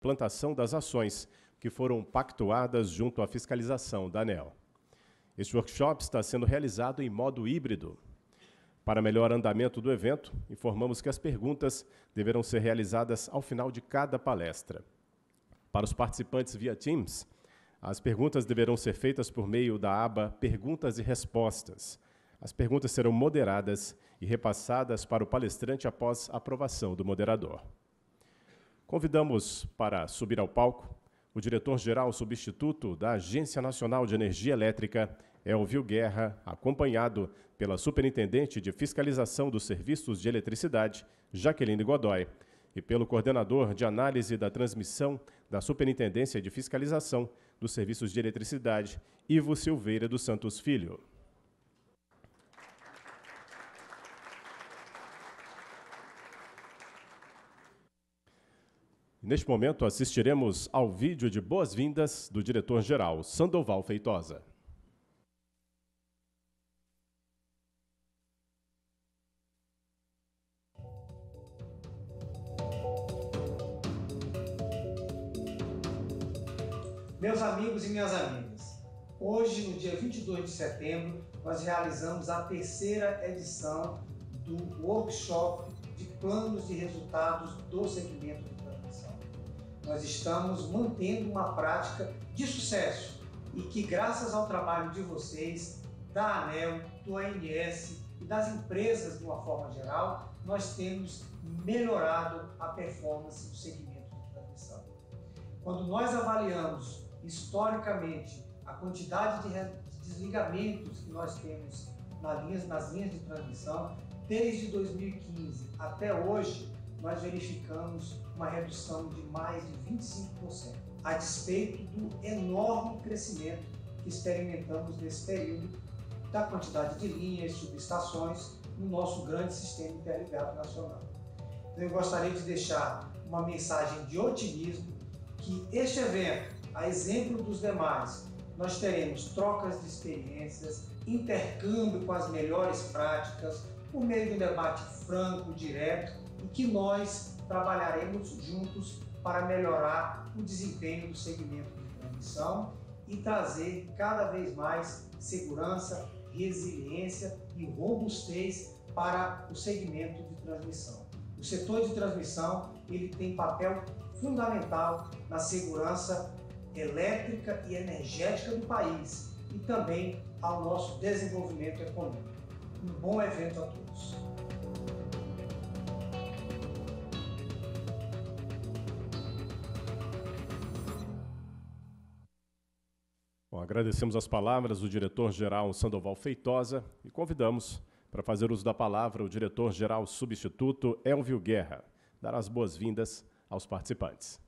plantação das ações que foram pactuadas junto à fiscalização da ANEL. Este workshop está sendo realizado em modo híbrido. Para melhor andamento do evento, informamos que as perguntas deverão ser realizadas ao final de cada palestra. Para os participantes via Teams, as perguntas deverão ser feitas por meio da aba Perguntas e Respostas. As perguntas serão moderadas e repassadas para o palestrante após aprovação do moderador. Convidamos para subir ao palco o diretor-geral substituto da Agência Nacional de Energia Elétrica, Elvio Guerra, acompanhado pela Superintendente de Fiscalização dos Serviços de Eletricidade, Jaqueline Godoy, e pelo coordenador de análise da transmissão da Superintendência de Fiscalização dos Serviços de Eletricidade, Ivo Silveira dos Santos Filho. Neste momento, assistiremos ao vídeo de boas-vindas do diretor-geral Sandoval Feitosa. Meus amigos e minhas amigas, hoje, no dia 22 de setembro, nós realizamos a terceira edição do workshop de planos de resultados do segmento nós estamos mantendo uma prática de sucesso e que, graças ao trabalho de vocês, da ANEL, do ANS e das empresas de uma forma geral, nós temos melhorado a performance do segmento de transmissão. Quando nós avaliamos historicamente a quantidade de desligamentos que nós temos nas linhas, nas linhas de transmissão, desde 2015 até hoje, nós verificamos uma redução de mais de 25%, a despeito do enorme crescimento que experimentamos nesse período da quantidade de linhas, e subestações no nosso grande sistema interligado nacional. Então, eu gostaria de deixar uma mensagem de otimismo que este evento, a exemplo dos demais, nós teremos trocas de experiências, intercâmbio com as melhores práticas, por meio de um debate franco, direto, e que nós trabalharemos juntos para melhorar o desempenho do segmento de transmissão e trazer cada vez mais segurança, resiliência e robustez para o segmento de transmissão. O setor de transmissão ele tem papel fundamental na segurança elétrica e energética do país e também ao nosso desenvolvimento econômico. Um bom evento a todos! agradecemos as palavras do diretor-geral Sandoval Feitosa e convidamos para fazer uso da palavra o diretor-geral substituto Elvio Guerra, dar as boas-vindas aos participantes.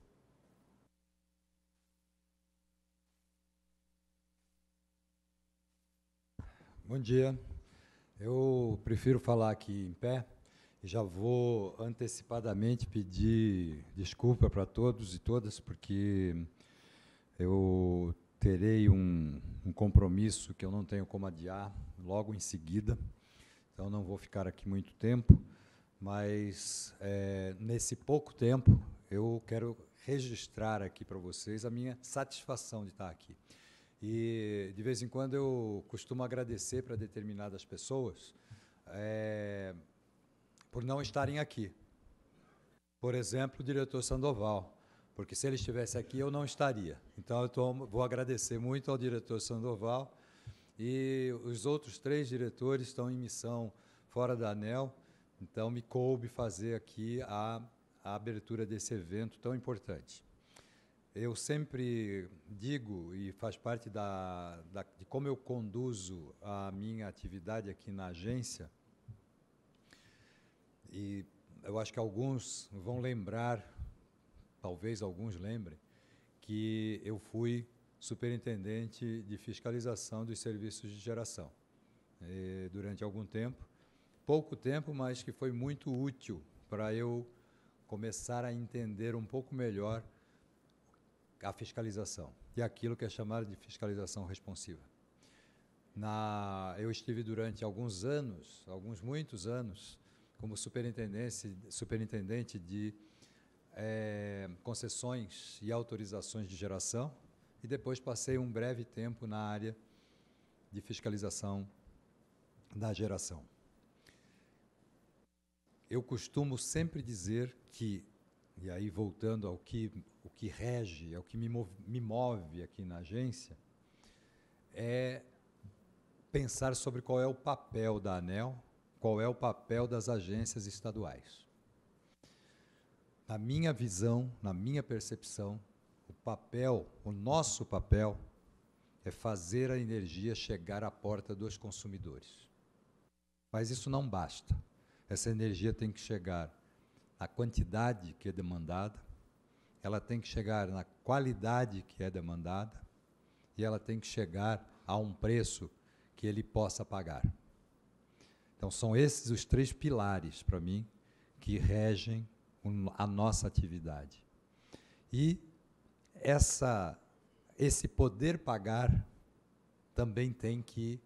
Bom dia. Eu prefiro falar aqui em pé e já vou antecipadamente pedir desculpa para todos e todas, porque eu terei um, um compromisso que eu não tenho como adiar logo em seguida, então não vou ficar aqui muito tempo, mas é, nesse pouco tempo eu quero registrar aqui para vocês a minha satisfação de estar aqui. E de vez em quando eu costumo agradecer para determinadas pessoas é, por não estarem aqui. Por exemplo, o diretor Sandoval porque se ele estivesse aqui eu não estaria. Então eu tô, vou agradecer muito ao diretor Sandoval e os outros três diretores estão em missão fora da ANEL, então me coube fazer aqui a, a abertura desse evento tão importante. Eu sempre digo, e faz parte da, da, de como eu conduzo a minha atividade aqui na agência, e eu acho que alguns vão lembrar talvez alguns lembrem, que eu fui superintendente de fiscalização dos serviços de geração e, eh, durante algum tempo. Pouco tempo, mas que foi muito útil para eu começar a entender um pouco melhor a fiscalização e aquilo que é chamado de fiscalização responsiva. Na, eu estive durante alguns anos, alguns muitos anos, como superintendente, superintendente de é, concessões e autorizações de geração e depois passei um breve tempo na área de fiscalização da geração. Eu costumo sempre dizer que, e aí voltando ao que, o que rege, ao que me move, me move aqui na agência, é pensar sobre qual é o papel da ANEL, qual é o papel das agências estaduais na minha visão, na minha percepção, o papel, o nosso papel, é fazer a energia chegar à porta dos consumidores. Mas isso não basta. Essa energia tem que chegar na quantidade que é demandada, ela tem que chegar na qualidade que é demandada e ela tem que chegar a um preço que ele possa pagar. Então, são esses os três pilares, para mim, que regem a nossa atividade. E essa, esse poder pagar também tem que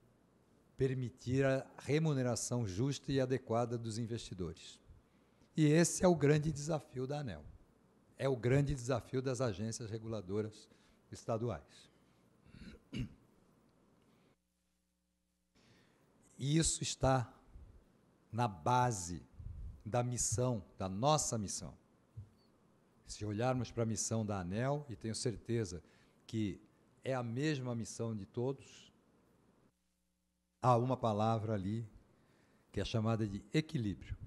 permitir a remuneração justa e adequada dos investidores. E esse é o grande desafio da ANEL. É o grande desafio das agências reguladoras estaduais. E isso está na base da missão, da nossa missão. Se olharmos para a missão da ANEL, e tenho certeza que é a mesma missão de todos, há uma palavra ali que é chamada de equilíbrio.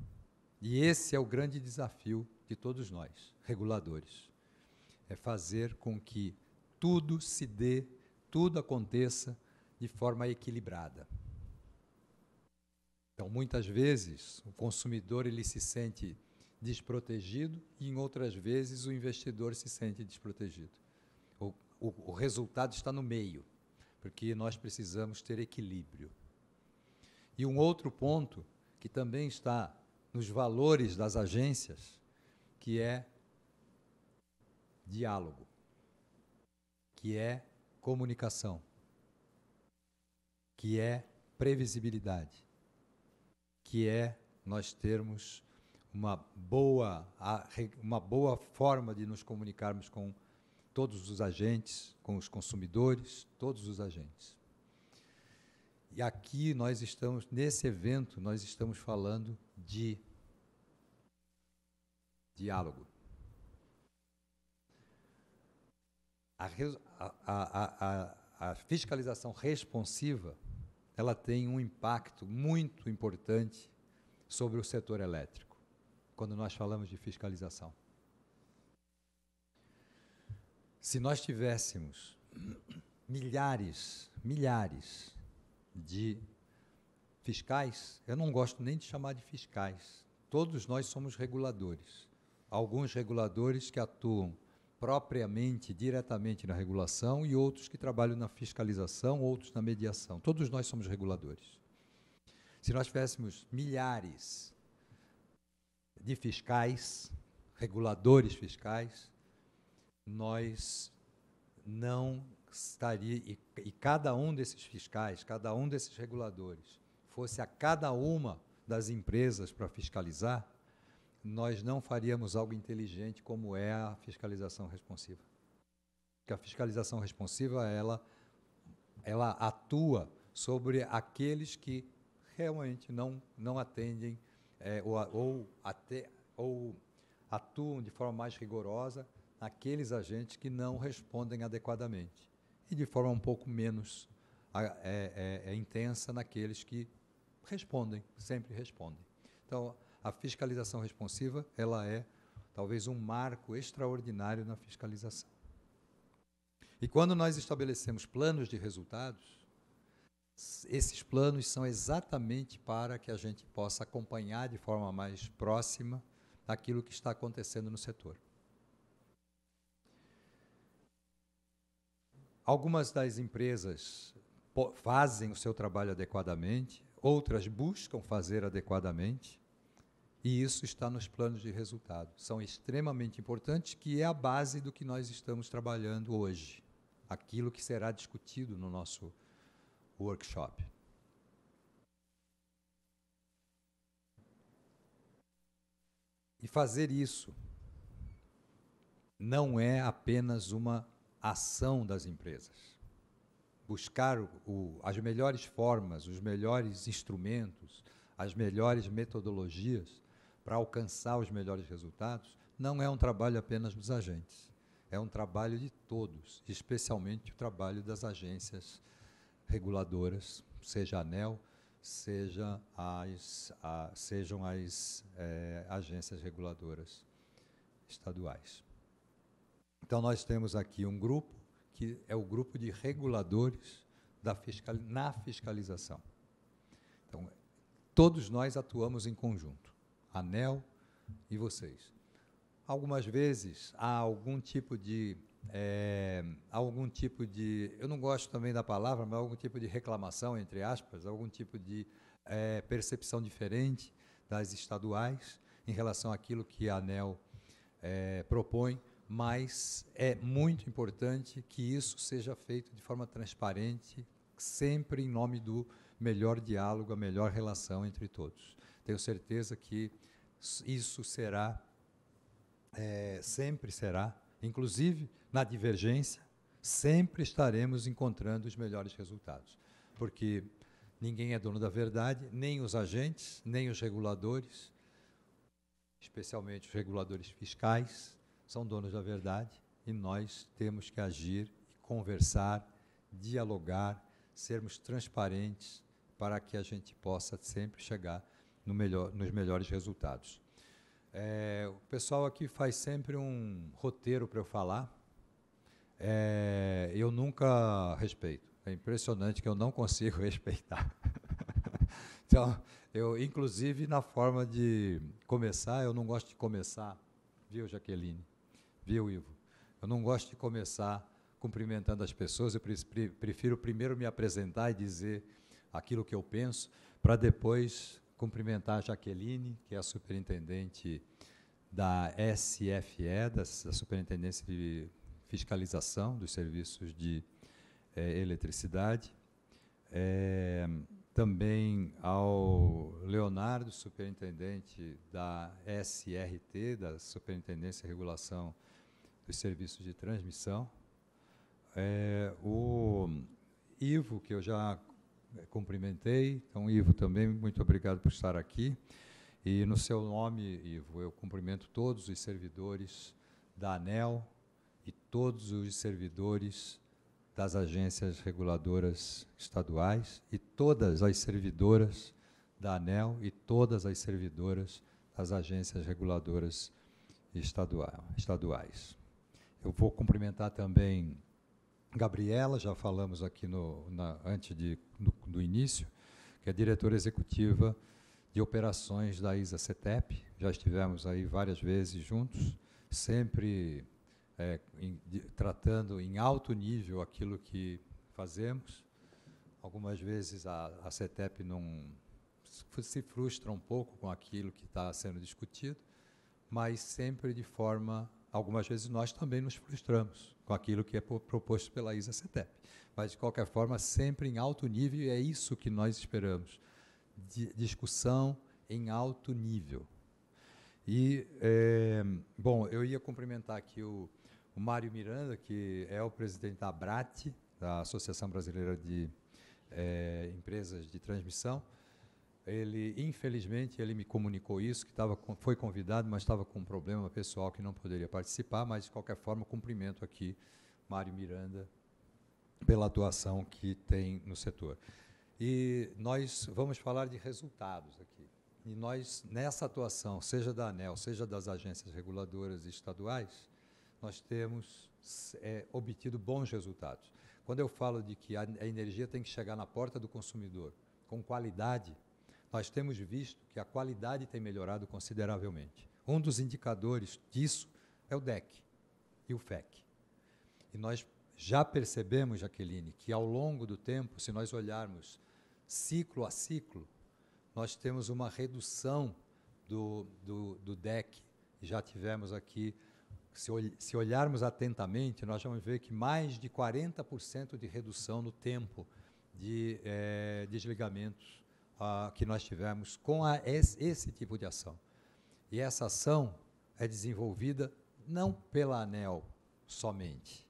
E esse é o grande desafio de todos nós, reguladores. É fazer com que tudo se dê, tudo aconteça de forma equilibrada. Então, muitas vezes, o consumidor ele se sente desprotegido e, em outras vezes, o investidor se sente desprotegido. O, o, o resultado está no meio, porque nós precisamos ter equilíbrio. E um outro ponto que também está nos valores das agências, que é diálogo, que é comunicação, que é previsibilidade que é nós termos uma boa, uma boa forma de nos comunicarmos com todos os agentes, com os consumidores, todos os agentes. E aqui nós estamos, nesse evento, nós estamos falando de diálogo. A, a, a, a fiscalização responsiva ela tem um impacto muito importante sobre o setor elétrico, quando nós falamos de fiscalização. Se nós tivéssemos milhares, milhares de fiscais, eu não gosto nem de chamar de fiscais, todos nós somos reguladores. Alguns reguladores que atuam propriamente, diretamente na regulação e outros que trabalham na fiscalização, outros na mediação. Todos nós somos reguladores. Se nós tivéssemos milhares de fiscais, reguladores fiscais, nós não estaria e, e cada um desses fiscais, cada um desses reguladores fosse a cada uma das empresas para fiscalizar, nós não faríamos algo inteligente como é a fiscalização responsiva. Porque a fiscalização responsiva, ela, ela atua sobre aqueles que realmente não, não atendem é, ou, ou, até, ou atuam de forma mais rigorosa naqueles agentes que não respondem adequadamente e de forma um pouco menos é, é, é intensa naqueles que respondem, sempre respondem. Então, a fiscalização responsiva ela é talvez um marco extraordinário na fiscalização. E quando nós estabelecemos planos de resultados, esses planos são exatamente para que a gente possa acompanhar de forma mais próxima aquilo que está acontecendo no setor. Algumas das empresas fazem o seu trabalho adequadamente, outras buscam fazer adequadamente, e isso está nos planos de resultado. São extremamente importantes, que é a base do que nós estamos trabalhando hoje. Aquilo que será discutido no nosso workshop. E fazer isso não é apenas uma ação das empresas. Buscar o, as melhores formas, os melhores instrumentos, as melhores metodologias para alcançar os melhores resultados, não é um trabalho apenas dos agentes, é um trabalho de todos, especialmente o trabalho das agências reguladoras, seja a ANEL, seja as, a, sejam as é, agências reguladoras estaduais. Então, nós temos aqui um grupo que é o grupo de reguladores da fiscal, na fiscalização. Então, todos nós atuamos em conjunto. ANEL e vocês. Algumas vezes há algum tipo de. É, algum tipo de. Eu não gosto também da palavra, mas algum tipo de reclamação, entre aspas, algum tipo de é, percepção diferente das estaduais em relação àquilo que a ANEL é, propõe, mas é muito importante que isso seja feito de forma transparente, sempre em nome do melhor diálogo, a melhor relação entre todos. Tenho certeza que isso será, é, sempre será, inclusive na divergência, sempre estaremos encontrando os melhores resultados. Porque ninguém é dono da verdade, nem os agentes, nem os reguladores, especialmente os reguladores fiscais, são donos da verdade e nós temos que agir, conversar, dialogar, sermos transparentes para que a gente possa sempre chegar no melhor, nos melhores resultados. É, o pessoal aqui faz sempre um roteiro para eu falar. É, eu nunca respeito. É impressionante que eu não consigo respeitar. então, eu, inclusive, na forma de começar, eu não gosto de começar, viu, Jaqueline? Viu, Ivo? Eu não gosto de começar cumprimentando as pessoas, eu prefiro primeiro me apresentar e dizer aquilo que eu penso, para depois cumprimentar a Jaqueline, que é a superintendente da SFE, da, Superintendência de Fiscalização dos Serviços de eh, Eletricidade. É, também ao Leonardo, superintendente da SRT, da Superintendência de Regulação dos Serviços de Transmissão. É, o Ivo, que eu já é, cumprimentei. Então, Ivo, também muito obrigado por estar aqui. E no seu nome, Ivo, eu cumprimento todos os servidores da ANEL e todos os servidores das agências reguladoras estaduais e todas as servidoras da ANEL e todas as servidoras das agências reguladoras estaduais. Eu vou cumprimentar também Gabriela, já falamos aqui no, na, antes de, no, do início, que é diretora executiva de operações da ISA CETEP. Já estivemos aí várias vezes juntos, sempre é, em, de, tratando em alto nível aquilo que fazemos. Algumas vezes a, a CETEP não se frustra um pouco com aquilo que está sendo discutido, mas sempre de forma algumas vezes nós também nos frustramos com aquilo que é proposto pela ISA CETEP. Mas, de qualquer forma, sempre em alto nível, e é isso que nós esperamos. De, discussão em alto nível. E, é, bom, eu ia cumprimentar aqui o, o Mário Miranda, que é o presidente da ABRAT, da Associação Brasileira de é, Empresas de Transmissão, ele, infelizmente, ele me comunicou isso, que estava foi convidado, mas estava com um problema pessoal que não poderia participar, mas, de qualquer forma, cumprimento aqui Mário Miranda pela atuação que tem no setor. E nós vamos falar de resultados aqui. E nós, nessa atuação, seja da ANEL, seja das agências reguladoras estaduais, nós temos é, obtido bons resultados. Quando eu falo de que a energia tem que chegar na porta do consumidor com qualidade, nós temos visto que a qualidade tem melhorado consideravelmente. Um dos indicadores disso é o DEC e o FEC. E nós já percebemos, Jaqueline, que ao longo do tempo, se nós olharmos ciclo a ciclo, nós temos uma redução do, do, do DEC. Já tivemos aqui, se, ol, se olharmos atentamente, nós vamos ver que mais de 40% de redução no tempo de é, desligamentos que nós tivemos com a, esse, esse tipo de ação. E essa ação é desenvolvida não pela ANEL somente,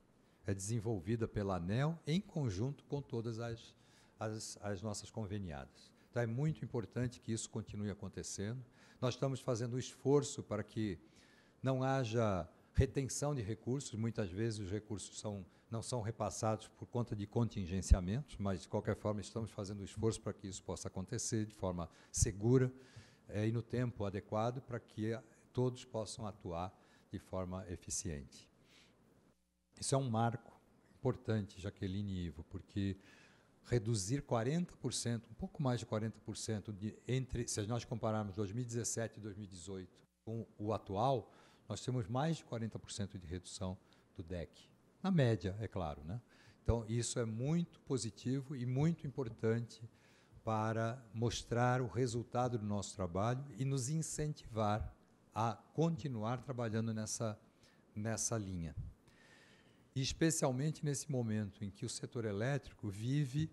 é desenvolvida pela ANEL em conjunto com todas as, as, as nossas conveniadas. Então é muito importante que isso continue acontecendo. Nós estamos fazendo um esforço para que não haja retenção de recursos, muitas vezes os recursos são não são repassados por conta de contingenciamentos, mas de qualquer forma estamos fazendo o esforço para que isso possa acontecer de forma segura é, e no tempo adequado para que eh, todos possam atuar de forma eficiente. Isso é um marco importante, Jaqueline e Ivo, porque reduzir 40%, um pouco mais de 40% de entre, se nós compararmos 2017 e 2018 com o atual, nós temos mais de 40% de redução do DEC na média, é claro. Né? Então, isso é muito positivo e muito importante para mostrar o resultado do nosso trabalho e nos incentivar a continuar trabalhando nessa, nessa linha. E especialmente nesse momento em que o setor elétrico vive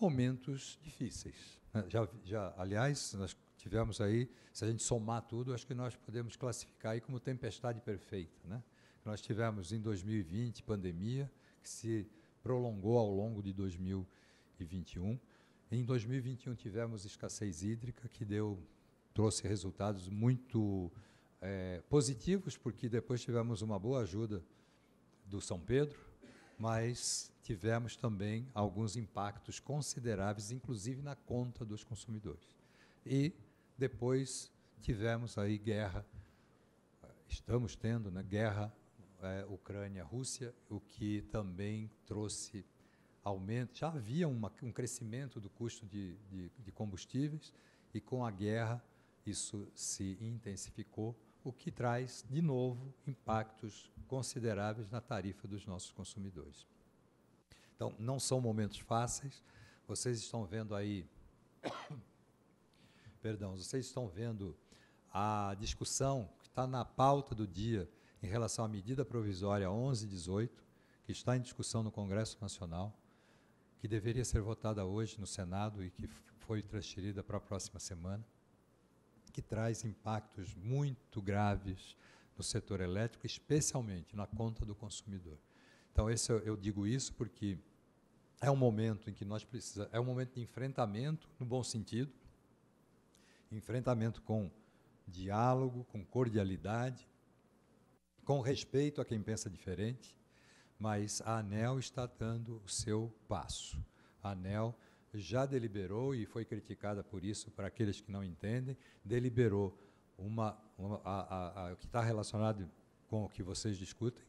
momentos difíceis. Né? Já, já, aliás, nós tivemos aí, se a gente somar tudo, acho que nós podemos classificar aí como tempestade perfeita, né? Nós tivemos em 2020 pandemia, que se prolongou ao longo de 2021. Em 2021 tivemos escassez hídrica, que deu trouxe resultados muito é, positivos, porque depois tivemos uma boa ajuda do São Pedro, mas tivemos também alguns impactos consideráveis, inclusive na conta dos consumidores. E depois tivemos aí guerra, estamos tendo né, guerra é, Ucrânia-Rússia, o que também trouxe aumento. Já havia uma, um crescimento do custo de, de, de combustíveis e com a guerra isso se intensificou, o que traz, de novo, impactos consideráveis na tarifa dos nossos consumidores. Então, não são momentos fáceis. Vocês estão vendo aí. Perdão, vocês estão vendo a discussão que está na pauta do dia em relação à medida provisória 1118, que está em discussão no Congresso Nacional, que deveria ser votada hoje no Senado e que foi transferida para a próxima semana, que traz impactos muito graves no setor elétrico, especialmente na conta do consumidor. Então, esse, eu digo isso porque é um momento em que nós precisamos, é um momento de enfrentamento, no bom sentido, enfrentamento com diálogo, com cordialidade, com respeito a quem pensa diferente, mas a ANEL está dando o seu passo. A ANEL já deliberou, e foi criticada por isso para aqueles que não entendem, deliberou uma, uma a, a, a, que está relacionado com o que vocês discutem,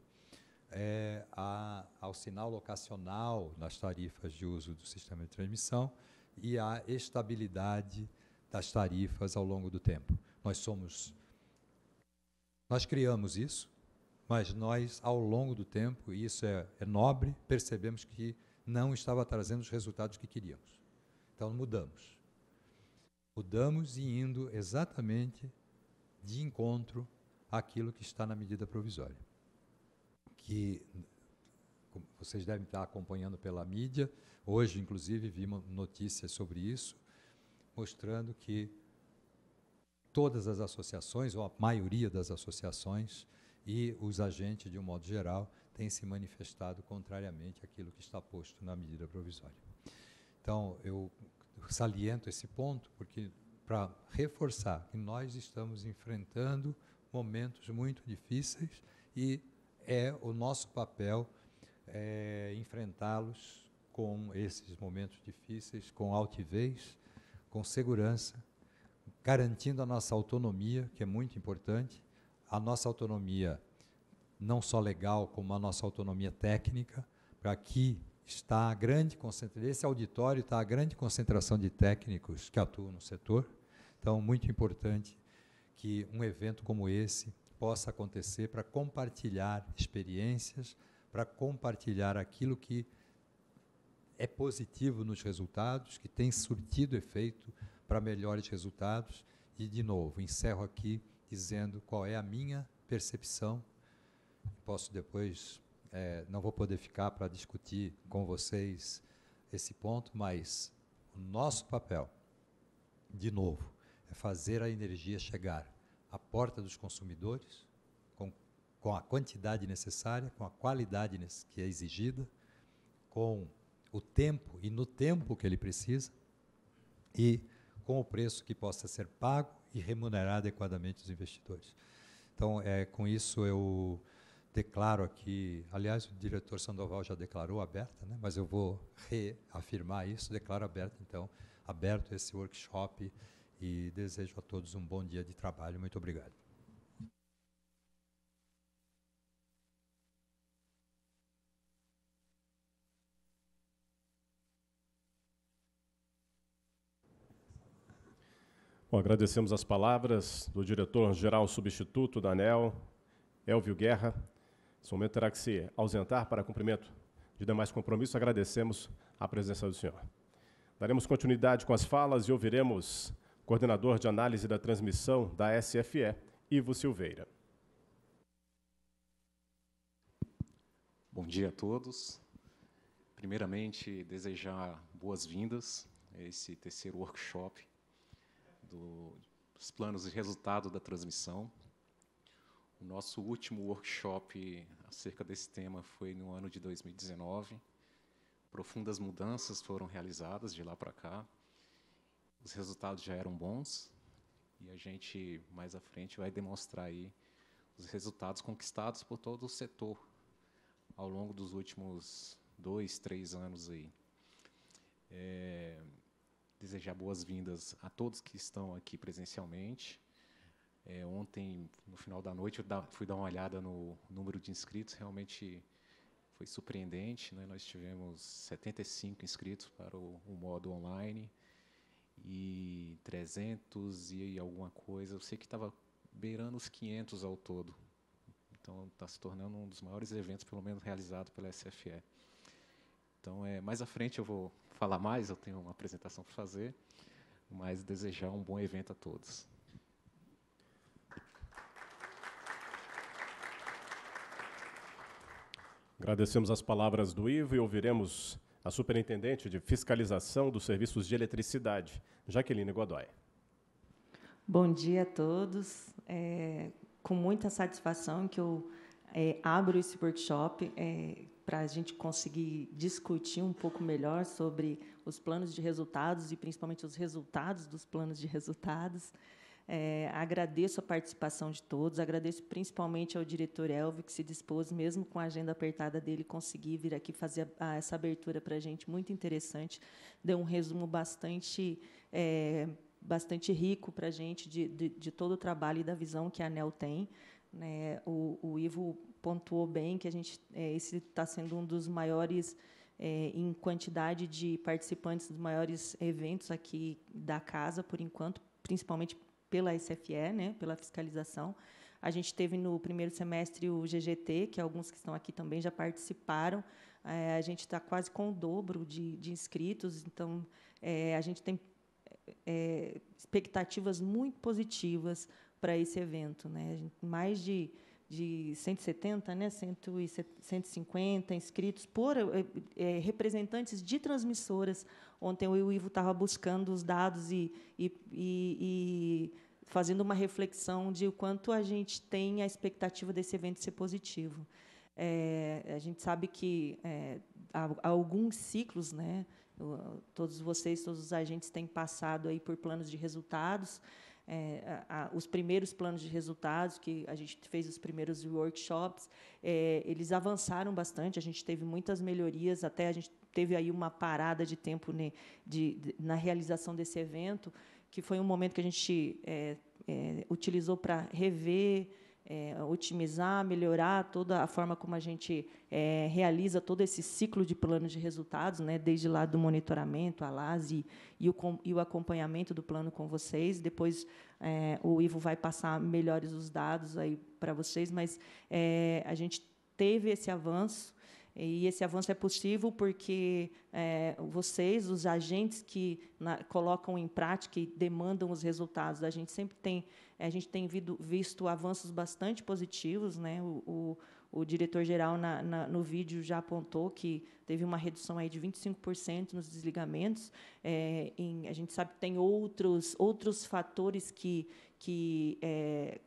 é a, ao sinal locacional nas tarifas de uso do sistema de transmissão e a estabilidade das tarifas ao longo do tempo. Nós somos, nós criamos isso mas nós, ao longo do tempo, e isso é, é nobre, percebemos que não estava trazendo os resultados que queríamos. Então mudamos. Mudamos e indo exatamente de encontro àquilo que está na medida provisória. Que vocês devem estar acompanhando pela mídia. Hoje, inclusive, vimos notícias sobre isso, mostrando que todas as associações, ou a maioria das associações, e os agentes, de um modo geral, têm se manifestado contrariamente àquilo que está posto na medida provisória. Então, eu saliento esse ponto porque para reforçar que nós estamos enfrentando momentos muito difíceis e é o nosso papel é, enfrentá-los com esses momentos difíceis, com altivez, com segurança, garantindo a nossa autonomia, que é muito importante, a nossa autonomia, não só legal, como a nossa autonomia técnica, para aqui está a grande concentração, esse auditório está a grande concentração de técnicos que atuam no setor. Então, muito importante que um evento como esse possa acontecer para compartilhar experiências, para compartilhar aquilo que é positivo nos resultados, que tem surtido efeito para melhores resultados. E, de novo, encerro aqui dizendo qual é a minha percepção. Posso depois, é, não vou poder ficar para discutir com vocês esse ponto, mas o nosso papel, de novo, é fazer a energia chegar à porta dos consumidores com, com a quantidade necessária, com a qualidade que é exigida, com o tempo e no tempo que ele precisa e com o preço que possa ser pago e remunerar adequadamente os investidores. Então, é, com isso, eu declaro aqui, aliás, o diretor Sandoval já declarou aberta, né, mas eu vou reafirmar isso, declaro aberto, então, aberto esse workshop e desejo a todos um bom dia de trabalho. Muito obrigado. Bom, agradecemos as palavras do diretor-geral substituto da ANEL, Elvio Guerra. Nesse momento terá que se ausentar para cumprimento de demais compromissos. Agradecemos a presença do senhor. Daremos continuidade com as falas e ouviremos o coordenador de análise da transmissão da SFE, Ivo Silveira. Bom dia a todos. Primeiramente, desejar boas-vindas a esse terceiro workshop do, dos planos de resultado da transmissão. O nosso último workshop acerca desse tema foi no ano de 2019. Profundas mudanças foram realizadas de lá para cá. Os resultados já eram bons e a gente mais à frente vai demonstrar aí os resultados conquistados por todo o setor ao longo dos últimos dois, três anos aí. É, desejar boas-vindas a todos que estão aqui presencialmente. É, ontem, no final da noite, eu da, fui dar uma olhada no número de inscritos, realmente foi surpreendente. Né? Nós tivemos 75 inscritos para o, o, modo online e 300 e alguma coisa. Eu sei que estava beirando os 500 ao todo. Então, está se tornando um dos maiores eventos, pelo menos, realizado pela SFE. Então, é, mais à frente eu vou falar mais, eu tenho uma apresentação para fazer, mas desejar um bom evento a todos. Agradecemos as palavras do Ivo e ouviremos a Superintendente de Fiscalização dos Serviços de Eletricidade, Jaqueline Godoy. Bom dia a todos. É, com muita satisfação que eu é, abro esse workshop. É, para a gente conseguir discutir um pouco melhor sobre os planos de resultados e principalmente os resultados dos planos de resultados. É, agradeço a participação de todos, agradeço principalmente ao diretor Elvio, que se dispôs, mesmo com a agenda apertada dele, conseguir vir aqui fazer a, a, essa abertura para a gente, muito interessante. Deu um resumo bastante. É, bastante rico para a gente de, de, de, todo o trabalho e da visão que a ANEL tem. Né? O, o Ivo pontuou bem que a gente é, esse está sendo um dos maiores é, em quantidade de participantes dos maiores eventos aqui da casa por enquanto, principalmente pela SFE, né, pela fiscalização. A gente teve no primeiro semestre o GGT, que alguns que estão aqui também já participaram. É, a gente está quase com o dobro de, de inscritos, então é, a gente tem é, expectativas muito positivas para esse evento. Né? Mais de de 170, né, 150 inscritos por é, representantes de transmissoras. Ontem eu e o Ivo estava buscando os dados e, e, e, fazendo uma reflexão de o quanto a gente tem a expectativa desse evento ser positivo. É, a gente sabe que é, há alguns ciclos, né, todos vocês, todos os agentes têm passado aí por planos de resultados é, a, a, os primeiros planos de resultados, que a gente fez os primeiros workshops, é, eles avançaram bastante, a gente teve muitas melhorias, até a gente teve aí uma parada de tempo ne, de, de, na realização desse evento, que foi um momento que a gente é, é utilizou para rever é, otimizar, melhorar toda a forma como a gente é, realiza todo esse ciclo de plano de resultados, né, desde lá do monitoramento, a LAS e, e, o, e o acompanhamento do plano com vocês. Depois é, o Ivo vai passar melhores os dados aí para vocês, mas é, a gente teve esse avanço e esse avanço é possível porque é, vocês, os agentes que na, colocam em prática e demandam os resultados, a gente sempre tem a gente tem vido, visto avanços bastante positivos, né? O, o, o diretor geral na, na, no vídeo já apontou que teve uma redução aí de 25% nos desligamentos. É, em, a gente sabe que tem outros outros fatores que que é,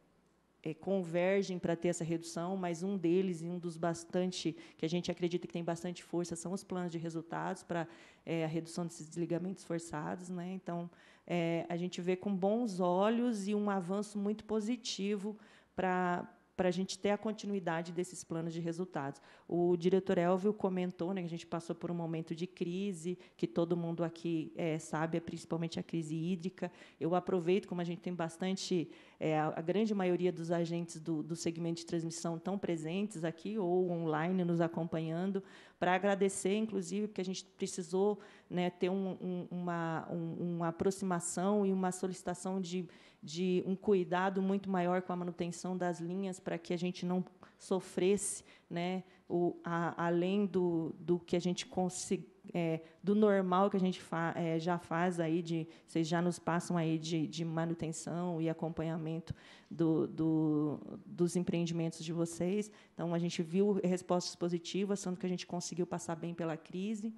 é, convergem para ter essa redução, mas um deles e um dos bastante que a gente acredita que tem bastante força são os planos de resultados para é, a redução desses desligamentos forçados, né? Então é, a gente vê com bons olhos e um avanço muito positivo para para a gente ter a continuidade desses planos de resultados. O diretor Elvio comentou né, que a gente passou por um momento de crise, que todo mundo aqui é, sabe, é principalmente a crise hídrica. Eu aproveito, como a gente tem bastante é, a, grande maioria dos agentes do, do segmento de transmissão estão presentes aqui ou online nos acompanhando, para agradecer, inclusive, porque a gente precisou né, ter um, um, uma, um, uma aproximação e uma solicitação de, de um cuidado muito maior com a manutenção das linhas para que a gente não sofresse, né, o, a, além do, do que a gente conseguiu é, do normal que a gente fa, é, já faz aí, de, vocês já nos passam aí de, de manutenção e acompanhamento do, do, dos empreendimentos de vocês. Então, a gente viu respostas positivas, sendo que a gente conseguiu passar bem pela crise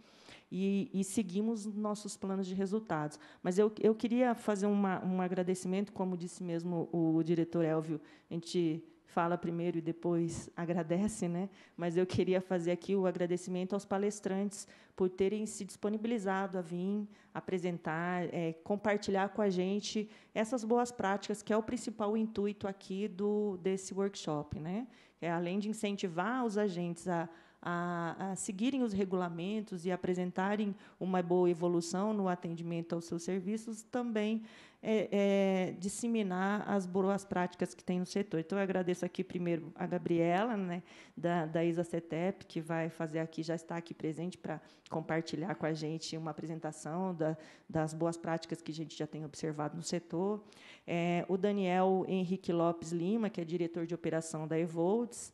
e, e seguimos nossos planos de resultados. Mas eu, eu queria fazer uma, um agradecimento, como disse mesmo o diretor Elvio, a gente fala primeiro e depois agradece, né? Mas eu queria fazer aqui o agradecimento aos palestrantes por terem se disponibilizado a vir apresentar, é, compartilhar com a gente essas boas práticas, que é o principal intuito aqui do desse workshop, né? É, além de incentivar os agentes a a, a, seguirem os regulamentos e apresentarem uma boa evolução no atendimento aos seus serviços, também é, é, disseminar as boas práticas que tem no setor. Então, eu agradeço aqui primeiro a Gabriela, né, da, da ISA CETEP, que vai fazer aqui, já está aqui presente para compartilhar com a gente uma apresentação da, das boas práticas que a gente já tem observado no setor. É, o Daniel Henrique Lopes Lima, que é diretor de operação da Evoldes.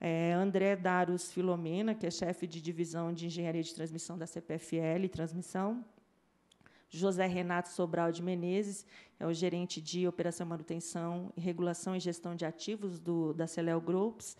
É, André Daros Filomena, que é chefe de divisão de engenharia de transmissão da CPFL Transmissão. José Renato Sobral de Menezes, é o gerente de operação, manutenção, regulação e gestão de ativos do, da Celel Groups.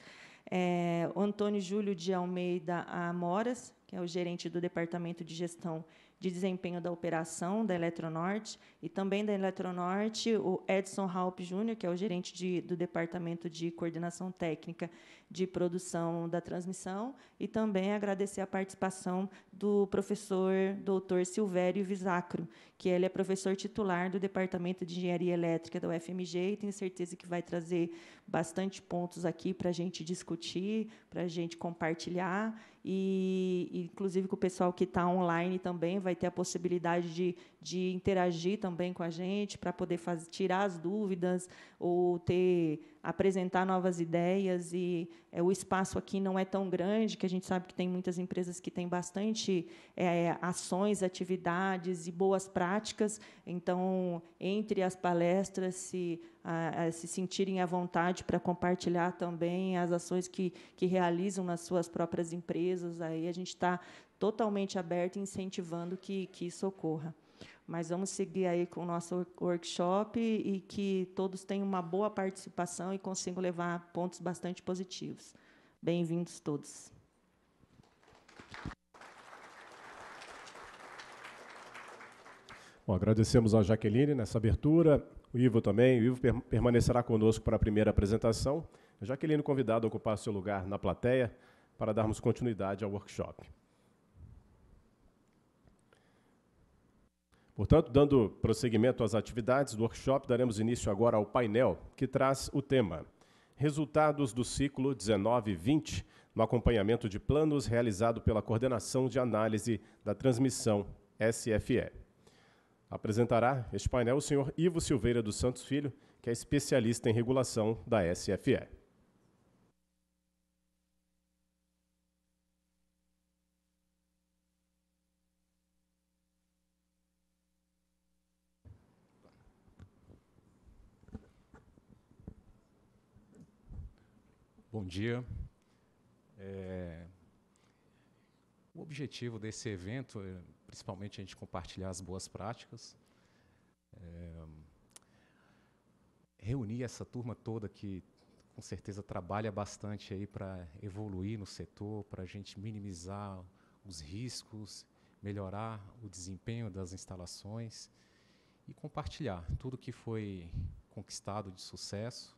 É, Antônio Júlio de Almeida Amoras, que é o gerente do departamento de gestão de desempenho da operação da Eletronorte e também da Eletronorte o Edson Halp Júnior, que é o gerente de, do Departamento de Coordenação Técnica de Produção da Transmissão, e também agradecer a participação do professor doutor Silvério Visacro, que ele é professor titular do Departamento de Engenharia Elétrica da UFMG e tenho certeza que vai trazer bastante pontos aqui para a gente discutir, para a gente compartilhar. E, inclusive, com o pessoal que está online também vai ter a possibilidade de, de interagir também com a gente para poder fazer, tirar as dúvidas ou ter apresentar novas ideias e é, o espaço aqui não é tão grande que a gente sabe que tem muitas empresas que têm bastante é, ações, atividades e boas práticas. Então, entre as palestras, se a, a se sentirem à vontade para compartilhar também as ações que, que realizam nas suas próprias empresas, aí a gente está totalmente aberto e incentivando que, que isso ocorra. Mas vamos seguir aí com o nosso workshop e que todos tenham uma boa participação e consigam levar pontos bastante positivos. Bem-vindos todos. Bom, agradecemos a Jaqueline nessa abertura, o Ivo também. O Ivo per permanecerá conosco para a primeira apresentação. A Jaqueline convidado a ocupar seu lugar na plateia para darmos continuidade ao workshop. Portanto, dando prosseguimento às atividades do workshop, daremos início agora ao painel que traz o tema Resultados do ciclo 19/20 no acompanhamento de planos realizado pela Coordenação de Análise da Transmissão SFE. Apresentará este painel o senhor Ivo Silveira dos Santos Filho, que é especialista em regulação da SFE. Bom dia. É, o objetivo desse evento é principalmente a gente compartilhar as boas práticas, é, reunir essa turma toda que com certeza trabalha bastante aí para evoluir no setor, para a gente minimizar os riscos, melhorar o desempenho das instalações e compartilhar tudo que foi conquistado de sucesso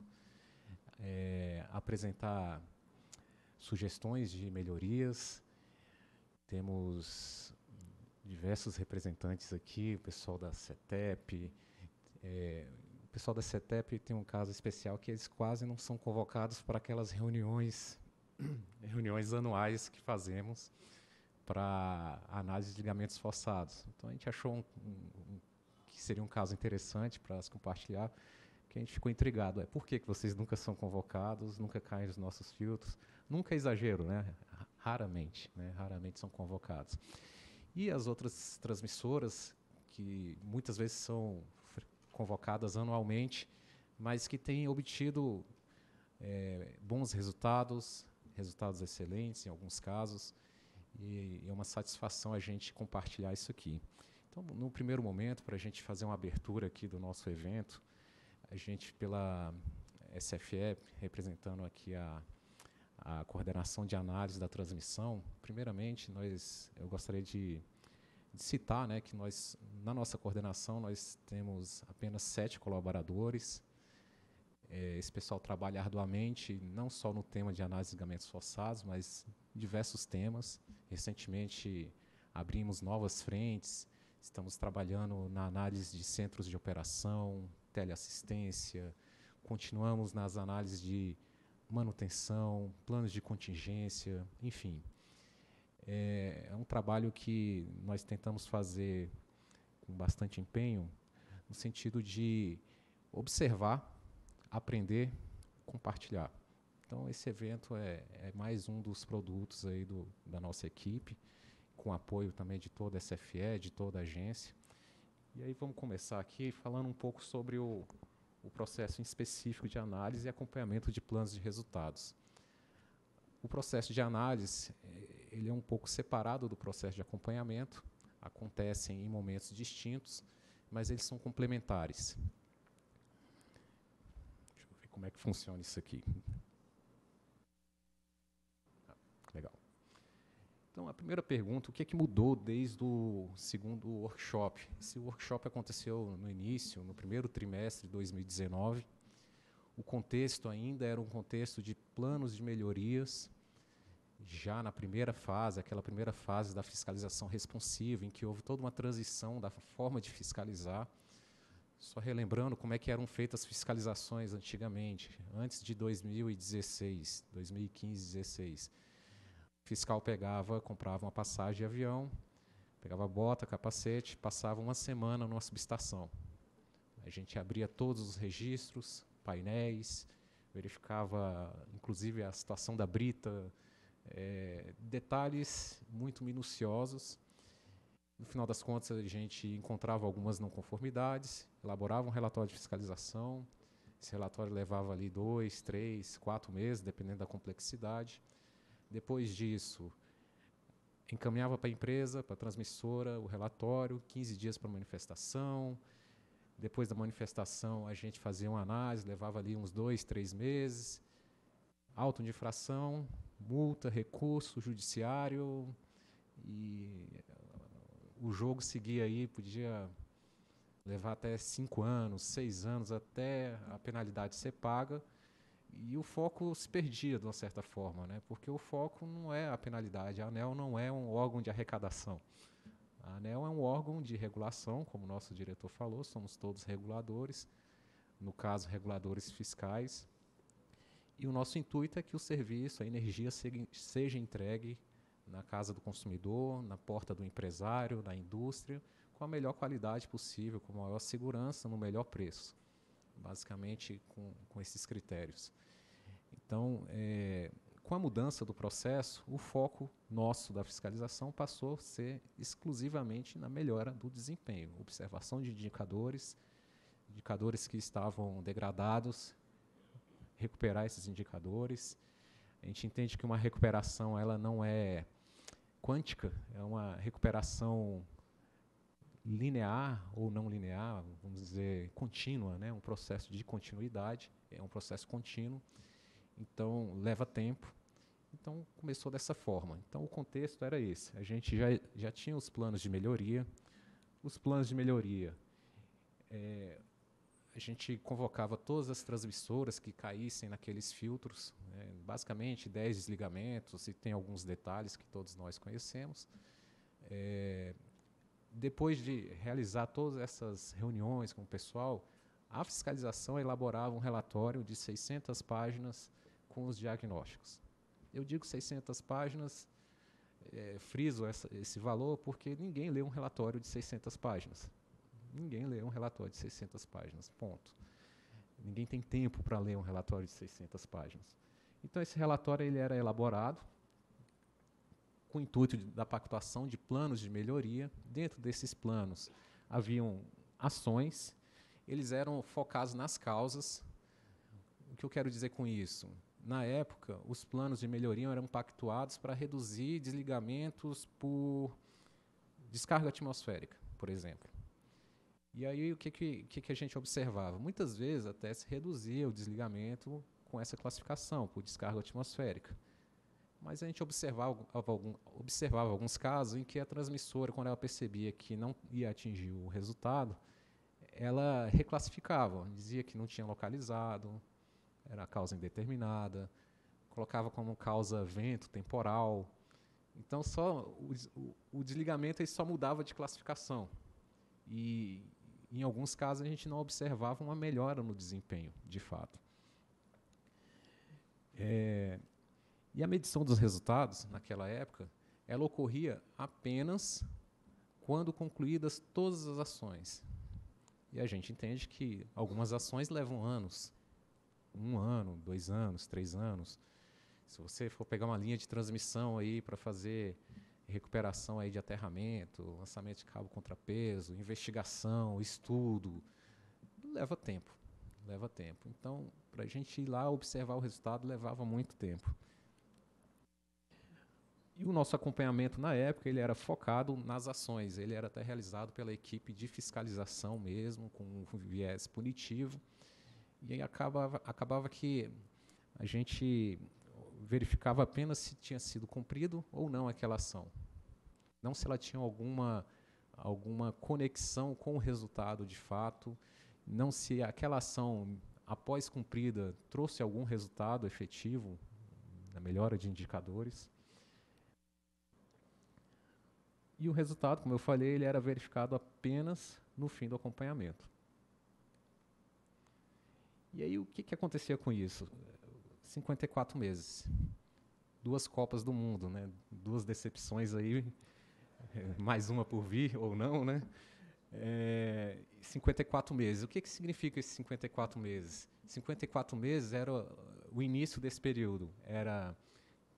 é, apresentar sugestões de melhorias. Temos diversos representantes aqui, o pessoal da CETEP. É, eh, o pessoal da CETEP tem um caso especial que eles quase não são convocados para aquelas reuniões, reuniões anuais que fazemos para análise de ligamentos forçados. Então a gente achou um, um, um, que seria um caso interessante para compartilhar que a gente ficou intrigado. É, por que, que vocês nunca são convocados, nunca caem nos nossos filtros? Nunca é exagero, né? Raramente, né? Raramente são convocados. E as outras transmissoras, que muitas vezes são convocadas anualmente, mas que têm obtido é, bons resultados, resultados excelentes em alguns casos, e é uma satisfação a gente compartilhar isso aqui. Então, no primeiro momento, para a gente fazer uma abertura aqui do nosso evento, a gente, pela SFE, representando aqui a, a coordenação de análise da transmissão, primeiramente, nós, eu gostaria de, de citar né, que nós, na nossa coordenação, nós temos apenas sete colaboradores. É, esse pessoal trabalha arduamente, não só no tema de análise de ligamentos forçados, mas diversos temas. Recentemente, abrimos novas frentes, estamos trabalhando na análise de centros de operação, teleassistência, continuamos nas análises de manutenção, planos de contingência, enfim. É, é um trabalho que nós tentamos fazer com bastante empenho, no sentido de observar, aprender, compartilhar. Então, esse evento é, é mais um dos produtos aí do, da nossa equipe, com apoio também de toda a SFE, de toda a agência. E aí vamos começar aqui falando um pouco sobre o, o processo específico de análise e acompanhamento de planos de resultados. O processo de análise eh, ele é um pouco separado do processo de acompanhamento, acontecem em momentos distintos, mas eles são complementares. Deixa eu ver como é que funciona isso aqui. Então, a primeira pergunta, o que é que mudou desde o segundo workshop? Esse workshop aconteceu no início, no primeiro trimestre de 2019. O contexto ainda era um contexto de planos de melhorias, já na primeira fase, aquela primeira fase da fiscalização responsiva, em que houve toda uma transição da forma de fiscalizar. Só relembrando como é que eram feitas as fiscalizações antigamente, antes de 2016, 2015, 2016 o fiscal pegava, comprava uma passagem de avião, pegava bota, capacete, passava uma semana numa subestação. A gente abria todos os registros, painéis, verificava inclusive a situação da brita, é, detalhes muito minuciosos. No final das contas, a gente encontrava algumas não conformidades, elaborava um relatório de fiscalização. Esse relatório levava ali dois, três, quatro meses, dependendo da complexidade. Depois disso, encaminhava para a empresa, para a transmissora, o relatório, 15 dias para manifestação. Depois da manifestação, a gente fazia uma análise, levava ali uns dois, três meses. Auto de infração, multa, recurso judiciário. E eh, o jogo seguia aí, podia levar até cinco anos, seis anos, até a penalidade ser paga e o foco se perdia de uma certa forma, né? porque o foco não é a penalidade, a ANEL não é um órgão de arrecadação. A ANEL é um órgão de regulação, como o nosso diretor falou, somos todos reguladores, no caso, reguladores fiscais. E o nosso intuito é que o serviço, a energia, seja entregue na casa do consumidor, na porta do empresário, na indústria, com a melhor qualidade possível, com a maior segurança, no melhor preço basicamente com, com esses critérios. Então, é, com a mudança do processo, o foco nosso da fiscalização passou a ser exclusivamente na melhora do desempenho, observação de indicadores, indicadores que estavam degradados, recuperar esses indicadores. A gente entende que uma recuperação ela não é quântica, é uma recuperação linear ou não linear, vamos dizer, contínua, né? um processo de continuidade, é um processo contínuo, então leva tempo. Então começou dessa forma. Então o contexto era esse. A gente já, já tinha os planos de melhoria. Os planos de melhoria. É, a gente convocava todas as transmissoras que caíssem naqueles filtros, né? basicamente 10 desligamentos, e tem alguns detalhes que todos nós conhecemos. É, depois de realizar todas essas reuniões com o pessoal, a fiscalização elaborava um relatório de 600 páginas com os diagnósticos. Eu digo 600 páginas, é, friso essa, esse valor, porque ninguém lê um relatório de 600 páginas. Ninguém lê um relatório de 600 páginas, ponto. Ninguém tem tempo para ler um relatório de 600 páginas. Então, esse relatório ele era elaborado, com o intuito de, da pactuação de planos de melhoria. Dentro desses planos haviam ações, eles eram focados nas causas. O que eu quero dizer com isso? Na época, os planos de melhoria eram pactuados para reduzir desligamentos por descarga atmosférica, por exemplo. E aí o que, que, que, a gente observava? Muitas vezes até se reduzia o desligamento com essa classificação, por descarga atmosférica. Mas a gente observava, observava alguns casos em que a transmissora, quando ela percebia que não ia atingir o resultado, ela reclassificava, dizia que não tinha localizado, era causa indeterminada, colocava como causa vento, temporal. Então só o, o, desligamento só mudava de classificação. E em alguns casos a gente não observava uma melhora no desempenho, de fato. É, e a medição dos resultados, naquela época, ela ocorria apenas quando concluídas todas as ações. E a gente entende que algumas ações levam anos um ano, dois anos, três anos. Se você for pegar uma linha de transmissão aí para fazer recuperação aí de aterramento, lançamento de cabo contrapeso, investigação, estudo, leva tempo, leva tempo. Então, para a gente ir lá observar o resultado levava muito tempo. E o nosso acompanhamento na época ele era focado nas ações, ele era até realizado pela equipe de fiscalização mesmo, com um viés punitivo. E aí acabava, acabava que a gente verificava apenas se tinha sido cumprido ou não aquela ação. Não se ela tinha alguma, alguma conexão com o resultado de fato, não se aquela ação, após cumprida, trouxe algum resultado efetivo na melhora de indicadores. E o resultado, como eu falei, ele era verificado apenas no fim do acompanhamento. E aí o que, que acontecia com isso? 54 meses. Duas Copas do Mundo, né? Duas decepções aí, mais uma por vir ou não, né? É, eh, 54 meses. O que, que significa esses 54 meses? 54 meses era o início desse período. Era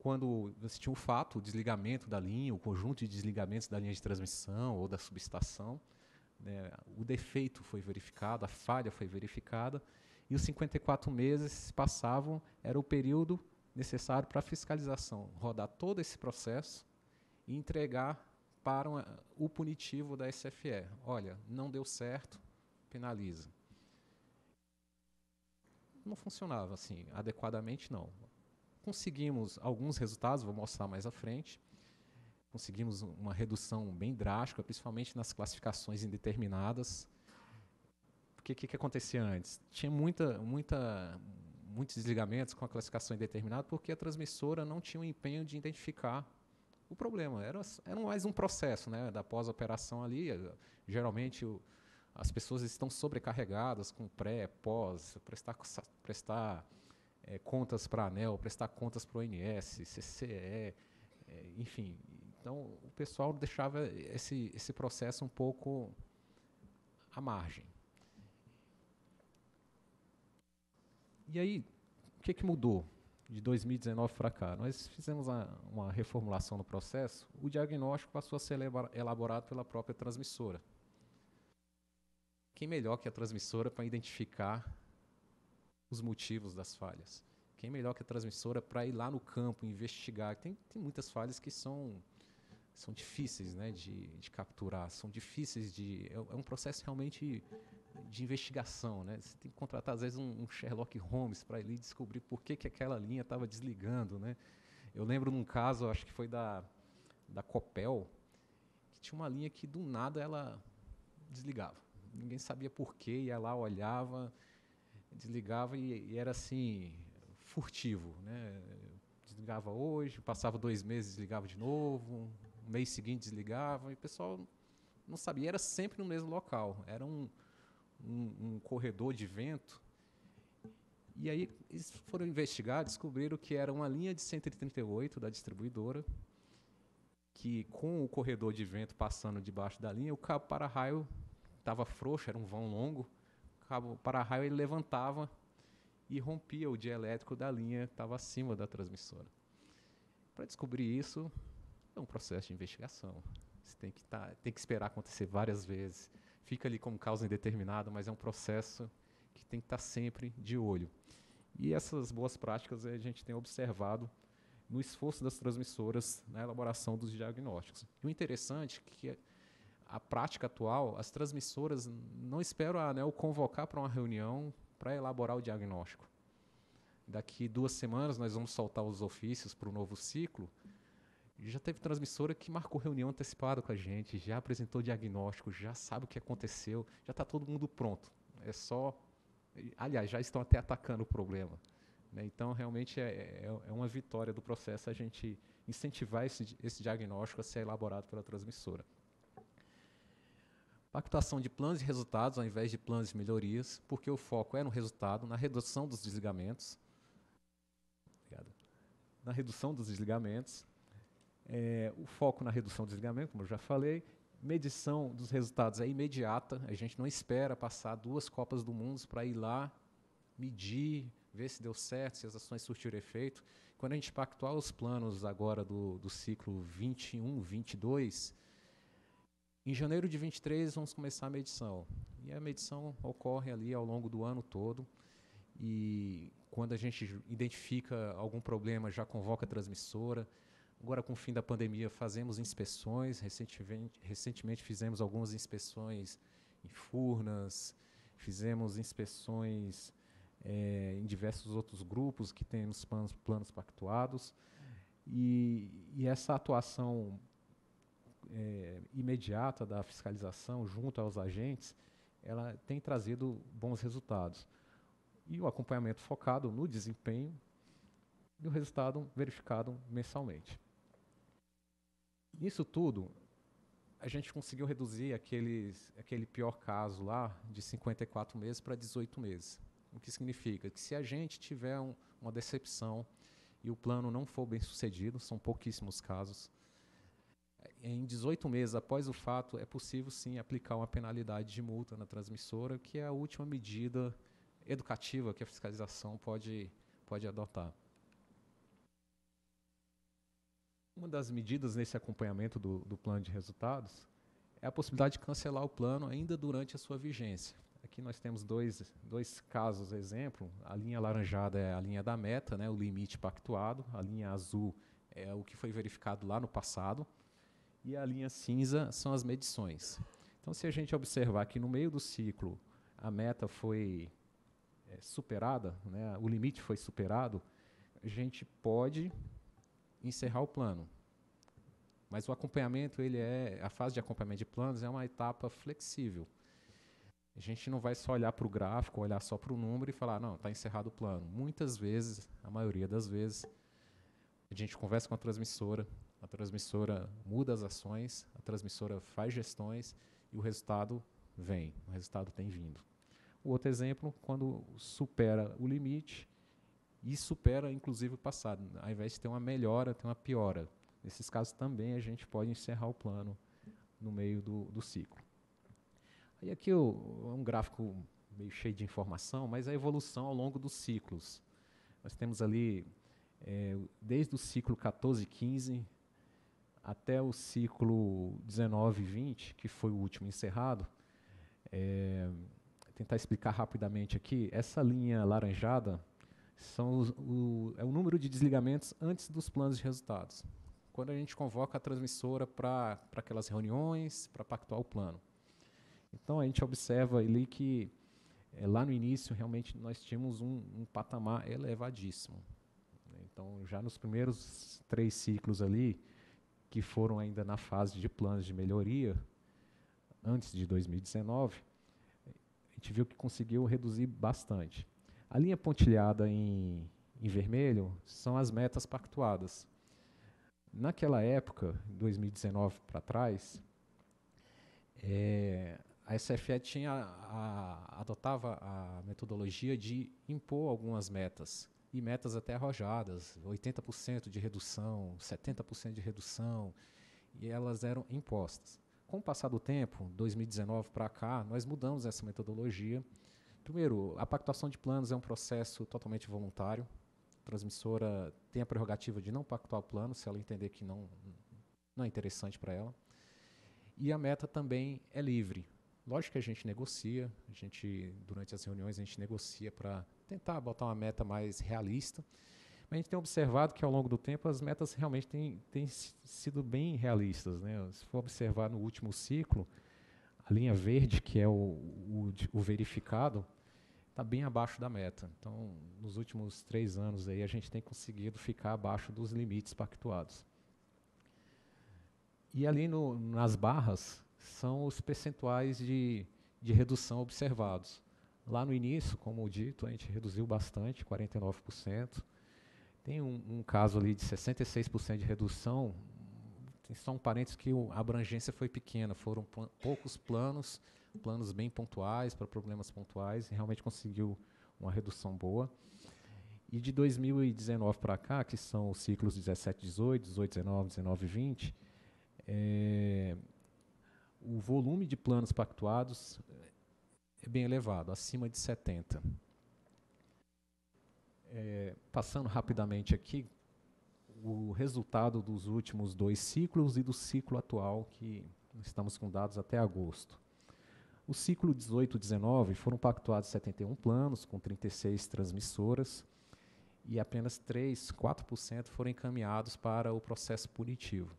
quando você tinha o fato, o desligamento da linha, o conjunto de desligamentos da linha de transmissão ou da subestação, né, o defeito foi verificado, a falha foi verificada, e os 54 meses se passavam, era o período necessário para a fiscalização, rodar todo esse processo e entregar para o punitivo da SFE. Olha, não deu certo, penaliza. Não funcionava assim, adequadamente não. Conseguimos alguns resultados, vou mostrar mais à frente. Conseguimos uma redução bem drástica, principalmente nas classificações indeterminadas. Porque o que, que acontecia antes? Tinha muita, muita, muitos desligamentos com a classificação indeterminada porque a transmissora não tinha o empenho de identificar o problema. Era, era mais um processo né, da pós-operação ali. Eh, geralmente o, as pessoas estão sobrecarregadas com pré, pós, prestar, prestar é, contas para a ANEL, prestar contas para o ONS, CCE, é, enfim. Então, o pessoal deixava esse, esse processo um pouco à margem. E aí, o que, é que mudou de 2019 para cá? Nós fizemos a, uma reformulação no processo, o diagnóstico passou a ser elaborado pela própria transmissora. Quem melhor que a transmissora para identificar os motivos das falhas. Quem é melhor que a transmissora para ir lá no campo investigar? Tem, tem muitas falhas que são são difíceis né, de, de capturar, são difíceis de. É, é, um processo realmente de investigação. Né? Você tem que contratar, às vezes, um, um Sherlock Holmes para ele descobrir por que, que aquela linha estava desligando. Né? Eu lembro num caso, acho que foi da, da Copel, que tinha uma linha que do nada ela desligava. Ninguém sabia por quê, ia lá, olhava desligava e, e era assim, furtivo. Né? Desligava hoje, passava dois meses, desligava de novo, um mês seguinte desligava, e o pessoal não sabia. Era sempre no mesmo local, era um, um, um corredor de vento. E aí eles foram investigar, descobriram que era uma linha de 138 da distribuidora, que com o corredor de vento passando debaixo da linha, o cabo para-raio estava frouxo, era um vão longo, cabo para-raio ele levantava e rompia o dielétrico da linha que estava acima da transmissora. Para descobrir isso, é um processo de investigação. Você tem que, tá, tem que esperar acontecer várias vezes. Fica ali como causa indeterminada, mas é um processo que tem que estar tá sempre de olho. E essas boas práticas eh, a gente tem observado no esforço das transmissoras na elaboração dos diagnósticos. E o interessante é que a prática atual, as transmissoras não esperam a ah, ANEL né, convocar para uma reunião para elaborar o diagnóstico. Daqui duas semanas nós vamos soltar os ofícios para o novo ciclo. Já teve transmissora que marcou reunião antecipada com a gente, já apresentou o diagnóstico, já sabe o que aconteceu, já está todo mundo pronto. É só. Aliás, já estão até atacando o problema. Né? Então, realmente, é, é, é uma vitória do processo a gente incentivar esse, esse diagnóstico a ser elaborado pela transmissora. Pactuação de planos e resultados ao invés de planos e melhorias, porque o foco é no resultado, na redução dos desligamentos. Obrigado. Na redução dos desligamentos. É, o foco na redução dos desligamentos. como eu já falei. Medição dos resultados é imediata, a gente não espera passar duas Copas do Mundo para ir lá medir, ver se deu certo, se as ações surtiram efeito. Quando a gente pactuar os planos agora do, do ciclo 21, 22, em janeiro de 23 vamos começar a medição. E a medição ocorre ali ao longo do ano todo. E quando a gente identifica algum problema, já convoca a transmissora. Agora, com o fim da pandemia, fazemos inspeções. Recentemente, recentemente fizemos algumas inspeções em Furnas, fizemos inspeções é, em diversos outros grupos que temos planos, planos pactuados. E, e essa atuação é, imediata da fiscalização junto aos agentes, ela tem trazido bons resultados. E o acompanhamento focado no desempenho e o resultado verificado mensalmente. Isso tudo, a gente conseguiu reduzir aqueles, aquele pior caso lá de 54 meses para 18 meses. O que significa que se a gente tiver um, uma decepção e o plano não for bem sucedido, são pouquíssimos casos, em 18 meses após o fato, é possível sim aplicar uma penalidade de multa na transmissora, que é a última medida educativa que a fiscalização pode, pode adotar. Uma das medidas nesse acompanhamento do, do plano de resultados é a possibilidade de cancelar o plano ainda durante a sua vigência. Aqui nós temos dois, dois casos, exemplo. A linha laranjada é a linha da meta, né, o limite pactuado. A linha azul é o que foi verificado lá no passado e a linha cinza são as medições. Então, se a gente observar que no meio do ciclo a meta foi é, superada, né, o limite foi superado, a gente pode encerrar o plano. Mas o acompanhamento, ele é a fase de acompanhamento de planos é uma etapa flexível. A gente não vai só olhar para o gráfico, olhar só para o número e falar, não, está encerrado o plano. Muitas vezes, a maioria das vezes, a gente conversa com a transmissora, a transmissora muda as ações, a transmissora faz gestões e o resultado vem, o resultado tem vindo. O outro exemplo, quando supera o limite e supera inclusive o passado, ao invés de ter uma melhora, tem uma piora. Nesses casos também a gente pode encerrar o plano no meio do, do ciclo. E aqui é um gráfico meio cheio de informação, mas a evolução ao longo dos ciclos. Nós temos ali, é, desde o ciclo 14 e 15, até o ciclo 19 e 20, que foi o último encerrado, é, tentar explicar rapidamente aqui, essa linha laranjada são os, o, é o número de desligamentos antes dos planos de resultados. Quando a gente convoca a transmissora para aquelas reuniões, para pactuar o plano. Então a gente observa ali que é, lá no início realmente nós tínhamos um, um patamar elevadíssimo. Né? Então já nos primeiros três ciclos ali, que foram ainda na fase de planos de melhoria, antes de 2019, a gente viu que conseguiu reduzir bastante. A linha pontilhada em, em vermelho são as metas pactuadas. Naquela época, 2019 para trás, é, a SFE tinha a, adotava a metodologia de impor algumas metas e metas até arrojadas, 80% de redução, 70% de redução, e elas eram impostas. Com o passar do tempo, 2019 para cá, nós mudamos essa metodologia. Primeiro, a pactuação de planos é um processo totalmente voluntário. A transmissora tem a prerrogativa de não pactuar o plano se ela entender que não, não é interessante para ela. E a meta também é livre. Lógico que a gente negocia, a gente durante as reuniões a gente negocia para tentar botar uma meta mais realista. Mas a gente tem observado que ao longo do tempo as metas realmente têm, têm sido bem realistas. Né? Se for observar no último ciclo, a linha verde, que é o, o, o verificado, está bem abaixo da meta. Então, nos últimos três anos aí, a gente tem conseguido ficar abaixo dos limites pactuados. E ali no, nas barras são os percentuais de, de redução observados. Lá no início, como dito, a gente reduziu bastante, 49%. Tem um, um caso ali de 66% de redução. Tem só um parênteses que a abrangência foi pequena, foram pl poucos planos, planos bem pontuais para problemas pontuais, e realmente conseguiu uma redução boa. E de 2019 para cá, que são os ciclos 17, 18, 18, 19, 19 e 20, é, eh, o volume de planos pactuados é bem elevado, acima de 70. É, passando rapidamente aqui, o resultado dos últimos dois ciclos e do ciclo atual, que estamos com dados até agosto. O ciclo 18-19 foram pactuados 71 planos, com 36 transmissoras, e apenas 3, 4% foram encaminhados para o processo punitivo.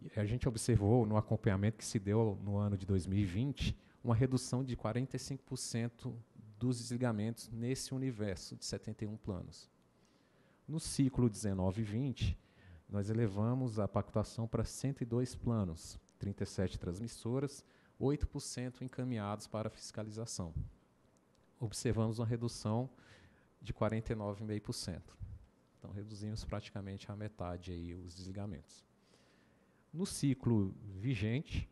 E a gente observou no acompanhamento que se deu no ano de 2020 uma redução de 45% dos desligamentos nesse universo de 71 planos. No ciclo 19 e 20, nós elevamos a pactuação para 102 planos, 37 transmissoras, 8% encaminhados para fiscalização. Observamos uma redução de 49,5%. Então, reduzimos praticamente a metade aí os desligamentos. No ciclo vigente,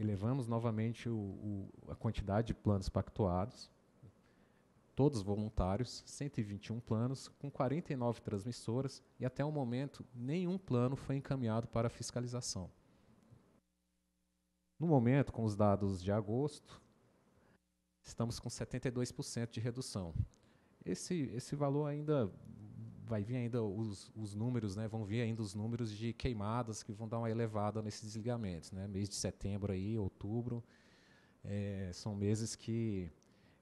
elevamos novamente o, o, a quantidade de planos pactuados, todos voluntários, 121 planos, com 49 transmissoras, e até o momento nenhum plano foi encaminhado para fiscalização. No momento, com os dados de agosto, estamos com 72% de redução. Esse, esse valor ainda vai vir ainda os, os números, né? Vão vir ainda os números de queimadas que vão dar uma elevada nesses desligamentos, né? Mês de setembro aí, outubro, é, são meses que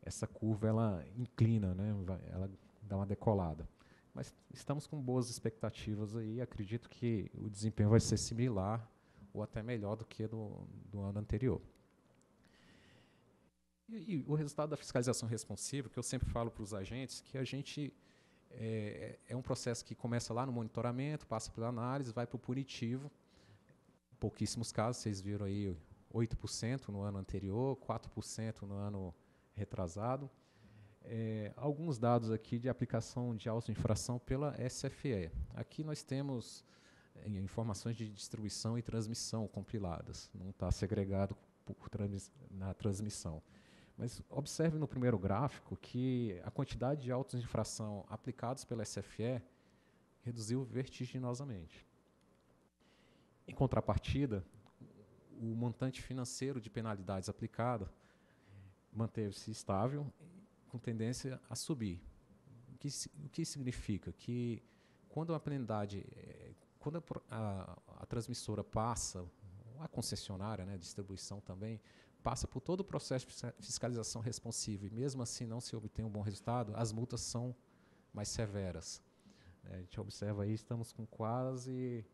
essa curva ela inclina, né? Ela dá uma decolada. Mas estamos com boas expectativas aí. Acredito que o desempenho vai ser similar ou até melhor do que do, do ano anterior. E, e o resultado da fiscalização responsiva, que eu sempre falo para os agentes, que a gente é, é, é um processo que começa lá no monitoramento, passa pela análise, vai para o punitivo. Pouquíssimos casos, vocês viram aí 8% no ano anterior, 4% no ano retrasado. É, alguns dados aqui de aplicação de auto-infração pela SFE. Aqui nós temos é, informações de distribuição e transmissão compiladas, não está segregado por, na transmissão. Mas observe no primeiro gráfico que a quantidade de autos de infração aplicados pela SFE reduziu vertiginosamente. Em contrapartida, o montante financeiro de penalidades aplicado manteve-se estável, com tendência a subir. O que, o que significa? Que quando a penalidade, eh, quando a, a, a transmissora passa, a concessionária, né, a distribuição também, passa por todo o processo de fiscalização responsiva e mesmo assim não se obtém um bom resultado, as multas são mais severas. É, a gente observa aí, estamos com quase.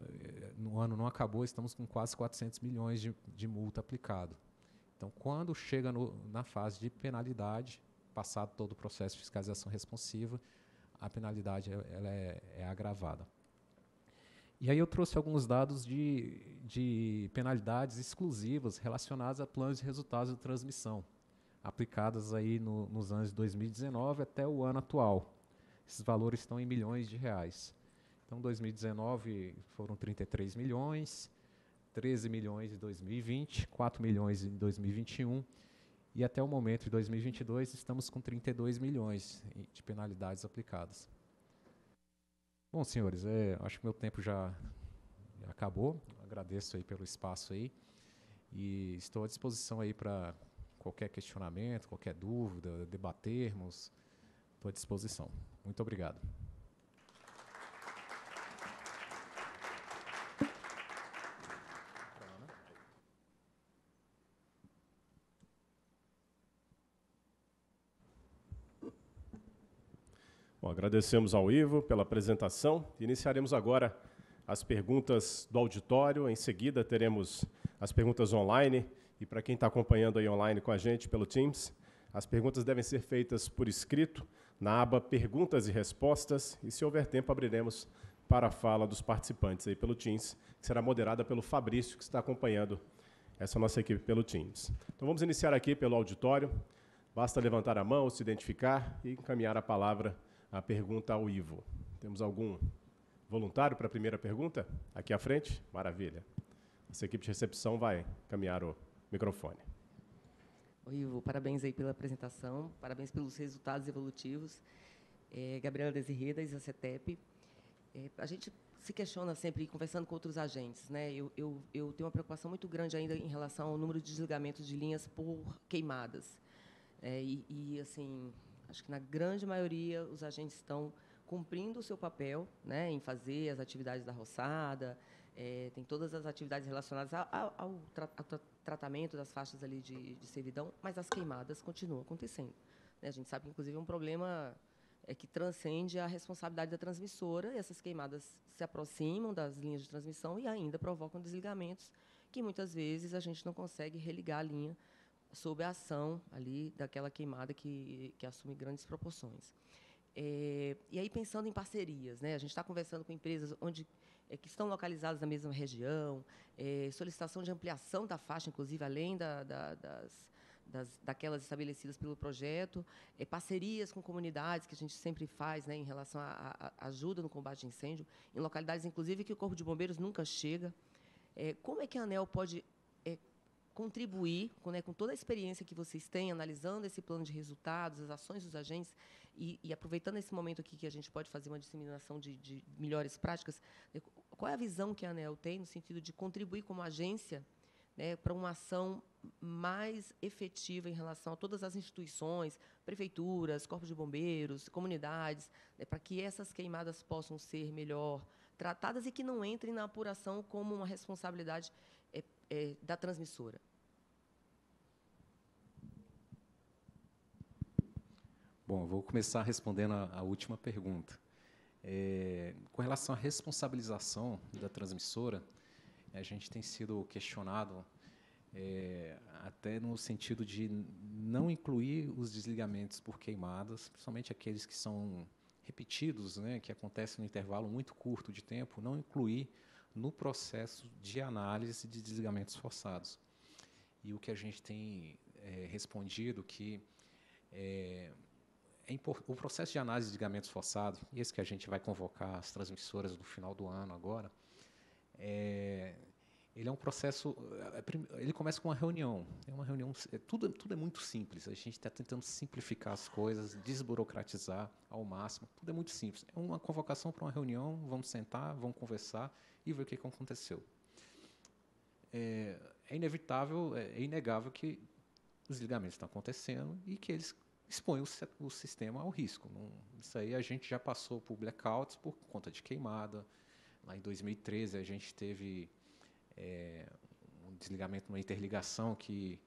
Eh, no ano não acabou, estamos com quase 400 milhões de, de multa aplicado. Então, quando chega no, na fase de penalidade, passado todo o processo de fiscalização responsiva, a penalidade ela é, é agravada. E aí eu trouxe alguns dados de, de penalidades exclusivas relacionadas a planos de resultados de transmissão, aplicadas aí no, nos anos de 2019 até o ano atual. Esses valores estão em milhões de reais. Então, 2019 foram 33 milhões, 13 milhões em 2020, 4 milhões em 2021 e até o momento de 2022 estamos com 32 milhões de penalidades aplicadas. Bom, senhores, é, acho que meu tempo já, já acabou. Agradeço aí pelo espaço aí e estou à disposição aí para qualquer questionamento, qualquer dúvida, debatermos. Estou à disposição. Muito obrigado. Agradecemos ao Ivo pela apresentação. Iniciaremos agora as perguntas do auditório. Em seguida, teremos as perguntas online. E para quem está acompanhando aí online com a gente pelo Teams, as perguntas devem ser feitas por escrito na aba Perguntas e Respostas. E se houver tempo, abriremos para a fala dos participantes aí pelo Teams, que será moderada pelo Fabrício, que está acompanhando essa nossa equipe pelo Teams. Então vamos iniciar aqui pelo auditório. Basta levantar a mão, se identificar e encaminhar a palavra a pergunta ao Ivo. Temos algum voluntário para a primeira pergunta? Aqui à frente? Maravilha. Nossa equipe de recepção vai caminhar o microfone. Oi, Ivo, parabéns aí pela apresentação, parabéns pelos resultados evolutivos. É, Gabriela Desirreda, Isacetep. É, a gente se questiona sempre, conversando com outros agentes, né? Eu, eu, eu, tenho uma preocupação muito grande ainda em relação ao número de desligamentos de linhas por queimadas. É, e, e, assim, Acho que na grande maioria os agentes estão cumprindo o seu papel né, em fazer as atividades da roçada, é, tem todas as atividades relacionadas ao, ao, tra ao, tratamento das faixas ali de, de servidão, mas as queimadas continuam acontecendo. Né, a gente sabe que, inclusive, é um problema é que transcende a responsabilidade da transmissora, e essas queimadas se aproximam das linhas de transmissão e ainda provocam desligamentos que muitas vezes a gente não consegue religar a linha sob a ação ali daquela queimada que, que assume grandes proporções. É, e aí pensando em parcerias, né? A gente está conversando com empresas onde é, que estão localizadas na mesma região, é, solicitação de ampliação da faixa, inclusive além da, da, das, das, daquelas estabelecidas pelo projeto, é, parcerias com comunidades que a gente sempre faz, né? Em relação à ajuda no combate a incêndio, em localidades inclusive que o corpo de bombeiros nunca chega. É, como é que a Anel pode contribuir com, né, com, toda a experiência que vocês têm, analisando esse plano de resultados, as ações dos agentes, e, e aproveitando esse momento aqui que a gente pode fazer uma disseminação de, de, melhores práticas, né, qual é a visão que a ANEL tem no sentido de contribuir como agência né, para uma ação mais efetiva em relação a todas as instituições, prefeituras, corpos de bombeiros, comunidades, né, para que essas queimadas possam ser melhor tratadas e que não entrem na apuração como uma responsabilidade é, da transmissora. Bom, vou começar respondendo a, a última pergunta. É, com relação à responsabilização da transmissora, a gente tem sido questionado é, até no sentido de não incluir os desligamentos por queimadas, principalmente aqueles que são repetidos, né, que acontecem no intervalo muito curto de tempo, não incluir no processo de análise de desligamentos forçados. E o que a gente tem é, respondido que é, é o processo de análise de desligamentos forçados, esse que a gente vai convocar as transmissoras no final do ano agora, é, ele é um processo. É, é ele começa com uma reunião. É uma reunião. É, tudo, tudo é muito simples. A gente está tentando simplificar as coisas, desburocratizar ao máximo. Tudo é muito simples. É uma convocação para uma reunião. Vamos sentar, vamos conversar e ver o que aconteceu. É, é inevitável, é, é, inegável que os ligamentos estão acontecendo e que eles expõem o, o, sistema ao risco. Não, isso aí a gente já passou por blackouts por conta de queimada. Lá em 2013 a gente teve é, um desligamento, uma interligação que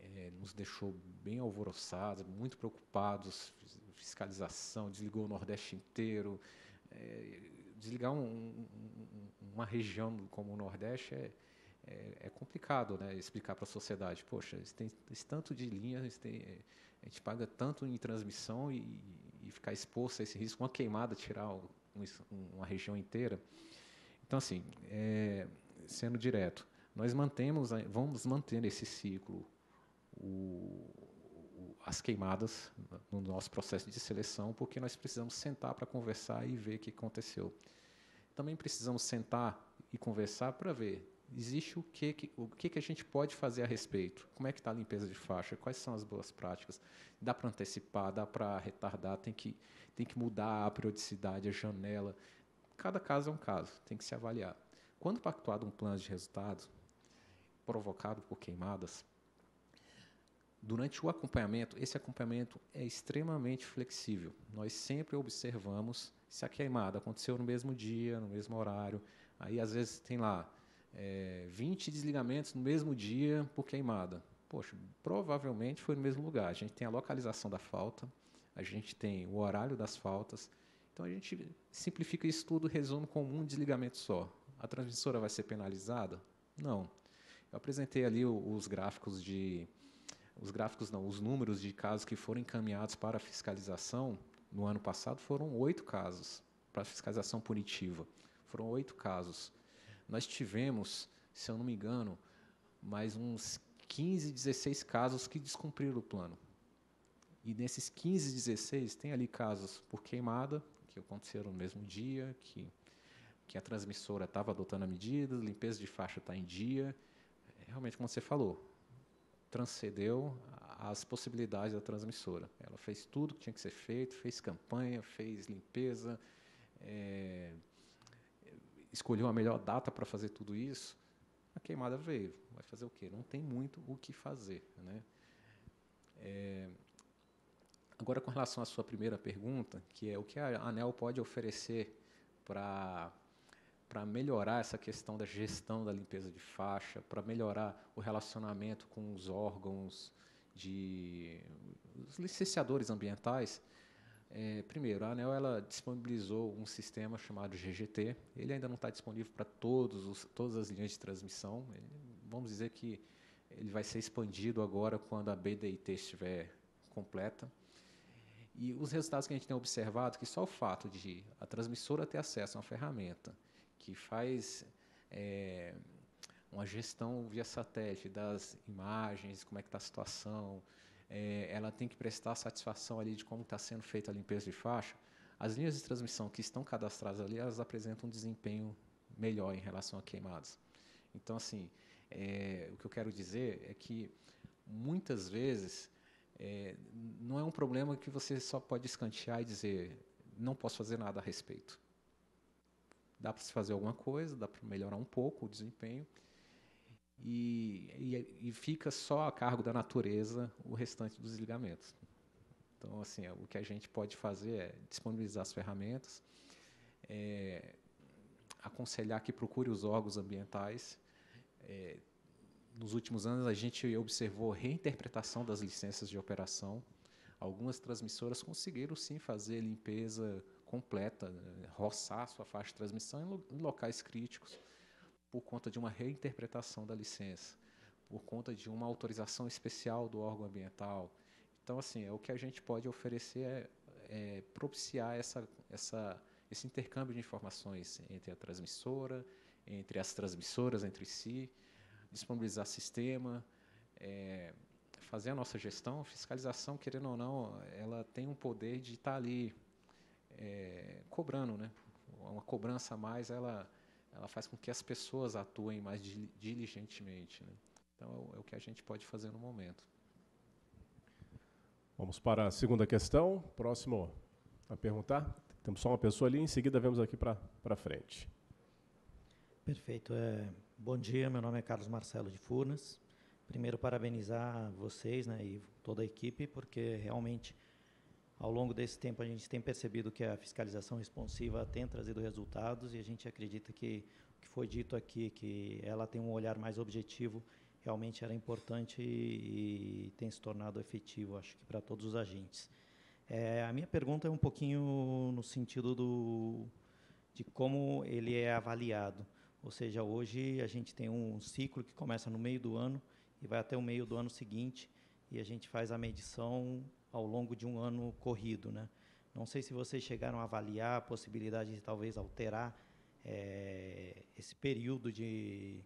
é, nos deixou bem alvoroçados, muito preocupados, fiscalização, desligou o Nordeste inteiro. É, desligar um, um, uma região como o Nordeste é, é, é complicado, né? Explicar para a sociedade, poxa, eles têm esse tanto de linhas, é, a gente paga tanto em transmissão e, e, ficar exposto a esse risco, uma queimada tirar um, uma região inteira. Então, assim, é, sendo direto, nós mantemos, vamos manter esse ciclo o, as queimadas no nosso processo de seleção, porque nós precisamos sentar para conversar e ver o que aconteceu. Também precisamos sentar e conversar para ver existe o que, que o que, que a gente pode fazer a respeito, como é que está a limpeza de faixa, quais são as boas práticas, dá para antecipar, dá para retardar, tem que, tem que mudar a periodicidade, a janela. Cada caso é um caso, tem que se avaliar. Quando pactuado um plano de resultados provocado por queimadas, Durante o acompanhamento, esse acompanhamento é extremamente flexível. Nós sempre observamos se a queimada aconteceu no mesmo dia, no mesmo horário. Aí, às vezes, tem lá é, 20 desligamentos no mesmo dia por queimada. Poxa, provavelmente foi no mesmo lugar. A gente tem a localização da falta, a gente tem o horário das faltas. Então, a gente simplifica isso tudo, resume com um desligamento só. A transmissora vai ser penalizada? Não. Eu apresentei ali os gráficos de os gráficos não, os números de casos que foram encaminhados para fiscalização no ano passado foram oito casos para fiscalização punitiva. Foram oito casos. Nós tivemos, se eu não me engano, mais uns 15, 16 casos que descumpriram o plano. E nesses 15, 16, tem ali casos por queimada, que aconteceram no mesmo dia, que, que a transmissora estava adotando a medida, limpeza de faixa está em dia. É, realmente, como você falou, transcendeu as possibilidades da transmissora. Ela fez tudo que tinha que ser feito, fez campanha, fez limpeza, é, escolheu a melhor data para fazer tudo isso. A queimada veio. Vai fazer o quê? Não tem muito o que fazer, né? É, agora, com relação à sua primeira pergunta, que é o que a ANEL pode oferecer para para melhorar essa questão da gestão da limpeza de faixa, para melhorar o relacionamento com os órgãos de os licenciadores ambientais. É, primeiro, a ANEL ela disponibilizou um sistema chamado GGT. Ele ainda não está disponível para todos os, todas as linhas de transmissão. Ele, vamos dizer que ele vai ser expandido agora quando a BDIT estiver completa. E os resultados que a gente tem observado, é que só o fato de a transmissora ter acesso a uma ferramenta que faz é, uma gestão via satélite das imagens, como é que está a situação, é, ela tem que prestar satisfação ali de como está sendo feita a limpeza de faixa, as linhas de transmissão que estão cadastradas ali, elas apresentam um desempenho melhor em relação a queimadas. Então, assim, é, o que eu quero dizer é que muitas vezes é, não é um problema que você só pode escantear e dizer não posso fazer nada a respeito dá para se fazer alguma coisa, dá para melhorar um pouco o desempenho. E, e, e, fica só a cargo da natureza o restante dos ligamentos. Então, assim, o que a gente pode fazer é disponibilizar as ferramentas, é, aconselhar que procure os órgãos ambientais. É, nos últimos anos, a gente observou reinterpretação das licenças de operação. Algumas transmissoras conseguiram sim fazer limpeza completa, roçar sua faixa de transmissão em locais críticos, por conta de uma reinterpretação da licença, por conta de uma autorização especial do órgão ambiental. Então, assim, é o que a gente pode oferecer é, é propiciar essa, essa, esse intercâmbio de informações entre a transmissora, entre as transmissoras entre si, disponibilizar sistema, é, fazer a nossa gestão, fiscalização, querendo ou não, ela tem um poder de estar ali é, cobrando, né? Uma cobrança a mais, ela, ela faz com que as pessoas atuem mais diligentemente, né? Então, é, é o que a gente pode fazer no momento. Vamos para a segunda questão. Próximo a perguntar. Temos só uma pessoa ali, em seguida vemos aqui para frente. Perfeito. É, bom dia, meu nome é Carlos Marcelo de Furnas. Primeiro, parabenizar vocês né, e toda a equipe, porque realmente ao longo desse tempo, a gente tem percebido que a fiscalização responsiva tem trazido resultados e a gente acredita que o que foi dito aqui, que ela tem um olhar mais objetivo, realmente era importante e, e tem se tornado efetivo, acho que para todos os agentes. É, a minha pergunta é um pouquinho no sentido do, de como ele é avaliado. Ou seja, hoje a gente tem um ciclo que começa no meio do ano e vai até o meio do ano seguinte, e a gente faz a medição ao longo de um ano corrido. Né? Não sei se vocês chegaram a avaliar a possibilidade de talvez alterar é, esse período de,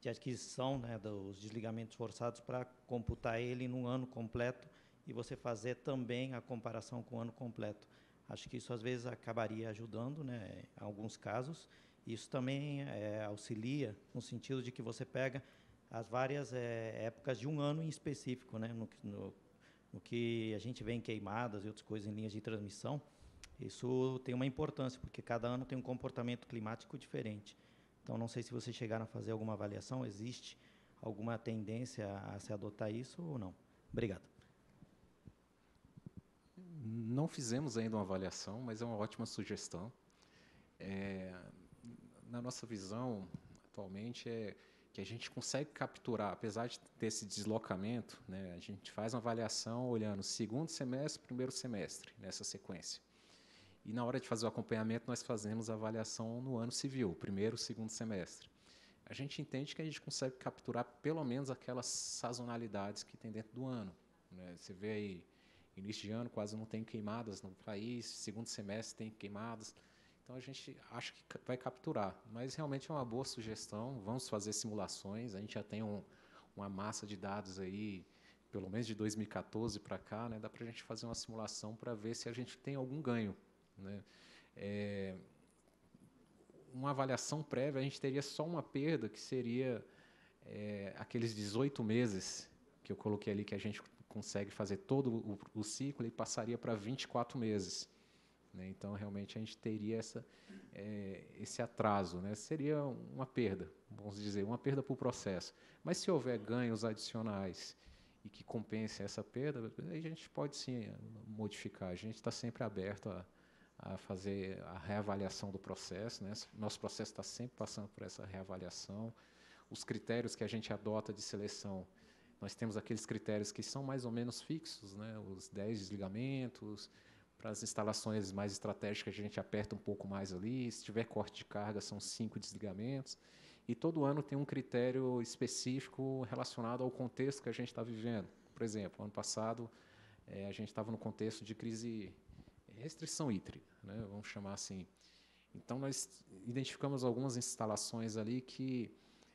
de adquisição né, dos desligamentos forçados para computar ele num ano completo e você fazer também a comparação com o ano completo. Acho que isso às vezes acabaria ajudando, né, em alguns casos. Isso também é, auxilia no sentido de que você pega as várias é, épocas de um ano em específico, né, no, no o que a gente vê em queimadas e outras coisas em linhas de transmissão, isso tem uma importância, porque cada ano tem um comportamento climático diferente. Então, não sei se vocês chegaram a fazer alguma avaliação, existe alguma tendência a se adotar isso ou não? Obrigado. Não fizemos ainda uma avaliação, mas é uma ótima sugestão. É, na nossa visão, atualmente, é que a gente consegue capturar, apesar de ter esse deslocamento, né, a gente faz uma avaliação olhando segundo semestre, primeiro semestre, nessa sequência. E na hora de fazer o acompanhamento, nós fazemos a avaliação no ano civil, primeiro, segundo semestre. A gente entende que a gente consegue capturar pelo menos aquelas sazonalidades que tem dentro do ano. Né? Você vê aí, início de ano quase não tem queimadas no país, segundo semestre tem queimadas. Então a gente acha que vai capturar, mas realmente é uma boa sugestão. Vamos fazer simulações. A gente já tem um, uma massa de dados aí, pelo menos de 2014 para cá, né? Dá para a gente fazer uma simulação para ver se a gente tem algum ganho, né? É, uma avaliação prévia a gente teria só uma perda que seria é, aqueles 18 meses que eu coloquei ali que a gente consegue fazer todo o, o ciclo e passaria para 24 meses. Né? Então, realmente, a gente teria essa, é, esse atraso. Né? Seria uma perda, vamos dizer, uma perda para o processo. Mas se houver ganhos adicionais e que compense essa perda, a gente pode sim modificar. A gente está sempre aberto a, a fazer a reavaliação do processo. Né? Nosso processo está sempre passando por essa reavaliação. Os critérios que a gente adota de seleção, nós temos aqueles critérios que são mais ou menos fixos, né? os 10 desligamentos, para as instalações mais estratégicas, a gente aperta um pouco mais ali. Se tiver corte de carga, são cinco desligamentos. E todo ano tem um critério específico relacionado ao contexto que a gente está vivendo. Por exemplo, ano passado é, a gente estava no contexto de crise, eh, restrição hídrica, né? vamos chamar assim. Então, nós identificamos algumas instalações ali que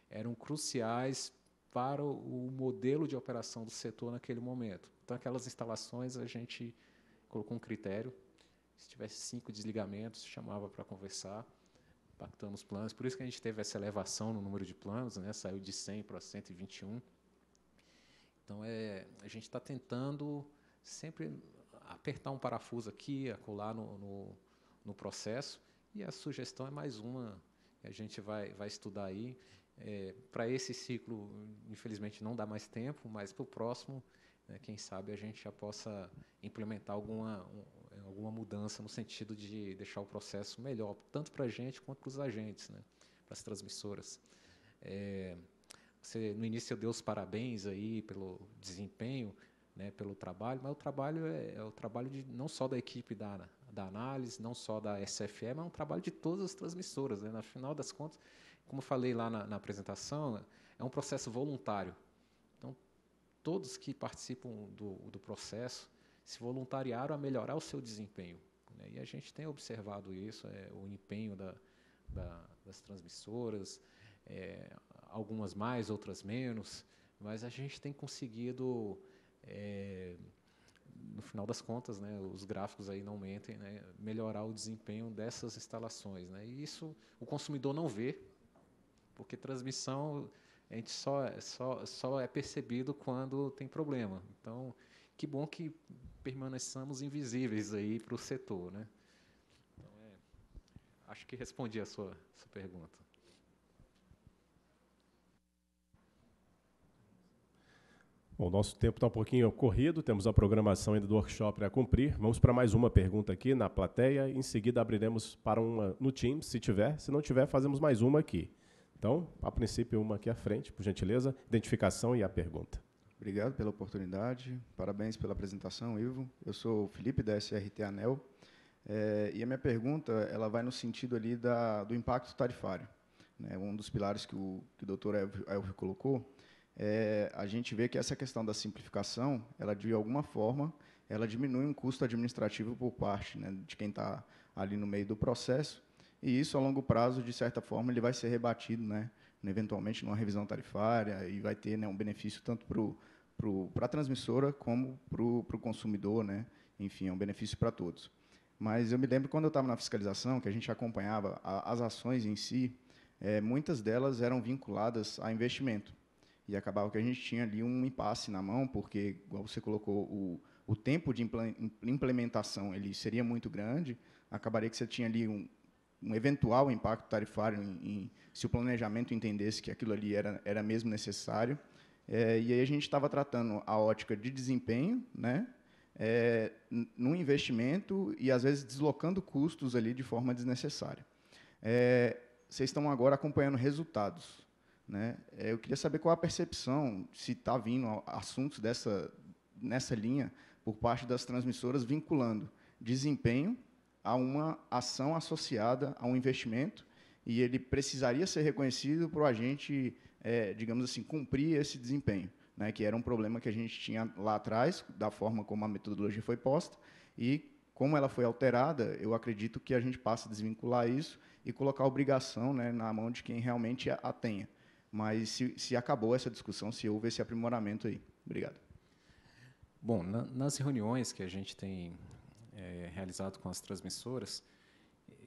eram cruciais para o modelo de operação do setor naquele momento. Então, aquelas instalações a gente colocou um critério. Se tivesse cinco desligamentos, chamava para conversar, os planos. Por isso que a gente teve essa elevação no número de planos, né? saiu de 100 para 121. Então, é, a gente está tentando sempre apertar um parafuso aqui, acolá no, no, no, processo. E a sugestão é mais uma que a gente vai, vai estudar aí. É, para esse ciclo, infelizmente, não dá mais tempo, mas para o próximo, né, quem sabe a gente já possa implementar alguma, um, alguma mudança no sentido de deixar o processo melhor, tanto para a gente quanto para os agentes, né, para as transmissoras. É, você, no início eu dei os parabéns aí pelo desempenho, né, pelo trabalho, mas o trabalho é, é, o trabalho de, não só da equipe da, da análise, não só da SFE, mas é um trabalho de todas as transmissoras. Né? Na final das contas, como falei lá na, na apresentação, é um processo voluntário todos que participam do, do processo se voluntariaram a melhorar o seu desempenho. Né? E a gente tem observado isso, é, o empenho da, da, das transmissoras, é, algumas mais, outras menos, mas a gente tem conseguido, é, no final das contas, né, os gráficos aí não mentem, né, melhorar o desempenho dessas instalações. Né? E isso o consumidor não vê, porque transmissão a gente só, só, só é percebido quando tem problema. Então, que bom que permaneçamos invisíveis aí para o setor, né? Então, é, acho que respondi a sua, sua pergunta. Bom, nosso tempo está um pouquinho corrido, temos a programação ainda do workshop a cumprir. Vamos para mais uma pergunta aqui na plateia. Em seguida abriremos para uma no Teams, se tiver. Se não tiver, fazemos mais uma aqui. Então, a princípio, uma aqui à frente, por gentileza, identificação e a pergunta. Obrigado pela oportunidade, parabéns pela apresentação, Ivo. Eu sou o Felipe, da SRT Anel, é, e a minha pergunta ela vai no sentido ali da, do impacto tarifário. Né? Um dos pilares que o, que o doutor Elvio colocou, é, a gente vê que essa questão da simplificação, ela de alguma forma, ela diminui um custo administrativo por parte né, de quem está ali no meio do processo, e isso, a longo prazo, de certa forma, ele vai ser rebatido, né? eventualmente, numa revisão tarifária, e vai ter né, um benefício tanto para a transmissora como para o consumidor. Né? Enfim, é um benefício para todos. Mas eu me lembro quando eu estava na fiscalização, que a gente acompanhava a, as ações em si, é, muitas delas eram vinculadas a investimento. E acabava que a gente tinha ali um impasse na mão, porque, igual você colocou, o, o tempo de implementação ele seria muito grande, acabaria que você tinha ali um, um eventual impacto tarifário em, em, se o planejamento entendesse que aquilo ali era, era mesmo necessário. É, e aí a gente estava tratando a ótica de desempenho, né, é, no investimento e às vezes deslocando custos ali de forma desnecessária. É, vocês estão agora acompanhando resultados, né? É, eu queria saber qual a percepção se está vindo assuntos dessa nessa linha por parte das transmissoras vinculando desempenho a uma ação associada a um investimento e ele precisaria ser reconhecido para o agente, é, digamos assim, cumprir esse desempenho, né, que era um problema que a gente tinha lá atrás, da forma como a metodologia foi posta, e como ela foi alterada, eu acredito que a gente passa a desvincular isso e colocar a obrigação né, na mão de quem realmente a, tenha. Mas se, se, acabou essa discussão, se houve esse aprimoramento aí. Obrigado. Bom, na, nas reuniões que a gente tem é, realizado com as transmissoras,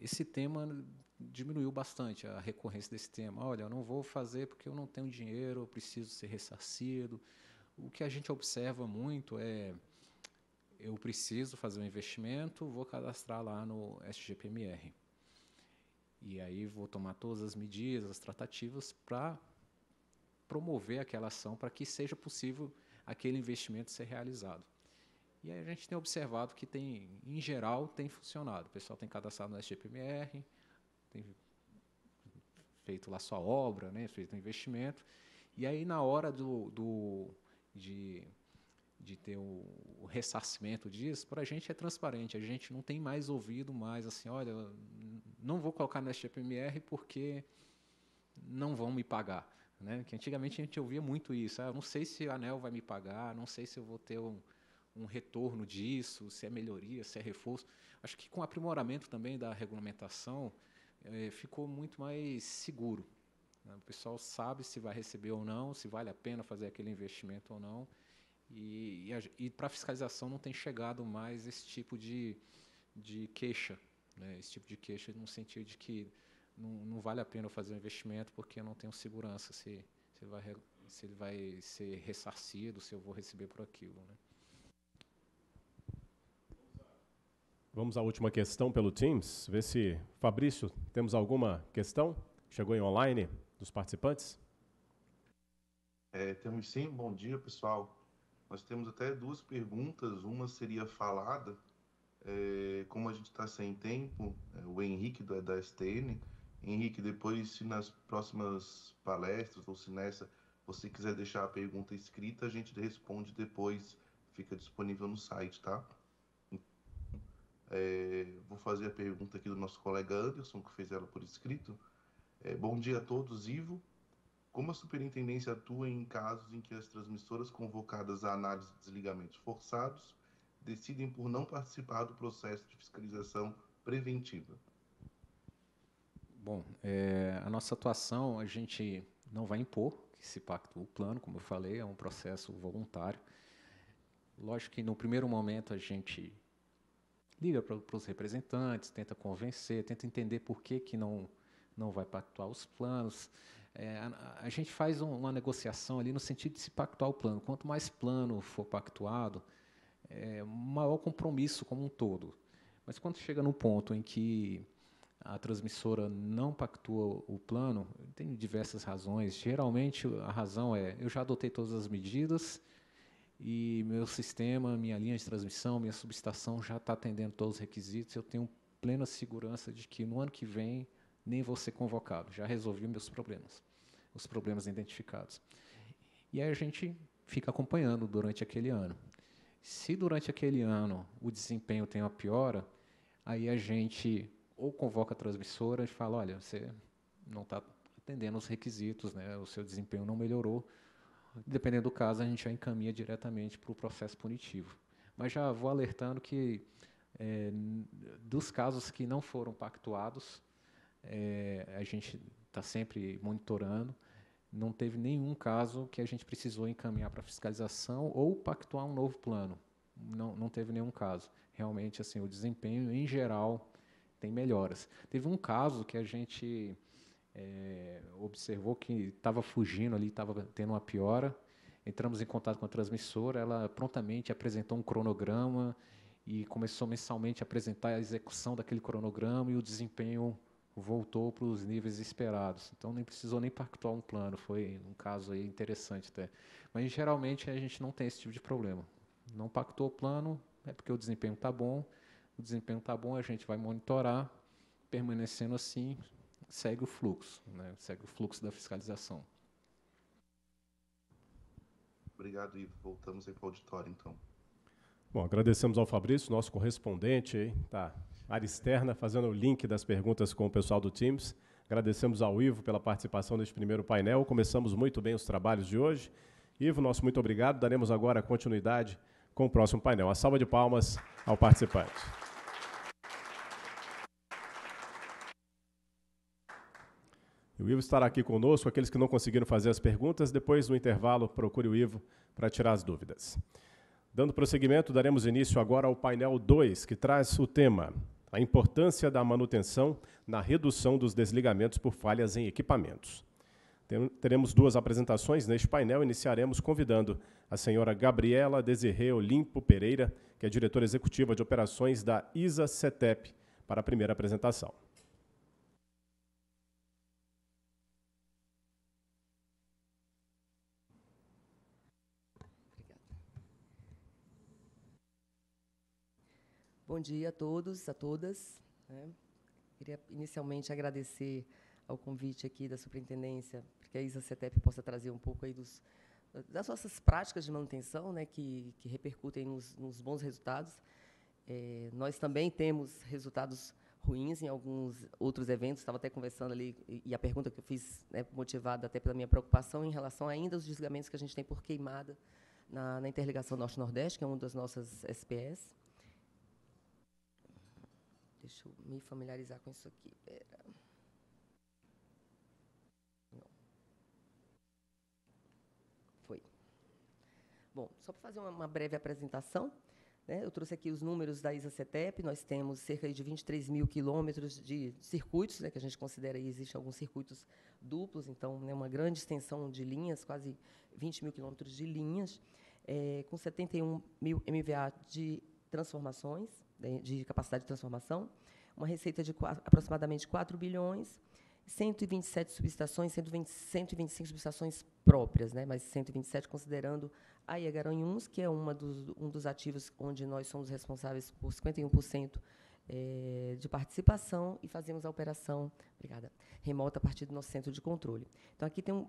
esse tema diminuiu bastante a recorrência desse tema. Olha, eu não vou fazer porque eu não tenho dinheiro, eu preciso ser ressarcido. O que a gente observa muito é eu preciso fazer um investimento, vou cadastrar lá no SGPMR. E aí vou tomar todas as medidas, as tratativas para promover aquela ação para que seja possível aquele investimento ser realizado. E aí a gente tem observado que tem, em geral, tem funcionado. O pessoal tem cadastrado no SGPMR, tem feito lá sua obra, né? feito um investimento. E aí na hora do, do de, de ter o, ressarcimento disso, para a gente é transparente. A gente não tem mais ouvido mais assim, olha, não vou colocar no SGPMR porque não vão me pagar. Né? Que antigamente a gente ouvia muito isso. Ah, não sei se a ANEL vai me pagar, não sei se eu vou ter um um retorno disso, se é melhoria, se é reforço. Acho que com o aprimoramento também da regulamentação eh, ficou muito mais seguro. Né? O pessoal sabe se vai receber ou não, se vale a pena fazer aquele investimento ou não. E, e, e para fiscalização não tem chegado mais esse tipo de, de queixa, né? esse tipo de queixa no sentido de que não, não vale a pena fazer um investimento porque eu não tenho segurança se, se, vai, se ele vai ser ressarcido, se eu vou receber por aquilo. Né? Vamos à última questão pelo Teams, ver se Fabrício, temos alguma questão? Chegou em online dos participantes? É, temos sim, bom dia pessoal. Nós temos até duas perguntas, uma seria falada, é, como a gente está sem tempo, é, o Henrique é da STN. Henrique, depois se nas próximas palestras ou se nessa você quiser deixar a pergunta escrita, a gente responde depois, fica disponível no site, tá? É, vou fazer a pergunta aqui do nosso colega Anderson, que fez ela por escrito. É, bom dia a todos, Ivo. Como a superintendência atua em casos em que as transmissoras convocadas à análise de desligamentos forçados decidem por não participar do processo de fiscalização preventiva? Bom, é, a nossa atuação a gente não vai impor que se o plano, como eu falei, é um processo voluntário. Lógico que no primeiro momento a gente liga para os representantes, tenta convencer, tenta entender por que, que não, não vai pactuar os planos. É, a, a, gente faz um, uma negociação ali no sentido de se pactuar o plano. Quanto mais plano for pactuado, é, maior compromisso como um todo. Mas quando chega num ponto em que a transmissora não pactua o plano, tem diversas razões. Geralmente a razão é eu já adotei todas as medidas, e meu sistema, minha linha de transmissão, minha subestação já está atendendo todos os requisitos. Eu tenho plena segurança de que no ano que vem nem vou ser convocado. Já resolvi meus problemas, os problemas identificados. E aí a gente fica acompanhando durante aquele ano. Se durante aquele ano o desempenho tem uma piora, aí a gente ou convoca a transmissora e fala, olha, você não está atendendo os requisitos, né? o seu desempenho não melhorou, Dependendo do caso, a gente já encaminha diretamente para o processo punitivo. Mas já vou alertando que é, dos casos que não foram pactuados, é, a gente está sempre monitorando. Não teve nenhum caso que a gente precisou encaminhar para fiscalização ou pactuar um novo plano. Não, não teve nenhum caso. Realmente, assim, o desempenho em geral tem melhoras. Teve um caso que a gente é, observou que estava fugindo ali, estava tendo uma piora. Entramos em contato com a transmissora, ela prontamente apresentou um cronograma e começou mensalmente a apresentar a execução daquele cronograma e o desempenho voltou para os níveis esperados. Então nem precisou nem pactuar um plano, foi um caso interessante até. Mas geralmente a gente não tem esse tipo de problema. Não pactou o plano, é porque o desempenho está bom, o desempenho está bom, a gente vai monitorar, permanecendo assim, segue o fluxo, né? segue o fluxo da fiscalização. Obrigado, Ivo. Voltamos aí para o auditório, então. Bom, agradecemos ao Fabrício, nosso correspondente, aí, tá? Área externa, fazendo o link das perguntas com o pessoal do Teams. Agradecemos ao Ivo pela participação neste primeiro painel. Começamos muito bem os trabalhos de hoje. Ivo, nosso muito obrigado. Daremos agora continuidade com o próximo painel. A salva de palmas ao participante. o Ivo estará aqui conosco. Aqueles que não conseguiram fazer as perguntas, depois do intervalo, procure o Ivo para tirar as dúvidas. Dando prosseguimento, daremos início agora ao painel 2, que traz o tema A importância da manutenção na redução dos desligamentos por falhas em equipamentos. Teremos duas apresentações neste painel. Iniciaremos convidando a senhora Gabriela Desirre Olimpo Pereira, que é diretora executiva de operações da ISA-CETEP, para a primeira apresentação. Bom dia a todos, a todas. Né. Queria inicialmente agradecer ao convite aqui da superintendência, porque a Isa CETEP possa trazer um pouco aí dos, das nossas práticas de manutenção, né, que, que repercutem nos, nos bons resultados. É, nós também temos resultados ruins em alguns outros eventos. Estava até conversando ali, e a pergunta que eu fiz, né, motivada até pela minha preocupação em relação ainda aos desligamentos que a gente tem por queimada na, na interligação Norte-Nordeste, que é uma das nossas SPS. Deixa eu me familiarizar com isso aqui. Pera. Foi. Bom, só para fazer uma, uma breve apresentação, né, eu trouxe aqui os números da ISA-CETEP, nós temos cerca de 23 mil quilômetros de circuitos, né, que a gente considera que existem alguns circuitos duplos, então né, uma grande extensão de linhas, quase 20 mil quilômetros de linhas, é, com 71 mil MVA de transformações, de capacidade de transformação, uma receita de aproximadamente 4 bilhões, 127 subestações, 120, 125 subestações próprias, né? mas 127 considerando a Iagaranhuns, que é uma dos, um dos ativos onde nós somos responsáveis por 51% é, eh, de participação e fazemos a operação obrigada, remota a partir do nosso centro de controle. Então, aqui tem um,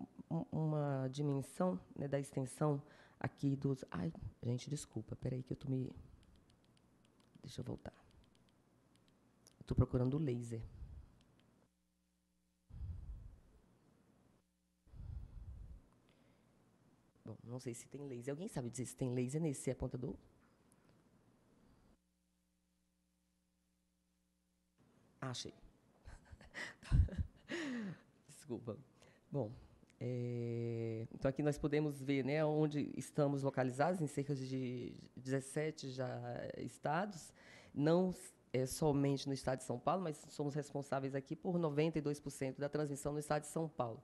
uma dimensão né, da extensão aqui dos... Ai, gente, desculpa, espera aí que eu estou me Deixa eu voltar. Estou procurando o laser. Bom, não sei se tem laser. Alguém sabe dizer se tem laser nesse apontador? achei. Desculpa. Bom, é, então aqui nós podemos ver né, onde estamos localizados, em cerca de 17 já estados, não é, somente no estado de São Paulo, mas somos responsáveis aqui por 92% da transmissão no estado de São Paulo.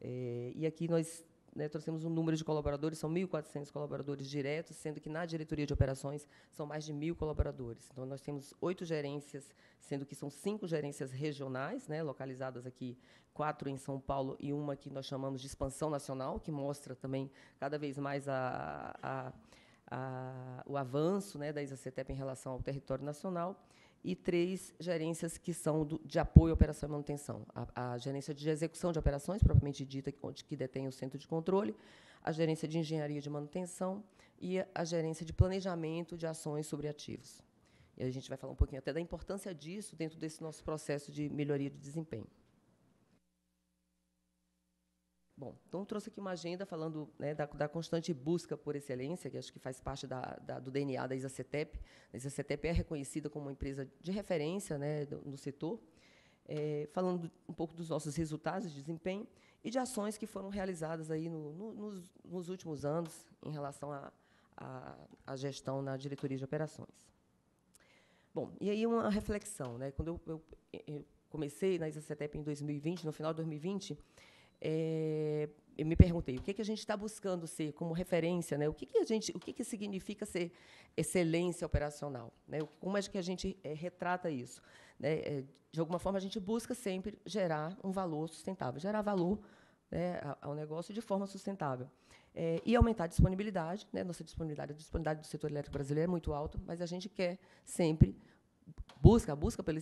É, e aqui nós né, trouxemos um número de colaboradores, são 1.400 colaboradores diretos, sendo que na diretoria de operações são mais de mil colaboradores. Então, nós temos oito gerências, sendo que são cinco gerências regionais, né, localizadas aqui, quatro em São Paulo e uma que nós chamamos de expansão nacional, que mostra também cada vez mais a, a, a, o avanço né, da Isacetep em relação ao território nacional e três gerências que são do, de apoio operação e manutenção. A, a, gerência de execução de operações, propriamente dita, onde, que detém o centro de controle, a gerência de engenharia de manutenção e a, a gerência de planejamento de ações sobre ativos. E a gente vai falar um pouquinho até da importância disso dentro desse nosso processo de melhoria de desempenho. Bom, então trouxe aqui uma agenda falando né, da, da, constante busca por excelência, que acho que faz parte da, da, do DNA da Isacetep. A Isacetep é reconhecida como uma empresa de referência né, do, no setor. É, falando um pouco dos nossos resultados de desempenho e de ações que foram realizadas aí no, no, nos, nos, últimos anos em relação à gestão na diretoria de operações. Bom, e aí uma reflexão. Né? Quando eu, eu, eu comecei na Isacetep em 2020, no final de 2020 é, eu me perguntei o que, é que a gente está buscando ser como referência, né? O que, que a gente, o que, que significa ser excelência operacional, né? Como é que a gente é, retrata isso? Né? É, de alguma forma a gente busca sempre gerar um valor sustentável, gerar valor né, ao negócio de forma sustentável. É, e aumentar a disponibilidade, né, nossa disponibilidade, a disponibilidade do setor elétrico brasileiro é muito alta, mas a gente quer sempre busca, a busca pela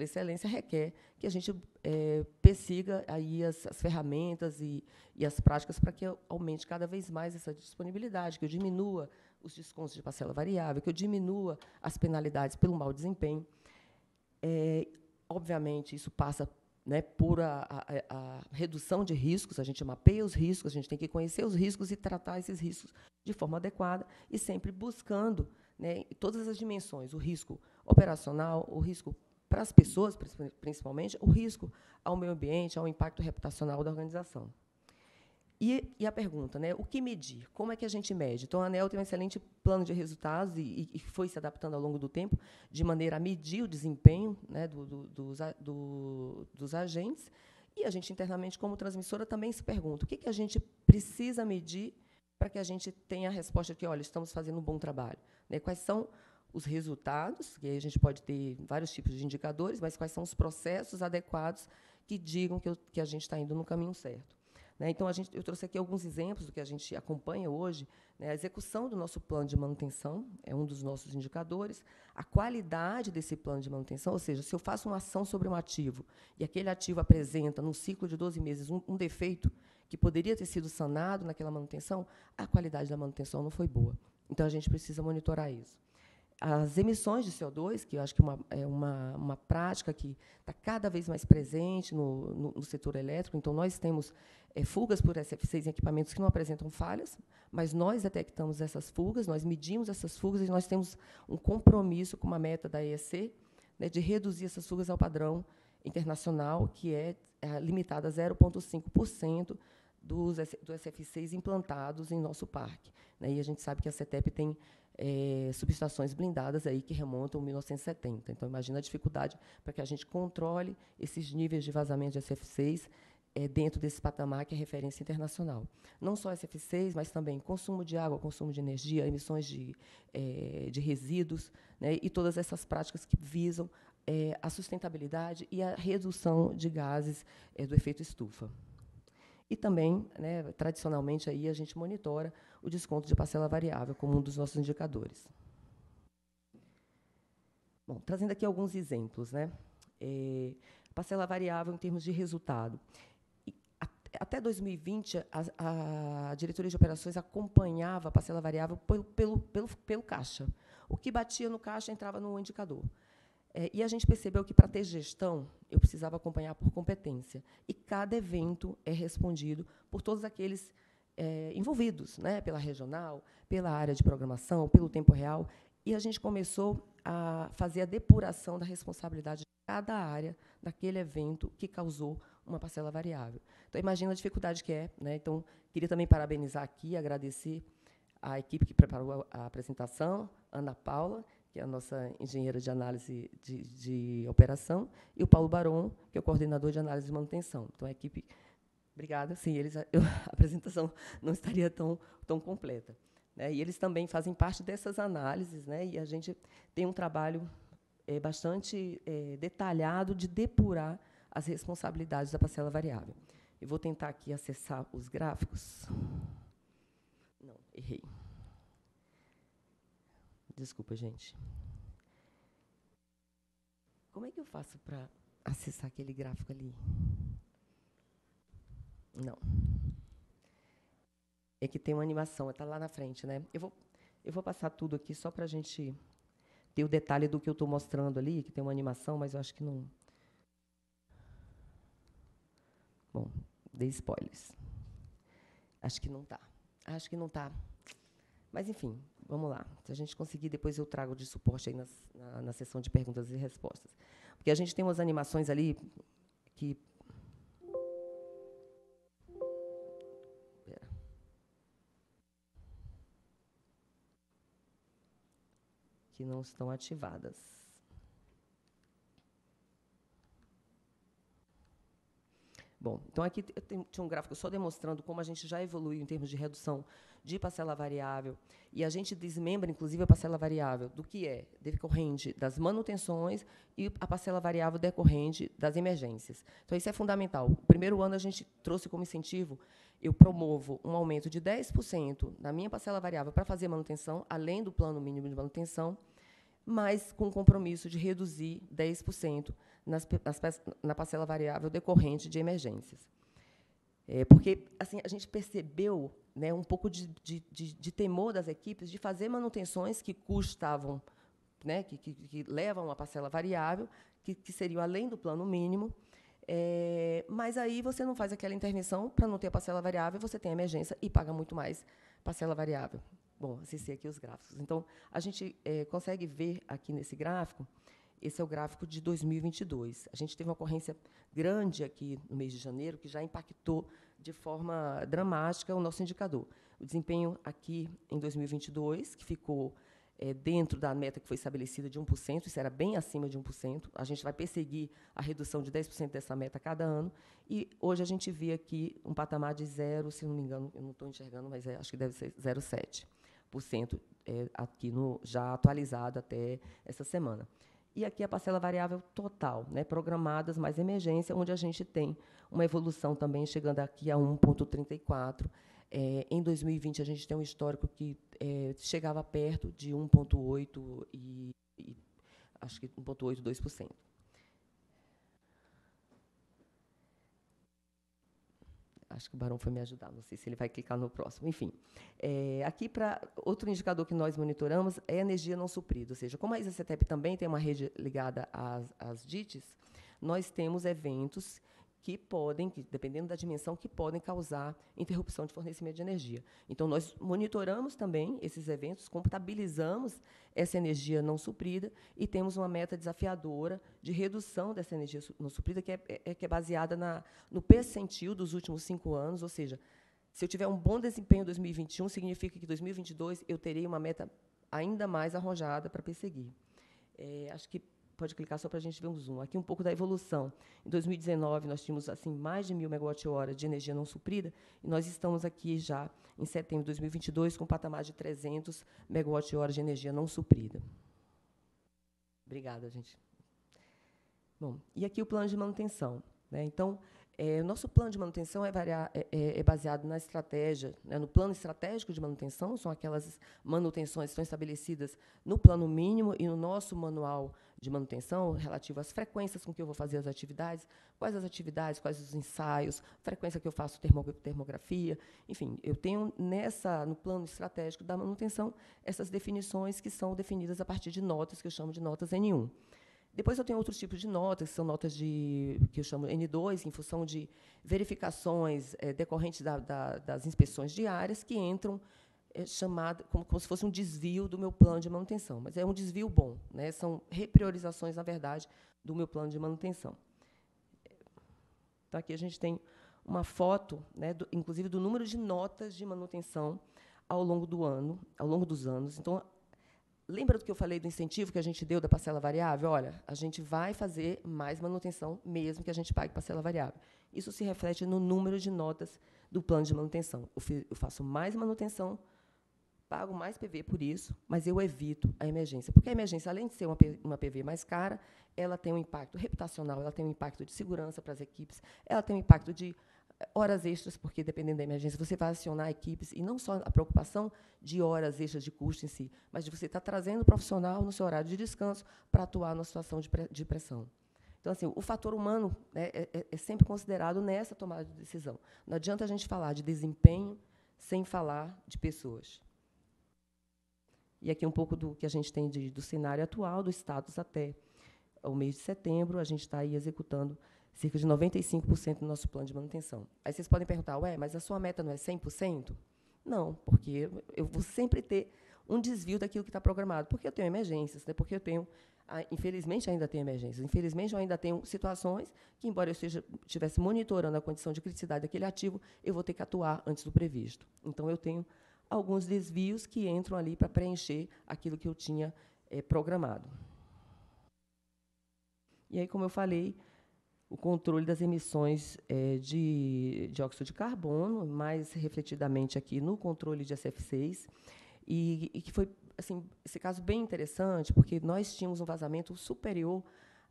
excelência, requer que a gente é, persiga aí as, as ferramentas e, e, as práticas para que aumente cada vez mais essa disponibilidade, que eu diminua os descontos de parcela variável, que eu diminua as penalidades pelo mau desempenho. É, obviamente, isso passa né, por a, a, a redução de riscos, a gente mapeia os riscos, a gente tem que conhecer os riscos e tratar esses riscos de forma adequada e sempre buscando né, todas as dimensões, o risco operacional, o risco para as pessoas, principalmente, o risco ao meio ambiente, ao impacto reputacional da organização. E, e, a pergunta, né, o que medir? Como é que a gente mede? Então, a ANEL tem um excelente plano de resultados e, e foi se adaptando ao longo do tempo, de maneira a medir o desempenho né, do, do, dos, a, do, dos agentes. E a gente, internamente, como transmissora, também se pergunta o que, que a gente precisa medir para que a gente tenha a resposta de que, olha, estamos fazendo um bom trabalho. Né? Quais são os resultados, que a gente pode ter vários tipos de indicadores, mas quais são os processos adequados que digam que, eu, que a gente está indo no caminho certo. Né? Então, a gente, eu trouxe aqui alguns exemplos do que a gente acompanha hoje. Né? A execução do nosso plano de manutenção é um dos nossos indicadores. A qualidade desse plano de manutenção, ou seja, se eu faço uma ação sobre um ativo e aquele ativo apresenta, num ciclo de 12 meses, um, um defeito que poderia ter sido sanado naquela manutenção, a qualidade da manutenção não foi boa. Então, a gente precisa monitorar isso. As emissões de CO2, que eu acho que é uma, é uma, uma prática que está cada vez mais presente no, no, no, setor elétrico, então, nós temos é, fugas por SF6 em equipamentos que não apresentam falhas, mas nós detectamos essas fugas, nós medimos essas fugas e nós temos um compromisso com uma meta da EEC né, de reduzir essas fugas ao padrão internacional, que é, é limitado a 0,5% dos, SF6 implantados em nosso parque. Né? E a gente sabe que a CETEP tem é, subestações blindadas aí que remontam a 1970. Então, imagina a dificuldade para que a gente controle esses níveis de vazamento de sf é, dentro desse patamar que é referência internacional. Não só SF6, mas também consumo de água, consumo de energia, emissões de, é, de resíduos, né, e todas essas práticas que visam é, a sustentabilidade e a redução de gases é, do efeito estufa. E também, né, tradicionalmente, aí a gente monitora o desconto de parcela variável como um dos nossos indicadores. Bom, trazendo aqui alguns exemplos. Né? É, parcela variável em termos de resultado. E até 2020, a, a, diretoria de operações acompanhava a parcela variável pelo, pelo, pelo, pelo caixa. O que batia no caixa entrava no indicador. É, e a gente percebeu que, para ter gestão, eu precisava acompanhar por competência. E cada evento é respondido por todos aqueles é, envolvidos, né, pela regional, pela área de programação, pelo tempo real. E a gente começou a fazer a depuração da responsabilidade de cada área daquele evento que causou uma parcela variável. Então, imagina a dificuldade que é. Né? Então, queria também parabenizar aqui, agradecer a equipe que preparou a, a apresentação, Ana Paula, que é a nossa engenheira de análise de, de operação, e o Paulo Baron, que é o coordenador de análise de manutenção. Então, a equipe. Obrigada. Sem eles, eu, a apresentação não estaria tão, tão completa. Né? E eles também fazem parte dessas análises, né? e a gente tem um trabalho é, bastante é, detalhado de depurar as responsabilidades da parcela variável. Eu vou tentar aqui acessar os gráficos. Não, errei. Desculpa, gente. Como é que eu faço para acessar aquele gráfico ali? Não. É que tem uma animação, está lá na frente, né? Eu vou, eu vou passar tudo aqui só para a gente ter o detalhe do que eu estou mostrando ali, que tem uma animação, mas eu acho que não. Bom, dei spoilers. Acho que não está Acho que não está Mas enfim, Vamos lá. Se a gente conseguir, depois eu trago de suporte aí nas, na, na sessão de perguntas e respostas. Porque a gente tem umas animações ali que que não estão ativadas. Bom, então aqui tenho, tinha um gráfico só demonstrando como a gente já evoluiu em termos de redução de parcela variável. E a gente desmembra, inclusive, a parcela variável do que é decorrente das manutenções e a parcela variável decorrente das emergências. Então, isso é fundamental. O primeiro ano, a gente trouxe como incentivo, eu promovo um aumento de 10% na minha parcela variável para fazer manutenção, além do plano mínimo de manutenção, mas com o compromisso de reduzir 10% nas, nas, na parcela variável decorrente de emergências. É, porque assim a gente percebeu né, um pouco de, de, de, de, temor das equipes de fazer manutenções que custavam, né, que, que, que levam a parcela variável, que, que seriam além do plano mínimo, é, mas aí você não faz aquela intervenção para não ter a parcela variável, você tem a emergência e paga muito mais parcela variável. Bom, acessei aqui os gráficos. Então, a gente é, consegue ver aqui nesse gráfico, esse é o gráfico de 2022. A gente teve uma ocorrência grande aqui no mês de janeiro, que já impactou de forma dramática o nosso indicador. O desempenho aqui em 2022, que ficou é, dentro da meta que foi estabelecida de 1%, isso era bem acima de 1%. A gente vai perseguir a redução de 10% dessa meta cada ano. E hoje a gente vê aqui um patamar de zero, se não me engano, eu não estou enxergando, mas é, acho que deve ser 0,7% é, aqui no, já atualizado até essa semana. E aqui a parcela variável total, né, programadas mais emergência, onde a gente tem uma evolução também chegando aqui a 1,34%. É, em 2020, a gente tem um histórico que é, chegava perto de 1,8% e, e acho que 1,8%, 2%. Acho que o Barão foi me ajudar, não sei se ele vai clicar no próximo. Enfim, é, aqui para outro indicador que nós monitoramos é a energia não suprida, ou seja, como a ISACETEP também tem uma rede ligada às, às DITES, nós temos eventos que podem, que, dependendo da dimensão, que podem causar interrupção de fornecimento de energia. Então, nós monitoramos também esses eventos, contabilizamos essa energia não suprida e temos uma meta desafiadora de redução dessa energia não suprida, que é, é, é que é baseada na, no percentil dos últimos cinco anos, ou seja, se eu tiver um bom desempenho em 2021, significa que em 2022 eu terei uma meta ainda mais arrojada para perseguir. É, acho que pode clicar só para a gente ver um zoom. Aqui um pouco da evolução. Em 2019, nós tínhamos assim mais de mil megawatt-hora de energia não suprida, e nós estamos aqui já em setembro de 2022 com um patamar de 300 megawatt-hora de energia não suprida. Obrigada, gente. Bom, e aqui o plano de manutenção. Né? Então, é, o nosso plano de manutenção é, variar, é, é, é baseado na estratégia, né, no plano estratégico de manutenção, são aquelas manutenções que estão estabelecidas no plano mínimo e no nosso manual de manutenção relativo às frequências com que eu vou fazer as atividades, quais as atividades, quais os ensaios, frequência que eu faço termografia, enfim, eu tenho nessa no plano estratégico da manutenção essas definições que são definidas a partir de notas que eu chamo de notas N1. Depois eu tenho outros tipos de notas, que são notas de que eu chamo N2, em função de verificações é, decorrentes da, da, das inspeções diárias que entram é chamada como, como, se fosse um desvio do meu plano de manutenção, mas é um desvio bom, né? São repriorizações, na verdade, do meu plano de manutenção. Então aqui a gente tem uma foto, né, do, inclusive do número de notas de manutenção ao longo do ano, ao longo dos anos. Então Lembra do que eu falei do incentivo que a gente deu da parcela variável? Olha, a gente vai fazer mais manutenção mesmo que a gente pague parcela variável. Isso se reflete no número de notas do plano de manutenção. Eu, faço mais manutenção pago mais PV por isso, mas eu evito a emergência. Porque a emergência, além de ser uma, PV mais cara, ela tem um impacto reputacional, ela tem um impacto de segurança para as equipes, ela tem um impacto de eh, horas extras, porque dependendo da emergência, você vai acionar equipes, e não só a preocupação de horas extras de custo em si, mas de você estar tá trazendo o profissional no seu horário de descanso para atuar numa situação de, de pressão. Então, assim, o fator humano né, é, é, é sempre considerado nessa tomada de decisão. Não adianta a gente falar de desempenho sem falar de pessoas. E aqui é um pouco do que a gente tem de, do cenário atual, do status até o mês de setembro, a gente está aí executando cerca de 95% do nosso plano de manutenção. Aí vocês podem perguntar, ué, mas a sua meta não é 100%? Não, porque eu vou sempre ter um desvio daquilo que está programado, porque eu tenho emergências, né? porque eu tenho, infelizmente, ainda tenho emergências, infelizmente, eu ainda tenho situações que, embora eu estivesse monitorando a condição de criticidade daquele ativo, eu vou ter que atuar antes do previsto. Então, eu tenho alguns desvios que entram ali para preencher aquilo que eu tinha é, programado. E aí, como eu falei, o controle das emissões é, de dióxido de, de carbono, mais refletidamente aqui no controle de SF6, e, e, que foi assim, esse caso bem interessante, porque nós tínhamos um vazamento superior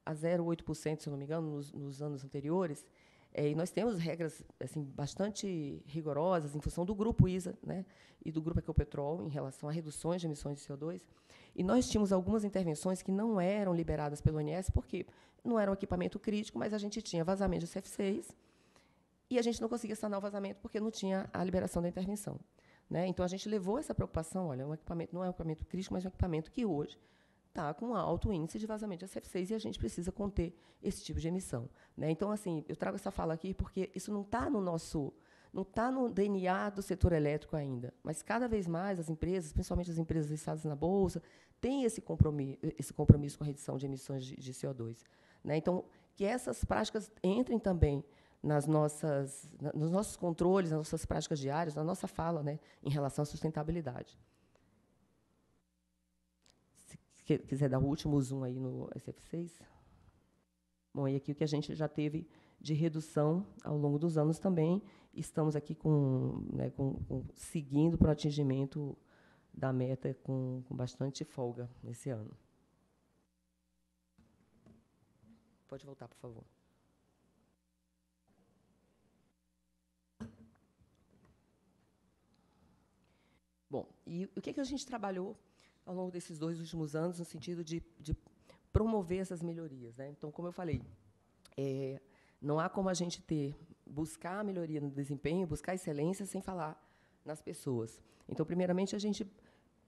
a 0,8%, se não me engano, nos, nos anos anteriores, é, e nós temos regras assim bastante rigorosas em função do grupo ISA né, e do grupo Ecopetrol em relação a reduções de emissões de CO2. E nós tínhamos algumas intervenções que não eram liberadas pelo ONS, porque não era um equipamento crítico, mas a gente tinha vazamento de CF6 e a gente não conseguia sanar o vazamento porque não tinha a liberação da intervenção. Né? Então, a gente levou essa preocupação, olha, um equipamento não é um equipamento crítico, mas é um equipamento que hoje está com alto índice de vazamento de SF6 e a gente precisa conter esse tipo de emissão. Né? Então, assim, eu trago essa fala aqui porque isso não está no nosso não está no DNA do setor elétrico ainda, mas cada vez mais as empresas, principalmente as empresas listadas na bolsa, têm esse compromisso, esse compromisso com a redução de emissões de, de CO2. Né? Então, que essas práticas entrem também nas nossas, nos nossos controles, nas nossas práticas diárias, na nossa fala, né, em relação à sustentabilidade. Se quiser dar o último zoom aí no SF6. Bom, e aqui o que a gente já teve de redução ao longo dos anos também. Estamos aqui com, né, com, com seguindo para o atingimento da meta com, com bastante folga nesse ano. Pode voltar, por favor. Bom, e o que, que a gente trabalhou ao longo desses dois últimos anos, no sentido de, de promover essas melhorias. Né? Então, como eu falei, é, não há como a gente ter buscar a melhoria no desempenho, buscar excelência sem falar nas pessoas. Então, primeiramente, a gente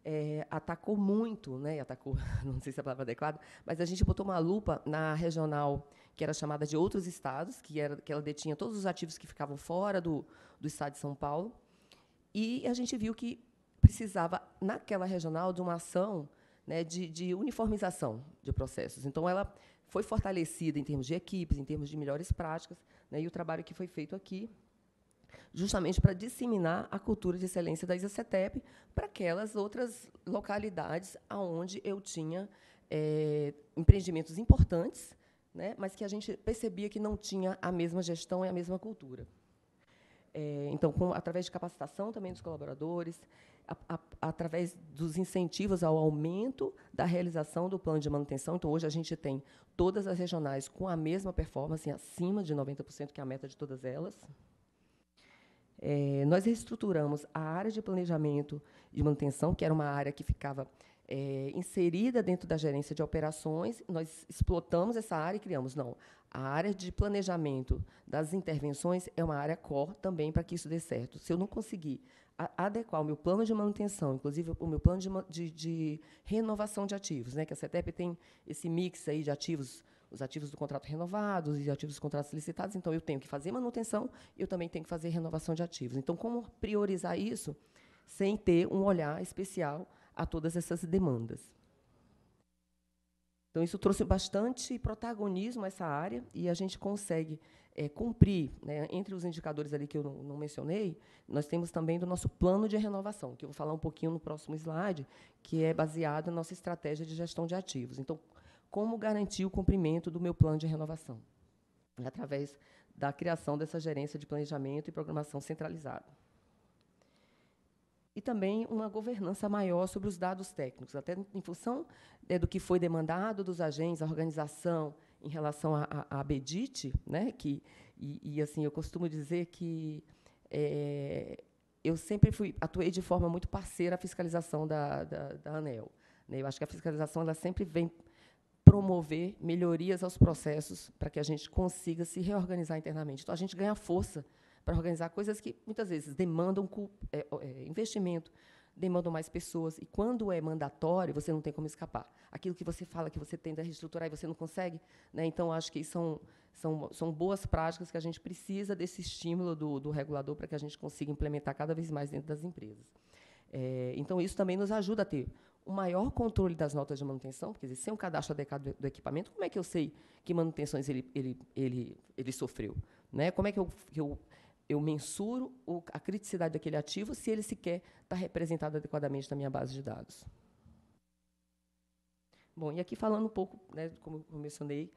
é, atacou muito, né? Atacou, não sei se é a palavra adequada, mas a gente botou uma lupa na regional que era chamada de outros estados, que era que ela detinha todos os ativos que ficavam fora do, do estado de São Paulo, e a gente viu que precisava, naquela regional, de uma ação né, de, de uniformização de processos. Então, ela foi fortalecida em termos de equipes, em termos de melhores práticas, né, e o trabalho que foi feito aqui, justamente para disseminar a cultura de excelência da ISACETEP para aquelas outras localidades aonde eu tinha é, empreendimentos importantes, né, mas que a gente percebia que não tinha a mesma gestão e a mesma cultura. É, então, com, através de capacitação também dos colaboradores, a, através dos incentivos ao aumento da realização do plano de manutenção. Então, hoje a gente tem todas as regionais com a mesma performance, acima de 90%, que é a meta de todas elas. É, nós reestruturamos a área de planejamento de manutenção, que era uma área que ficava é, inserida dentro da gerência de operações. Nós explotamos essa área e criamos, não, a área de planejamento das intervenções é uma área core também para que isso dê certo. Se eu não conseguir adequar o meu plano de manutenção, inclusive o meu plano de, de, de, renovação de ativos, né? Que a CETEP tem esse mix aí de ativos, os ativos do contrato renovados e ativos dos contratos licitados. Então eu tenho que fazer manutenção e eu também tenho que fazer renovação de ativos. Então como priorizar isso sem ter um olhar especial a todas essas demandas? Então isso trouxe bastante protagonismo a essa área e a gente consegue é, cumprir, né, entre os indicadores ali que eu não, não, mencionei, nós temos também do nosso plano de renovação, que eu vou falar um pouquinho no próximo slide, que é baseado na nossa estratégia de gestão de ativos. Então, como garantir o cumprimento do meu plano de renovação? Através da criação dessa gerência de planejamento e programação centralizada. E também uma governança maior sobre os dados técnicos, até em função é, do que foi demandado dos agentes, a organização, em relação à Bedite, né? Que e, e, assim eu costumo dizer que é, eu sempre fui atuei de forma muito parceira à fiscalização da, da, da Anel. Né? Eu acho que a fiscalização ela sempre vem promover melhorias aos processos para que a gente consiga se reorganizar internamente. Então a gente ganha força para organizar coisas que muitas vezes demandam é, é, investimento, demandam mais pessoas. E quando é mandatório, você não tem como escapar. Aquilo que você fala que você tenta reestruturar e você não consegue. Né? Então, acho que são, são, são boas práticas que a gente precisa desse estímulo do, do regulador para que a gente consiga implementar cada vez mais dentro das empresas. É, então, isso também nos ajuda a ter o maior controle das notas de manutenção, porque dizer, sem um cadastro adequado do equipamento, como é que eu sei que manutenções ele, ele, ele, ele sofreu? Né? Como é que eu, que eu eu mensuro o, a criticidade daquele ativo se ele sequer está representado adequadamente na minha base de dados. Bom, e aqui falando um pouco, né, como eu mencionei,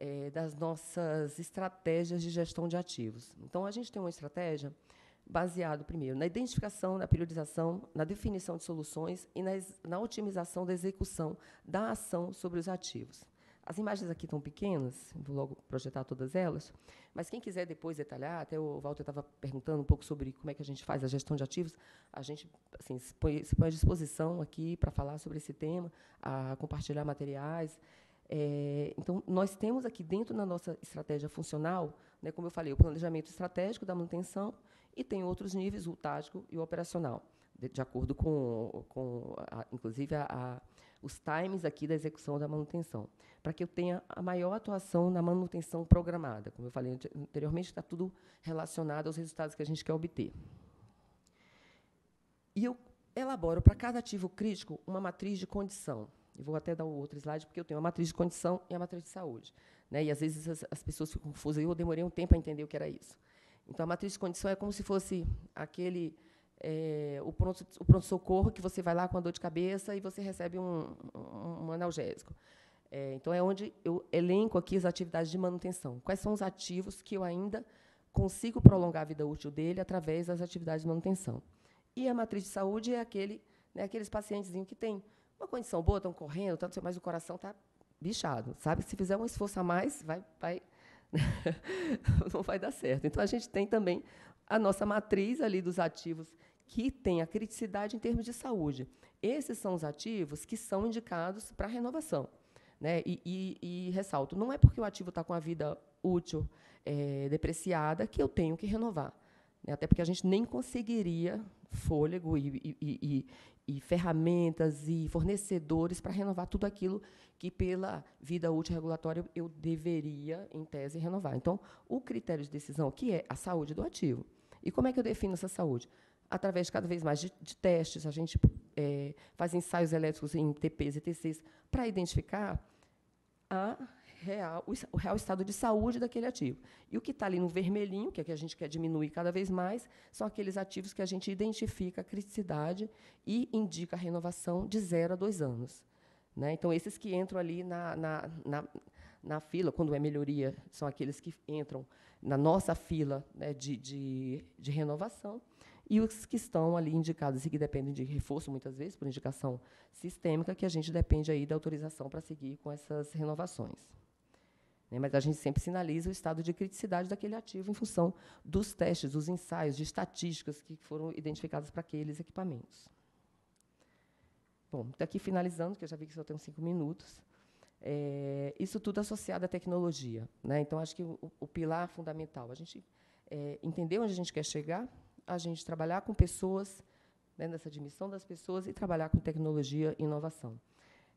é, das nossas estratégias de gestão de ativos. Então, a gente tem uma estratégia baseado primeiro na identificação, na priorização, na definição de soluções e na, na otimização da execução da ação sobre os ativos. As imagens aqui estão pequenas, vou logo projetar todas elas, mas quem quiser depois detalhar, até o Walter estava perguntando um pouco sobre como é que a gente faz a gestão de ativos, a gente assim, se, põe, se põe à disposição aqui para falar sobre esse tema, a compartilhar materiais. É, então, nós temos aqui dentro da nossa estratégia funcional, né, como eu falei, o planejamento estratégico da manutenção e tem outros níveis, o tático e o operacional, de, de acordo com, com a, inclusive, a, a os times aqui da execução da manutenção, para que eu tenha a maior atuação na manutenção programada. Como eu falei anteriormente, está tudo relacionado aos resultados que a gente quer obter. E eu elaboro para cada ativo crítico uma matriz de condição. E vou até dar o outro slide, porque eu tenho a matriz de condição e a matriz de saúde. Né? E, às vezes, as, as pessoas ficam confusas. Eu demorei um tempo a entender o que era isso. Então, a matriz de condição é como se fosse aquele é, o pronto-socorro pronto que você vai lá com a dor de cabeça e você recebe um, um, um analgésico. É, então, é onde eu elenco aqui as atividades de manutenção. Quais são os ativos que eu ainda consigo prolongar a vida útil dele através das atividades de manutenção? E a matriz de saúde é aquele, né, aqueles pacientes que têm uma condição boa, estão correndo, tanto mais o coração está bichado. Sabe se fizer um esforço a mais, vai, vai não vai dar certo. Então, a gente tem também a nossa matriz ali dos ativos que a criticidade em termos de saúde. Esses são os ativos que são indicados para renovação. Né? E, e, e, ressalto, não é porque o ativo está com a vida útil é, depreciada que eu tenho que renovar. Né? Até porque a gente nem conseguiria fôlego e, e ferramentas e fornecedores para renovar tudo aquilo que, pela vida útil regulatória, eu deveria, em tese, renovar. Então, o critério de decisão aqui é a saúde do ativo. E como é que eu defino essa saúde? através de cada vez mais de, de testes, a gente é, faz ensaios elétricos em TPs e TCs para identificar a real, o real estado de saúde daquele ativo. E o que está ali no vermelhinho, que é que a gente quer diminuir cada vez mais, são aqueles ativos que a gente identifica a criticidade e indica a renovação de zero a dois anos. Né? Então, esses que entram ali na, na, na, na, fila, quando é melhoria, são aqueles que entram na nossa fila né, de, de, de renovação e os que estão ali indicados e que dependem de reforço, muitas vezes, por indicação sistêmica, que a gente depende aí da autorização para seguir com essas renovações. Né, mas a gente sempre sinaliza o estado de criticidade daquele ativo em função dos testes, dos ensaios, de estatísticas que foram identificadas para aqueles equipamentos. Bom, aqui finalizando, que eu já vi que só tenho cinco minutos. É, isso tudo associado à tecnologia. Né? Então, acho que o, o pilar fundamental, a gente é, entender onde a gente quer chegar, a gente trabalhar com pessoas, né, nessa admissão das pessoas e trabalhar com tecnologia e inovação.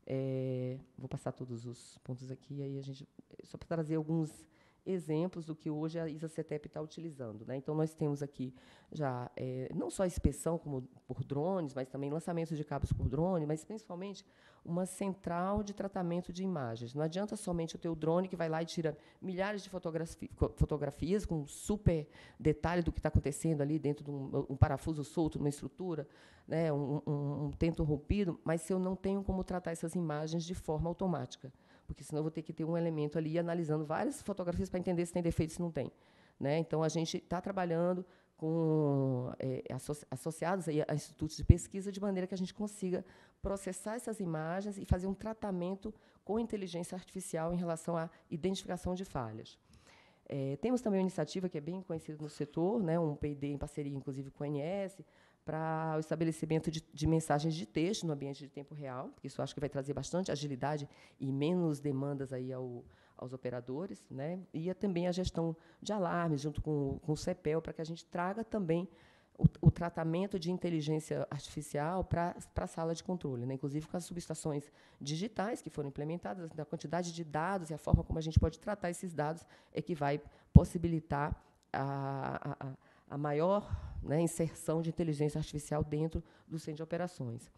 É, vou passar todos os pontos aqui, aí a gente só para trazer alguns exemplos do que hoje a ISACETEP está utilizando. Né? Então, nós temos aqui já é, não só a inspeção como por drones, mas também lançamento de cabos por drone, mas principalmente uma central de tratamento de imagens. Não adianta somente eu ter o drone que vai lá e tira milhares de fotografi fotografias com super detalhe do que está acontecendo ali dentro de um, um parafuso solto numa estrutura, né? um, um, um tento rompido, mas se eu não tenho como tratar essas imagens de forma automática porque senão eu vou ter que ter um elemento ali analisando várias fotografias para entender se tem defeito se não tem. Né? Então, a gente está trabalhando com é, associados a institutos de pesquisa de maneira que a gente consiga processar essas imagens e fazer um tratamento com inteligência artificial em relação à identificação de falhas. É, temos também uma iniciativa que é bem conhecida no setor, né, um P&D em parceria, inclusive, com a NS para o estabelecimento de, de, mensagens de texto no ambiente de tempo real, porque isso acho que vai trazer bastante agilidade e menos demandas aí ao, aos operadores, né? e é também a gestão de alarmes junto com, com o CEPEL, para que a gente traga também o, o tratamento de inteligência artificial para a sala de controle, né? inclusive com as subestações digitais que foram implementadas, A quantidade de dados e a forma como a gente pode tratar esses dados é que vai possibilitar a, a, a a maior né, inserção de inteligência artificial dentro do centro de operações.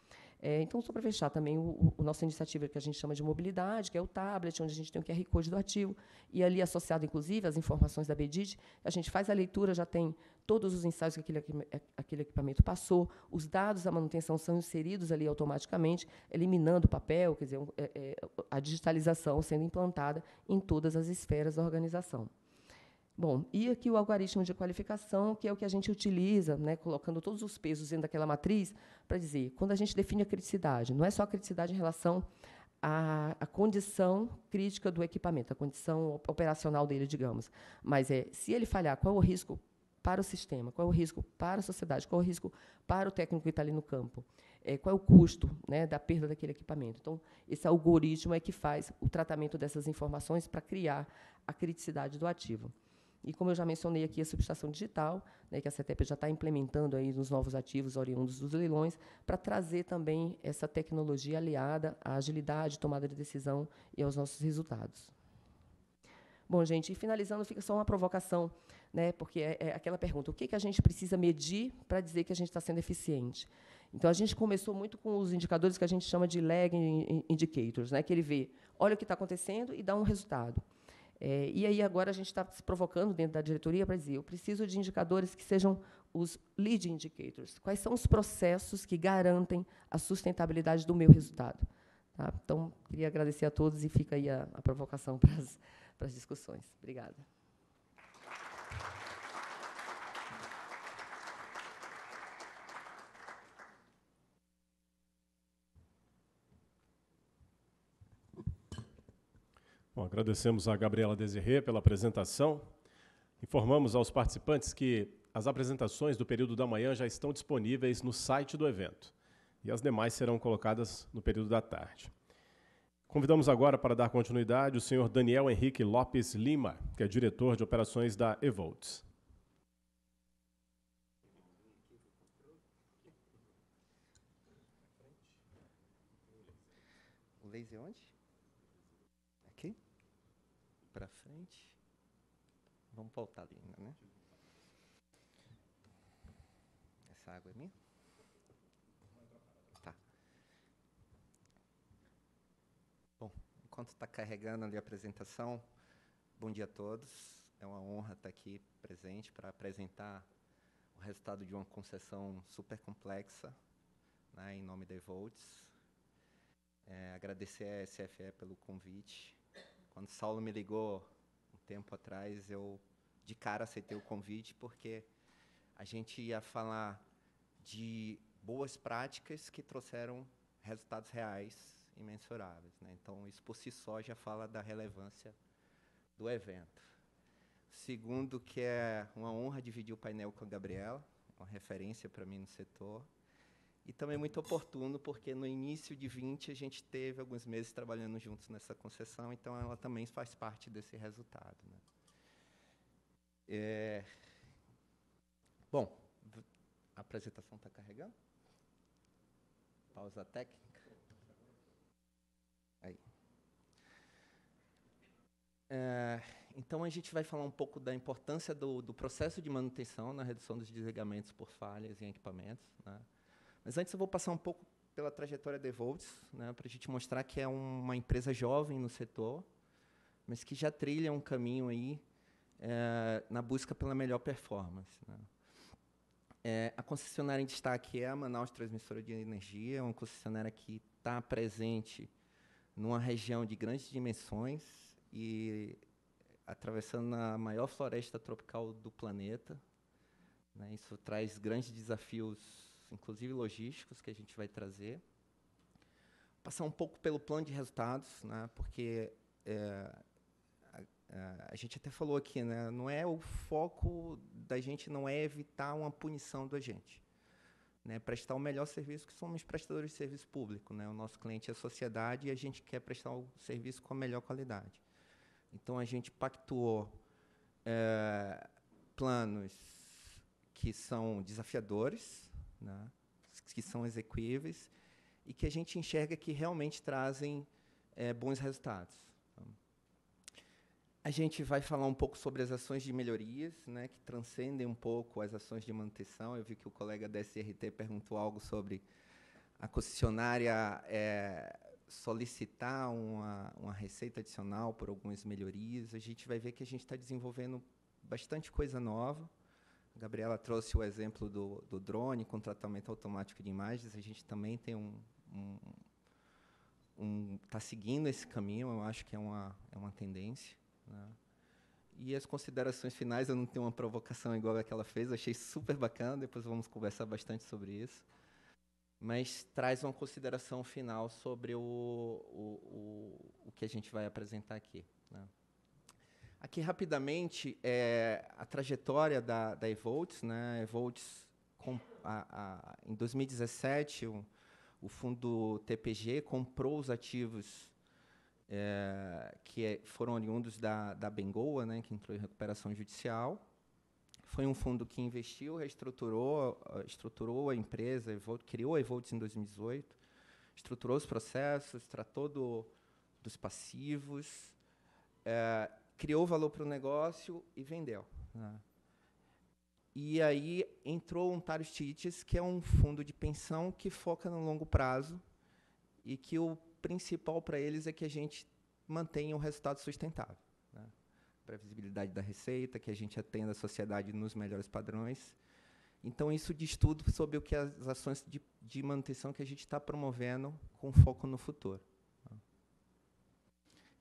É, então, só para fechar também o, o, nossa iniciativa que a gente chama de mobilidade, que é o tablet, onde a gente tem o QR Code do ativo, e ali associado, inclusive, às informações da BEDIT, a gente faz a leitura, já tem todos os ensaios que aquele, é, aquele equipamento passou, os dados da manutenção são inseridos ali automaticamente, eliminando o papel, quer dizer, um, é, é, a digitalização sendo implantada em todas as esferas da organização. Bom, e aqui o algoritmo de qualificação, que é o que a gente utiliza, né, colocando todos os pesos dentro daquela matriz, para dizer, quando a gente define a criticidade, não é só a criticidade em relação à, à condição crítica do equipamento, a condição operacional dele, digamos, mas é, se ele falhar, qual é o risco para o sistema, qual é o risco para a sociedade, qual é o risco para o técnico que está ali no campo, é, qual é o custo né, da perda daquele equipamento. Então, esse algoritmo é que faz o tratamento dessas informações para criar a criticidade do ativo. E, como eu já mencionei aqui, a subestação digital, né, que a CETEP já está implementando aí nos novos ativos oriundos dos leilões, para trazer também essa tecnologia aliada à agilidade, tomada de decisão e aos nossos resultados. Bom, gente, e finalizando, fica só uma provocação, né, porque é, é aquela pergunta: o que, que a gente precisa medir para dizer que a gente está sendo eficiente? Então, a gente começou muito com os indicadores que a gente chama de lag indicators, né, que ele vê, olha o que está acontecendo e dá um resultado. É, e aí agora a gente está se provocando dentro da diretoria para dizer, eu preciso de indicadores que sejam os lead indicators. Quais são os processos que garantem a sustentabilidade do meu resultado? Tá? Então, queria agradecer a todos e fica aí a, a provocação para as discussões. Obrigada. Bom, agradecemos a Gabriela Desirré pela apresentação. Informamos aos participantes que as apresentações do período da manhã já estão disponíveis no site do evento e as demais serão colocadas no período da tarde. Convidamos agora para dar continuidade o senhor Daniel Henrique Lopes Lima, que é diretor de operações da Evolts. O laser onde? voltar ainda, né? Essa água é minha? Tá. Bom, enquanto está carregando ali a apresentação, bom dia a todos. É uma honra estar tá aqui presente para apresentar o resultado de uma concessão super complexa, né, em nome da Evolts. É, agradecer a SFE pelo convite. Quando Saulo me ligou um tempo atrás, eu de cara aceitei o convite, porque a gente ia falar de boas práticas que trouxeram resultados reais imensuráveis. Né? Então, isso por si só já fala da relevância do evento. Segundo, que é uma honra dividir o painel com a Gabriela, uma referência para mim no setor. E também muito oportuno, porque no início de 20 a gente teve alguns meses trabalhando juntos nessa concessão, então ela também faz parte desse resultado. Né? É... Bom, a apresentação está carregando? Pausa técnica. Aí. É, então, a gente vai falar um pouco da importância do, do, processo de manutenção na redução dos desligamentos por falhas em equipamentos. Né? Mas antes eu vou passar um pouco pela trajetória da Volts né, para a gente mostrar que é uma empresa jovem no setor, mas que já trilha um caminho aí é, na busca pela melhor performance. Né? É, a concessionária em destaque é a Manaus Transmissora de Energia, é uma concessionária que está presente numa região de grandes dimensões e atravessando a maior floresta tropical do planeta. Né? Isso traz grandes desafios, inclusive logísticos, que a gente vai trazer. Passar um pouco pelo plano de resultados, né? porque é, ah, a gente até falou aqui, né? Não é o foco da gente não é evitar uma punição do agente, né? Prestar o melhor serviço que somos prestadores de serviço público, né? O nosso cliente é a sociedade e a gente quer prestar o serviço com a melhor qualidade. Então a gente pactuou é, planos que são desafiadores, né? que são execuíveis e que a gente enxerga que realmente trazem é, bons resultados. A gente vai falar um pouco sobre as ações de melhorias, né, que transcendem um pouco as ações de manutenção. Eu vi que o colega da SRT perguntou algo sobre a concessionária é, solicitar uma, uma receita adicional por algumas melhorias. A gente vai ver que a gente está desenvolvendo bastante coisa nova. A Gabriela trouxe o exemplo do, do drone com tratamento automático de imagens. A gente também tem um, um está um, tá seguindo esse caminho. Eu acho que é uma é uma tendência. Né? E as considerações finais, eu não tenho uma provocação igual a que ela fez, achei super bacana, depois vamos conversar bastante sobre isso. Mas traz uma consideração final sobre o, o, o, o que a gente vai apresentar aqui. Né? Aqui, rapidamente, é a trajetória da, da Evolts. Né? Evolts, com, a, a, em 2017, o, o fundo TPG comprou os ativos é, que é, foram oriundos da, da Bengoa, né, que entrou em recuperação judicial. Foi um fundo que investiu, reestruturou eh, estruturou a empresa, criou a Evolts em 2018, estruturou os processos, tratou do, dos passivos, é, criou valor para o negócio e vendeu. Né. E aí entrou um Taros Tites, que é um fundo de pensão que foca no longo prazo e que o principal para eles é que a gente mantenha um resultado sustentável. Né? Previsibilidade da receita, que a gente atenda a sociedade nos melhores padrões. Então, isso diz tudo sobre o que as ações de, de manutenção que a gente está promovendo com foco no futuro. Né?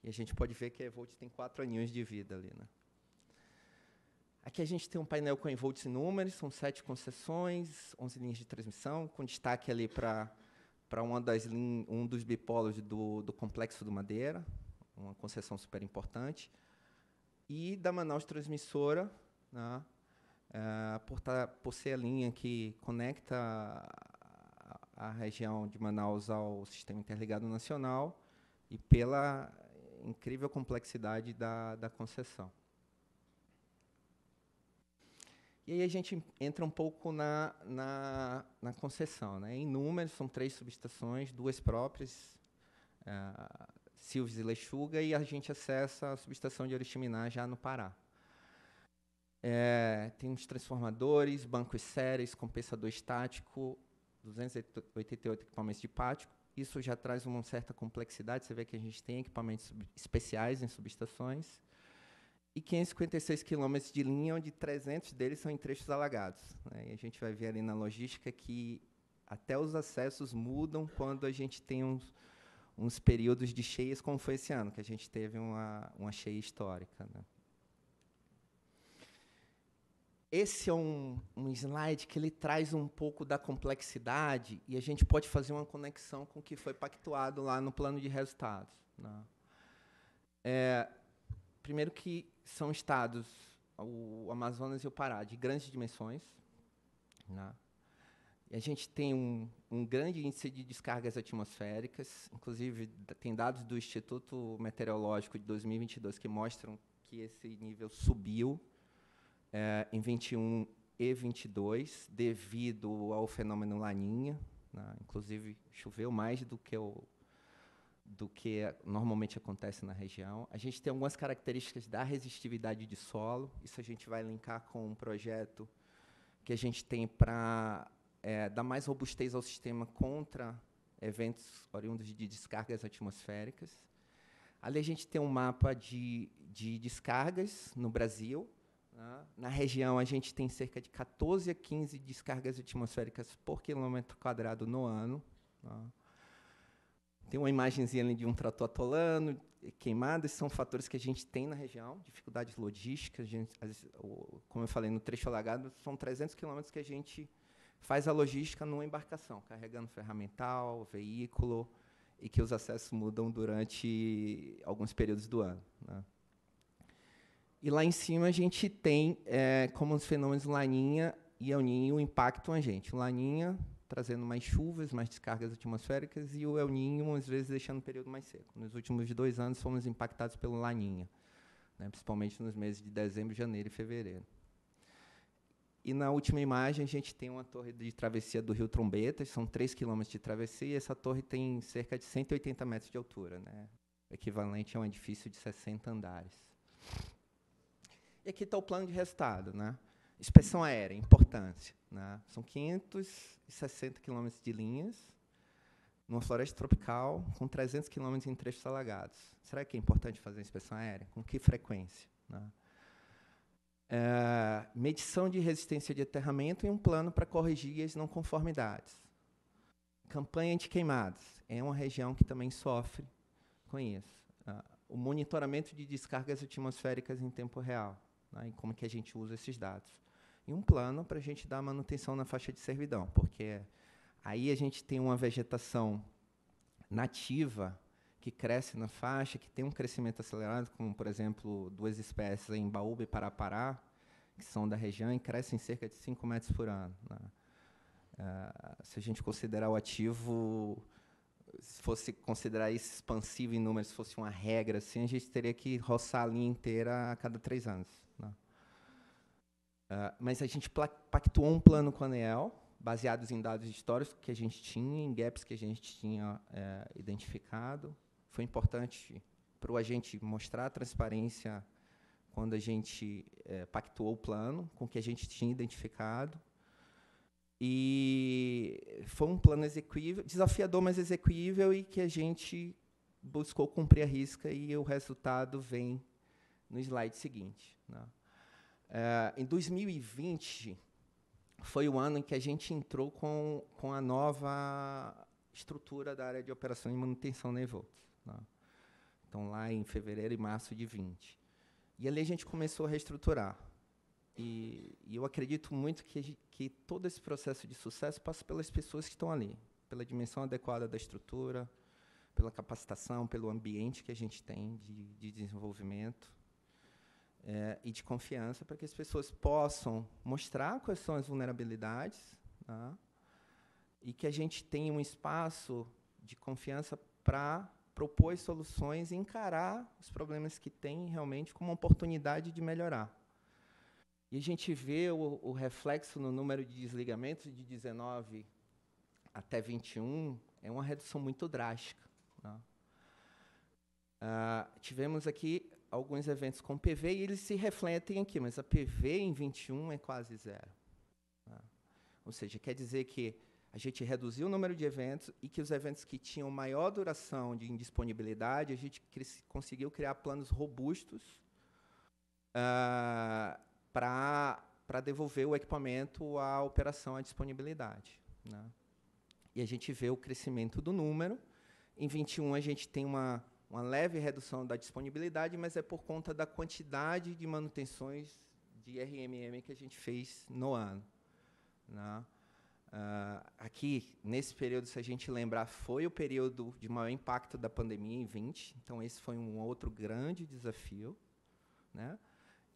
E a gente pode ver que a Evolt tem quatro aninhos de vida ali. Né? Aqui a gente tem um painel com Evolt números, são sete concessões, 11 linhas de transmissão, com destaque ali para para uma das um dos bipolos do, do complexo do Madeira, uma concessão super importante, e da Manaus Transmissora, né, uh, por, tá, por ser a linha que conecta a, a, região de Manaus ao Sistema Interligado Nacional e pela incrível complexidade da, da concessão. E aí a gente entra um pouco na, na, na concessão. Né? Em números, são três subestações, duas próprias, uh, Silves e Lechuga, e a gente acessa a subestação de Oriximiná já no Pará. É, tem uns transformadores, bancos sérios, séries, compensador estático, 288 equipamentos de pátio. Isso já traz uma certa complexidade. Você vê que a gente tem equipamentos especiais em subestações e 556 quilômetros de linha, onde 300 deles são em trechos alagados. Né? E a gente vai ver ali na logística que até os acessos mudam quando a gente tem uns, uns períodos de cheias, como foi esse ano, que a gente teve uma, uma cheia histórica. Né? Esse é um, um slide que ele traz um pouco da complexidade e a gente pode fazer uma conexão com o que foi pactuado lá no plano de resultados. Né? É, primeiro que são estados, o Amazonas e o Pará, de grandes dimensões. Né? E a gente tem um, um grande índice de descargas atmosféricas, inclusive tem dados do Instituto Meteorológico de 2022 que mostram que esse nível subiu é, em 21 e 22 devido ao fenômeno Laninha, né? inclusive choveu mais do que o do que normalmente acontece na região. A gente tem algumas características da resistividade de solo, isso a gente vai linkar com um projeto que a gente tem para é, dar mais robustez ao sistema contra eventos oriundos de descargas atmosféricas. Ali a gente tem um mapa de, de descargas no Brasil. Né? Na região, a gente tem cerca de 14 a 15 descargas atmosféricas por quilômetro quadrado no ano. Né? Tem uma imagenzinha de um trator atolando, queimado esses são fatores que a gente tem na região, dificuldades logísticas, gente, as, o, como eu falei, no trecho alagado, são 300 quilômetros que a gente faz a logística numa embarcação, carregando ferramental, veículo, e que os acessos mudam durante alguns períodos do ano. Né? E lá em cima a gente tem, é, como os fenômenos Laninha e El Ninho impactam a gente. Laninha trazendo mais chuvas, mais descargas atmosféricas e o El Ninho, às vezes, deixando o período mais seco. Nos últimos dois anos, fomos impactados pelo Laninha, né, principalmente nos meses de dezembro, janeiro e fevereiro. E na última imagem, a gente tem uma torre de travessia do Rio Trombetas, são 3 quilômetros de travessia, e essa torre tem cerca de 180 metros de altura, né, equivalente a um edifício de 60 andares. E aqui está o plano de resultado. Né? Inspeção aérea, importância. Né? São 560 quilômetros de linhas numa floresta tropical com 300 quilômetros em trechos alagados. Será que é importante fazer inspeção aérea? Com que frequência? Né? É, medição de resistência de aterramento e um plano para corrigir as não conformidades. Campanha de queimadas é uma região que também sofre com isso. Ah, o monitoramento de descargas atmosféricas em tempo real né, e como que a gente usa esses dados e um plano para a gente dar manutenção na faixa de servidão, porque aí a gente tem uma vegetação nativa que cresce na faixa, que tem um crescimento acelerado, como, por exemplo, duas espécies em Baúba e Parapará, que são da região e crescem cerca de 5 metros por ano. Né? Uh, se a gente considerar o ativo, se fosse considerar isso expansivo em números, se fosse uma regra, assim, a gente teria que roçar a linha inteira a cada três anos. Ah, mas a gente pactuou um plano com a ANEEL, baseados em dados históricos que a gente tinha, em gaps que a gente tinha é, identificado. Foi importante para a gente mostrar a transparência quando a gente é, pactuou o plano com o que a gente tinha identificado. E foi um plano execuível, desafiador, mas execuível, e que a gente buscou cumprir a risca, e o resultado vem no slide seguinte. Né? Eh, em 2020 foi o ano em que a gente entrou com, com a nova estrutura da área de operação e manutenção na Evoque. Né? Então, lá em fevereiro e março de 20. E ali a gente começou a reestruturar. E, e eu acredito muito que, que todo esse processo de sucesso passa pelas pessoas que estão ali, pela dimensão adequada da estrutura, pela capacitação, pelo ambiente que a gente tem de, de desenvolvimento é, e de confiança para que as pessoas possam mostrar quais são as vulnerabilidades tá? e que a gente tenha um espaço de confiança para propor soluções e encarar os problemas que tem realmente como uma oportunidade de melhorar. E a gente vê o, o reflexo no número de desligamentos de 19 até 21 é uma redução muito drástica. Uh, tivemos aqui alguns eventos com PV e eles se refletem aqui, mas a PV em 21 é quase zero. Tá? Ou seja, quer dizer que a gente reduziu o número de eventos e que os eventos que tinham maior duração de indisponibilidade, a gente conseguiu criar planos robustos uh, ah, para devolver o equipamento à operação à disponibilidade. Né? E a gente vê o crescimento do número. Em 21, a gente tem uma uma leve redução da disponibilidade, mas é por conta da quantidade de manutenções de RMM que a gente fez no ano. Né? Uh, aqui, nesse período, se a gente lembrar, foi o período de maior impacto da pandemia em 20, então esse foi um outro grande desafio, né?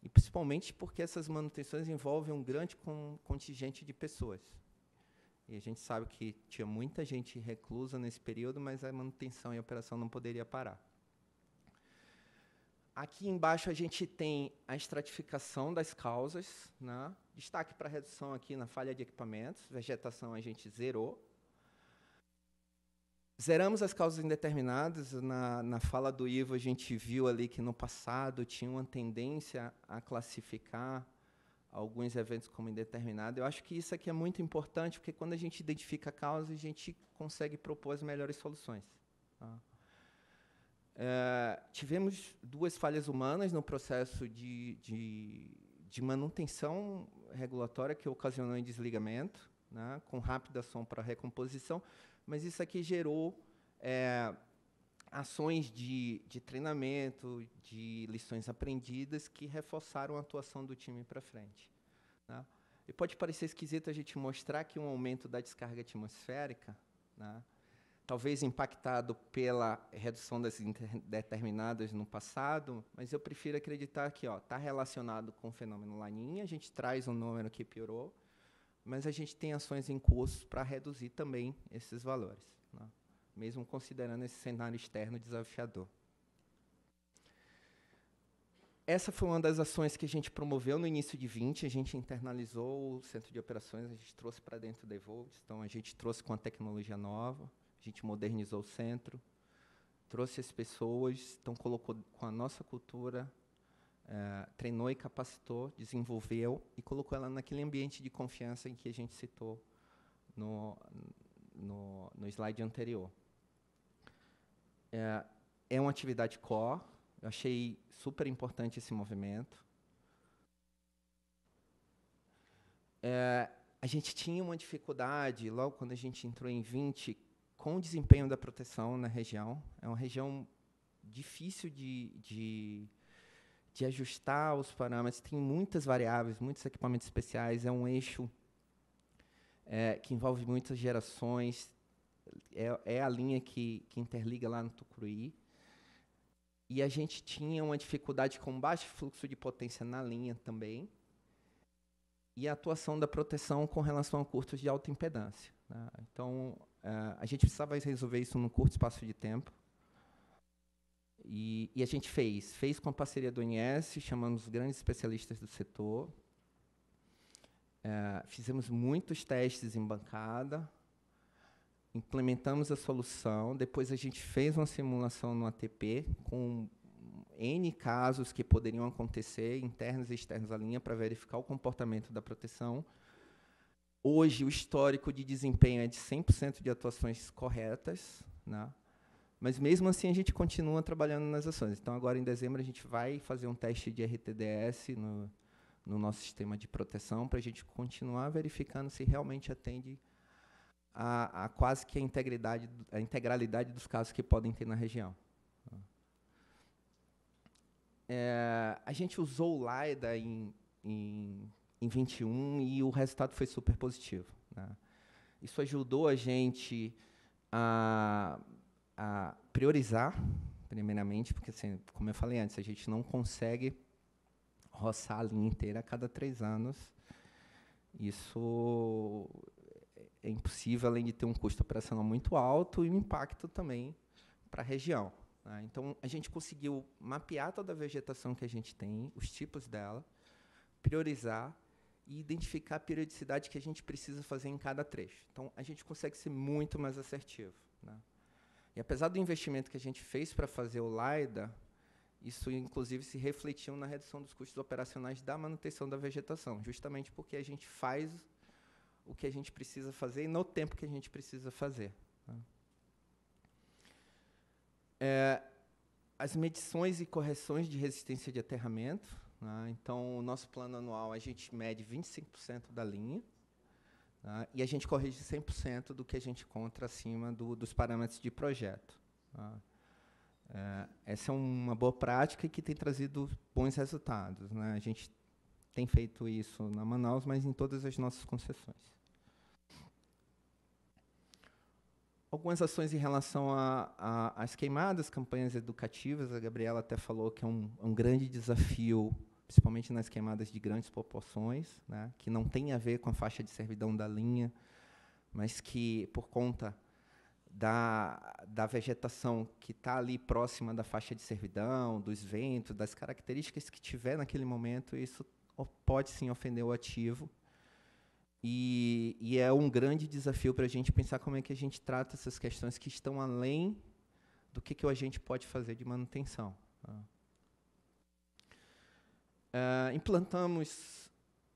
e principalmente porque essas manutenções envolvem um grande contingente de pessoas. E a gente sabe que tinha muita gente reclusa nesse período, mas a manutenção e a operação não poderia parar. Aqui embaixo a gente tem a estratificação das causas. Né? Destaque para redução aqui na falha de equipamentos. Vegetação a gente zerou. Zeramos as causas indeterminadas. Na, na fala do Ivo, a gente viu ali que no passado tinha uma tendência a classificar alguns eventos como indeterminado. Eu acho que isso aqui é muito importante, porque quando a gente identifica a causa, a gente consegue propor as melhores soluções. Tá? É, tivemos duas falhas humanas no processo de, de, de manutenção regulatória que ocasionou em desligamento, né, com rápida ação para recomposição, mas isso aqui gerou é, ações de, de treinamento, de lições aprendidas que reforçaram a atuação do time para frente. Né. E pode parecer esquisito a gente mostrar que um aumento da descarga atmosférica né, talvez impactado pela redução das determinadas no passado, mas eu prefiro acreditar que está relacionado com o fenômeno Laninha, a gente traz um número que piorou, mas a gente tem ações em curso para reduzir também esses valores, né? mesmo considerando esse cenário externo desafiador. Essa foi uma das ações que a gente promoveu no início de 20. A gente internalizou o centro de operações, a gente trouxe para dentro da Evolt, então a gente trouxe com a tecnologia nova gente modernizou o centro, trouxe as pessoas, então colocou com a nossa cultura, é, treinou e capacitou, desenvolveu e colocou ela naquele ambiente de confiança em que a gente citou no, no, no slide anterior. É, é uma atividade core, eu achei super importante esse movimento. É, a gente tinha uma dificuldade, logo quando a gente entrou em 20, com o desempenho da proteção na região. É uma região difícil de, de, de ajustar os parâmetros, tem muitas variáveis, muitos equipamentos especiais, é um eixo é, que envolve muitas gerações, é, é a linha que, que interliga lá no Tucuruí. E a gente tinha uma dificuldade com baixo fluxo de potência na linha também. E a atuação da proteção com relação a curtos de alta impedância. Né? Então, Uh, a gente precisava resolver isso num curto espaço de tempo. E, e a gente fez. Fez com a parceria do INS, chamamos grandes especialistas do setor. Uh, fizemos muitos testes em bancada, implementamos a solução. Depois a gente fez uma simulação no ATP com N casos que poderiam acontecer, internos e externos à linha, para verificar o comportamento da proteção. Hoje, o histórico de desempenho é de 100% de atuações corretas, né? mas mesmo assim a gente continua trabalhando nas ações. Então, agora em dezembro, a gente vai fazer um teste de RTDS no, no nosso sistema de proteção para a gente continuar verificando se realmente atende a, a quase que a, integridade, a integralidade dos casos que podem ter na região. É, a gente usou o LIDA em, em em 21 e o resultado foi super positivo. Né? Isso ajudou a gente a, a priorizar, primeiramente, porque, assim, como eu falei antes, a gente não consegue roçar a linha inteira a cada três anos. Isso é impossível, além de ter um custo operacional muito alto e um impacto também para a região. Né? Então, a gente conseguiu mapear toda a vegetação que a gente tem, os tipos dela, priorizar e identificar a periodicidade que a gente precisa fazer em cada trecho. Então, a gente consegue ser muito mais assertivo. Né? E apesar do investimento que a gente fez para fazer o LIDA, isso inclusive se refletiu na redução dos custos operacionais da manutenção da vegetação, justamente porque a gente faz o que a gente precisa fazer e no tempo que a gente precisa fazer. Né? É, as medições e correções de resistência de aterramento, né? Então, o nosso plano anual, a gente mede 25% da linha né? e a gente corrige 100% do que a gente encontra acima do, dos parâmetros de projeto. Né? É, essa é uma boa prática que tem trazido bons resultados. Né? A gente tem feito isso na Manaus, mas em todas as nossas concessões. algumas ações em relação às queimadas, campanhas educativas. A Gabriela até falou que é um, é um grande desafio, principalmente nas queimadas de grandes proporções, né, que não tem a ver com a faixa de servidão da linha, mas que, por conta da, da vegetação que está ali próxima da faixa de servidão, dos ventos, das características que tiver naquele momento, isso pode sim ofender o ativo e, e é um grande desafio para a gente pensar como é que a gente trata essas questões que estão além do que, que a gente pode fazer de manutenção. Tá? Ah, implantamos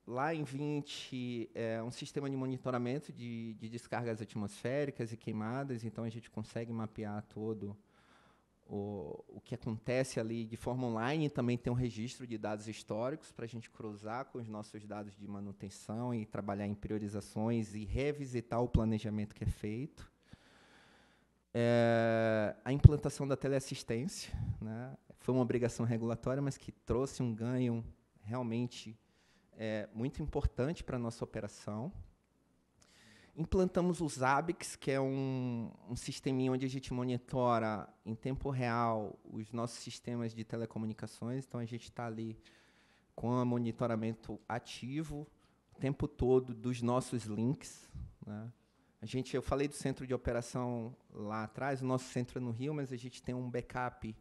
lá em 20 é, um sistema de monitoramento de, de descargas atmosféricas e queimadas, então a gente consegue mapear todo o, o que acontece ali de forma online também tem um registro de dados históricos para a gente cruzar com os nossos dados de manutenção e trabalhar em priorizações e revisitar o planejamento que é feito. É, a implantação da teleassistência né, foi uma obrigação regulatória, mas que trouxe um ganho realmente é, muito importante para a nossa operação implantamos os Zabbix, que é um, um sisteminha onde a gente monitora em tempo real os nossos sistemas de telecomunicações. Então, a gente está ali com o monitoramento ativo o tempo todo dos nossos links. Né? A gente, eu falei do centro de operação lá atrás, o nosso centro é no Rio, mas a gente tem um backup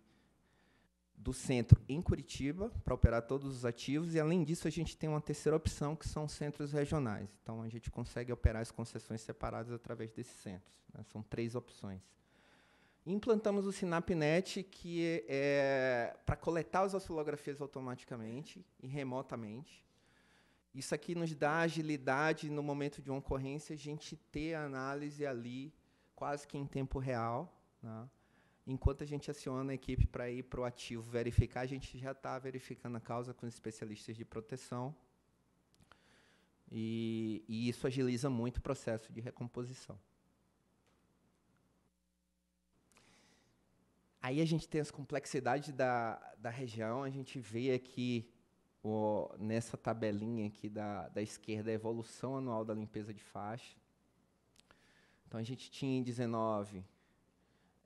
do centro em Curitiba para operar todos os ativos e além disso a gente tem uma terceira opção que são centros regionais. Então a gente consegue operar as concessões separadas através desses centros. Né? São três opções. Implantamos o SinapNet que é para coletar as oscilografias automaticamente e remotamente. Isso aqui nos dá agilidade no momento de uma ocorrência, a gente ter a análise ali quase que em tempo real. Né? Enquanto a gente aciona a equipe para ir para o ativo verificar, a gente já está verificando a causa com especialistas de proteção. E, e isso agiliza muito o processo de recomposição. Aí a gente tem as complexidades da, da região, a gente vê aqui o, nessa tabelinha aqui da, da esquerda a evolução anual da limpeza de faixa. Então a gente tinha em 19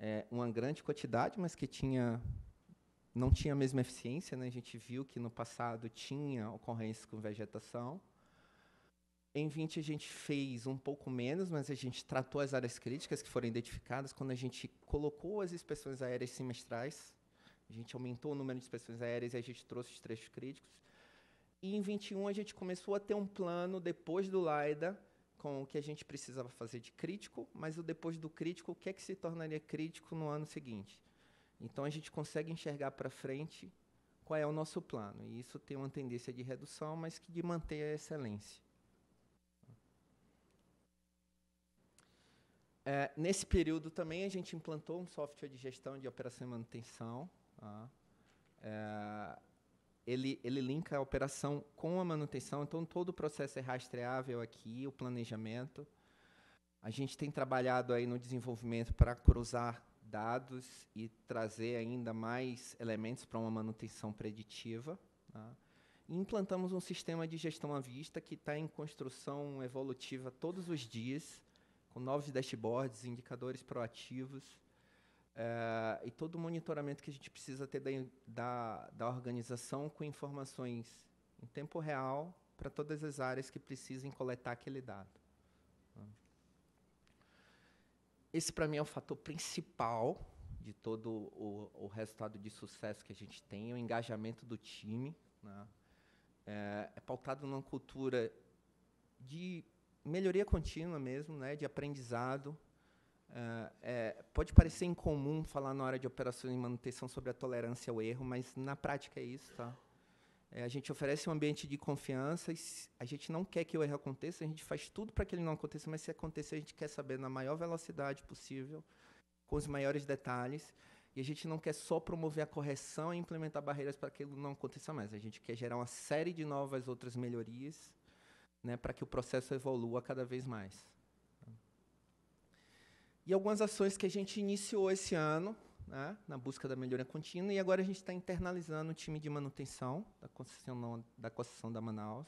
é, uma grande quantidade, mas que tinha não tinha a mesma eficiência. Né? A gente viu que no passado tinha ocorrências com vegetação. Em 20 a gente fez um pouco menos, mas a gente tratou as áreas críticas que foram identificadas quando a gente colocou as inspeções aéreas semestrais. A gente aumentou o número de inspeções aéreas e a gente trouxe os trechos críticos. E em 21 a gente começou a ter um plano depois do LAIDA com o que a gente precisava fazer de crítico, mas o depois do crítico, o que é que se tornaria crítico no ano seguinte. Então a gente consegue enxergar para frente qual é o nosso plano. E isso tem uma tendência de redução, mas que de manter a excelência. É, nesse período também a gente implantou um software de gestão de operação e manutenção. Ah, é, ele, ele linka a operação com a manutenção, então todo o processo é rastreável aqui, o planejamento. A gente tem trabalhado aí no desenvolvimento para cruzar dados e trazer ainda mais elementos para uma manutenção preditiva. Tá? implantamos um sistema de gestão à vista que está em construção evolutiva todos os dias, com novos dashboards, indicadores proativos é, e todo o monitoramento que a gente precisa ter da, da, da organização com informações em tempo real para todas as áreas que precisem coletar aquele dado. Esse, para mim, é o fator principal de todo o, o, resultado de sucesso que a gente tem, o engajamento do time. Né? É, é, pautado numa cultura de melhoria contínua mesmo, né? de aprendizado, Uh, é, pode parecer incomum falar na hora de operações e manutenção sobre a tolerância ao erro, mas na prática é isso, tá? É, a gente oferece um ambiente de confiança, a gente não quer que o erro aconteça, a gente faz tudo para que ele não aconteça, mas se acontecer, a gente quer saber na maior velocidade possível, com os maiores detalhes, e a gente não quer só promover a correção e implementar barreiras para que ele não aconteça mais, a gente quer gerar uma série de novas outras melhorias né, para que o processo evolua cada vez mais e algumas ações que a gente iniciou esse ano né, na busca da melhoria contínua, e agora a gente está internalizando o time de manutenção da concessão da, concessão da Manaus.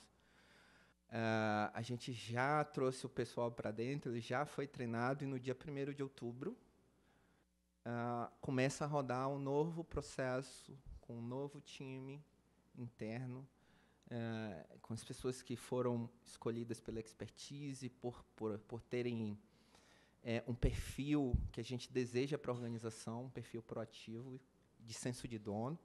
Uh, a gente já trouxe o pessoal para dentro, ele já foi treinado, e no dia 1 de outubro uh, começa a rodar um novo processo com um novo time interno, uh, com as pessoas que foram escolhidas pela expertise, por, por, por terem é, um perfil que a gente deseja para a organização, um perfil proativo, de senso de dono.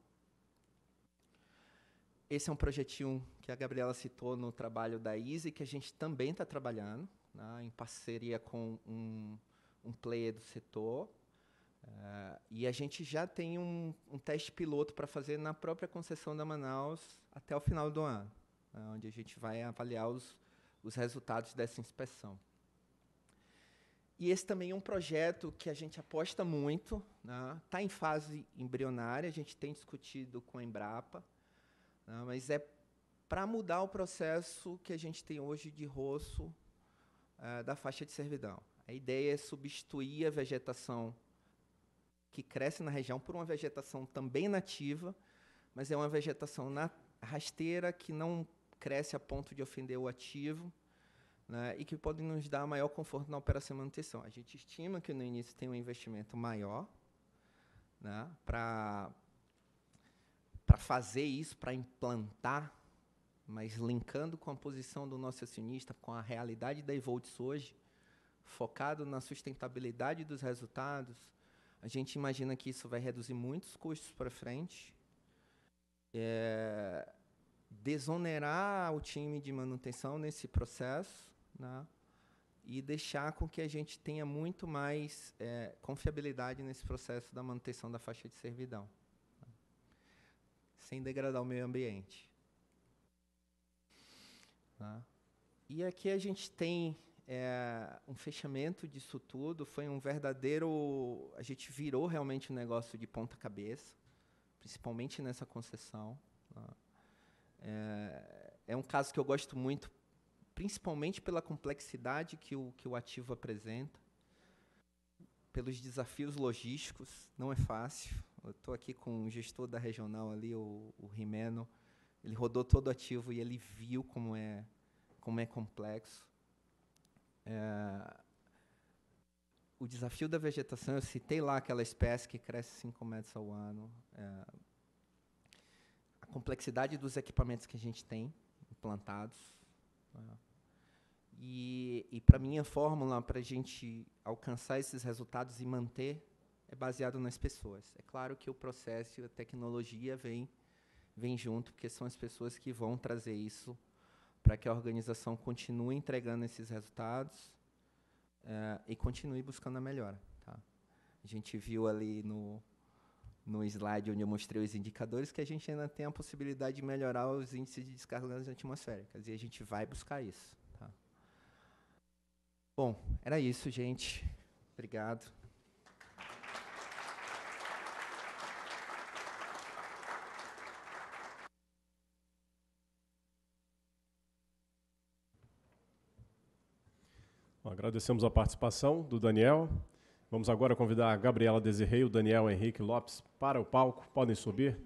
Esse é um projetinho que a Gabriela citou no trabalho da Easy, que a gente também está trabalhando, né, em parceria com um, um player do setor. Uh, e a gente já tem um, um teste piloto para fazer na própria concessão da Manaus até o final do ano, né, onde a gente vai avaliar os, os resultados dessa inspeção. E esse também é um projeto que a gente aposta muito, está né? Tá em fase embrionária, a gente tem discutido com a Embrapa, né? mas é para mudar o processo que a gente tem hoje de roço uh, da faixa de servidão. A ideia é substituir a vegetação que cresce na região por uma vegetação também nativa, mas é uma vegetação rasteira que não cresce a ponto de ofender o ativo né, e que podem nos dar maior conforto na operação e manutenção. A gente estima que no início tem um investimento maior né, para fazer isso, para implantar, mas linkando com a posição do nosso acionista, com a realidade da Evolts hoje, focado na sustentabilidade dos resultados, a gente imagina que isso vai reduzir muitos custos para frente, é, desonerar o time de manutenção nesse processo né? e deixar com que a gente tenha muito mais é, confiabilidade nesse processo da manutenção da faixa de servidão, né? sem degradar o meio ambiente. Né? E aqui a gente tem é, um fechamento disso tudo, foi um verdadeiro... A gente virou realmente um negócio de ponta cabeça, principalmente nessa concessão. Né? É, é um caso que eu gosto muito principalmente pela complexidade que o, que o ativo apresenta, pelos desafios logísticos, não é fácil. Eu estou aqui com o gestor da regional ali, o, o Rimeno, ele rodou todo o ativo e ele viu como é, como é complexo. É, o desafio da vegetação, eu citei lá aquela espécie que cresce 5 metros ao ano, é, a complexidade dos equipamentos que a gente tem implantados, né? E, e para mim, a fórmula para a gente alcançar esses resultados e manter é baseado nas pessoas. É claro que o processo e a tecnologia vem, vem junto, porque são as pessoas que vão trazer isso para que a organização continue entregando esses resultados uh, e continue buscando a melhora. Tá? A gente viu ali no, no slide onde eu mostrei os indicadores que a gente ainda tem a possibilidade de melhorar os índices de descargas atmosféricas, e a gente vai buscar isso. Bom, era isso, gente. Obrigado. agradecemos a participação do Daniel. Vamos agora convidar a Gabriela Desirrei e o Daniel Henrique Lopes para o palco. Podem subir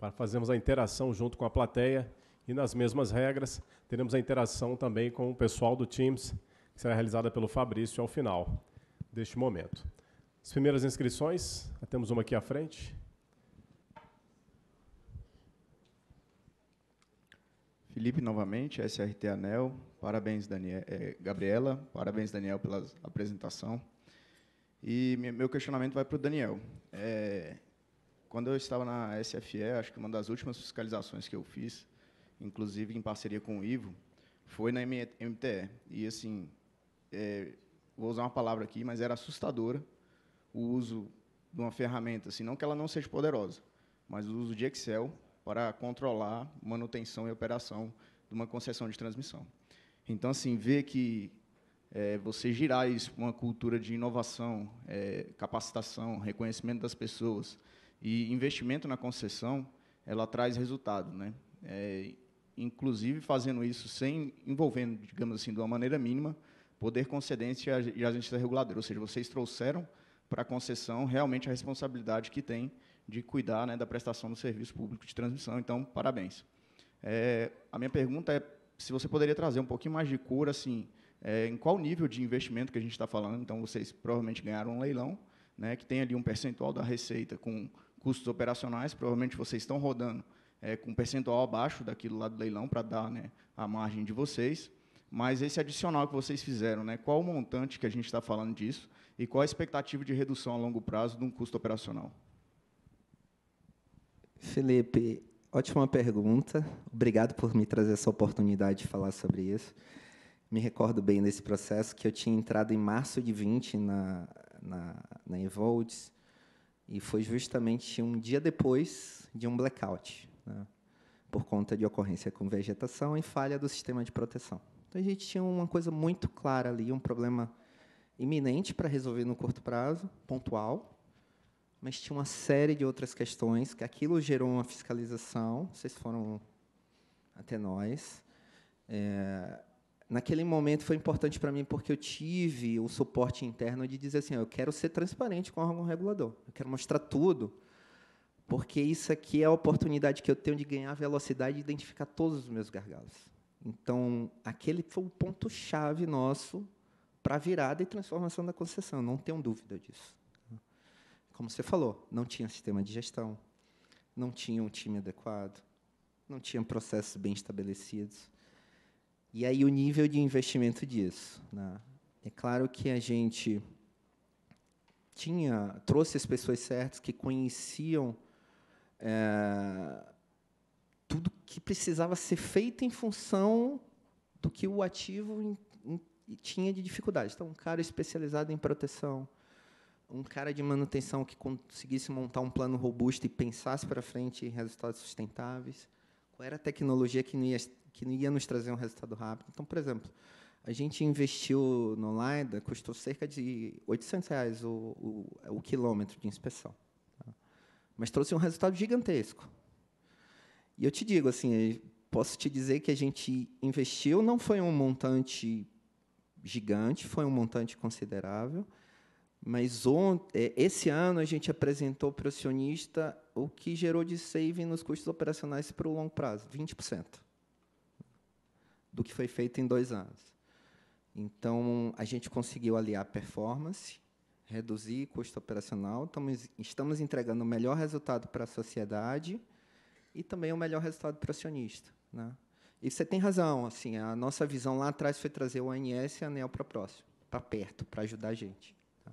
para fazermos a interação junto com a plateia. E nas mesmas regras, teremos a interação também com o pessoal do Teams que será realizada pelo Fabrício ao final deste momento. As primeiras inscrições, temos uma aqui à frente. Felipe, novamente, SRT Anel. Parabéns, Daniel, eh, Gabriela. Parabéns, Daniel, pela apresentação. E meu questionamento vai para o Daniel. É, quando eu estava na SFE, acho que uma das últimas fiscalizações que eu fiz, inclusive em parceria com o Ivo, foi na MTE. E, assim, é, vou usar uma palavra aqui, mas era assustadora o uso de uma ferramenta, assim, não que ela não seja poderosa, mas o uso de Excel para controlar manutenção e operação de uma concessão de transmissão. Então, assim, ver que é, você girar isso uma cultura de inovação, é, capacitação, reconhecimento das pessoas e investimento na concessão, ela traz resultado, né? É, inclusive fazendo isso sem envolvendo, digamos assim, de uma maneira mínima, poder concedente e agência reguladora, ou seja, vocês trouxeram para a concessão realmente a responsabilidade que tem de cuidar né, da prestação do serviço público de transmissão. Então, parabéns. É, a minha pergunta é se você poderia trazer um pouquinho mais de cor, assim, é, em qual nível de investimento que a gente está falando. Então, vocês provavelmente ganharam um leilão, né, que tem ali um percentual da receita com custos operacionais, provavelmente vocês estão rodando é, com um percentual abaixo daquilo lá do leilão para dar né, a margem de vocês. Mas esse adicional que vocês fizeram, né, qual o montante que a gente está falando disso e qual a expectativa de redução a longo prazo de um custo operacional? Felipe, ótima pergunta. Obrigado por me trazer essa oportunidade de falar sobre isso. Me recordo bem desse processo que eu tinha entrado em março de 20 na, na, na Evolts e foi justamente um dia depois de um blackout, né, por conta de ocorrência com vegetação e falha do sistema de proteção. Então a gente tinha uma coisa muito clara ali, um problema iminente para resolver no curto prazo, pontual, mas tinha uma série de outras questões que aquilo gerou uma fiscalização. Vocês foram até nós. É, naquele momento foi importante para mim porque eu tive o suporte interno de dizer assim, eu quero ser transparente com algum regulador, eu quero mostrar tudo, porque isso aqui é a oportunidade que eu tenho de ganhar velocidade e identificar todos os meus gargalos. Então, aquele foi o ponto-chave nosso para a virada e transformação da concessão, não tenho dúvida disso. Como você falou, não tinha sistema de gestão, não tinha um time adequado, não tinha processos bem estabelecidos. E aí o nível de investimento disso. Né? É claro que a gente tinha trouxe as pessoas certas que conheciam é, tudo que precisava ser feito em função do que o ativo tinha de dificuldade. Então, um cara especializado em proteção, um cara de manutenção que conseguisse montar um plano robusto e pensasse para frente em resultados sustentáveis. Qual era a tecnologia que não ia, que não ia nos trazer um resultado rápido? Então, por exemplo, a gente investiu no LIDAR, custou cerca de 800 reais o, o, o quilômetro de inspeção. Tá? Mas trouxe um resultado gigantesco. E eu te digo, assim, posso te dizer que a gente investiu, não foi um montante gigante, foi um montante considerável, mas é, esse ano a gente apresentou para o acionista o que gerou de saving nos custos operacionais para o longo prazo, 20% do que foi feito em dois anos. Então, a gente conseguiu aliar performance, reduzir custo operacional, estamos, estamos entregando o melhor resultado para a sociedade, e também é o melhor resultado para o acionista. Né? E você tem razão, assim, a nossa visão lá atrás foi trazer o ANS e a ANEL para próximo, para tá perto, para ajudar a gente. Tá?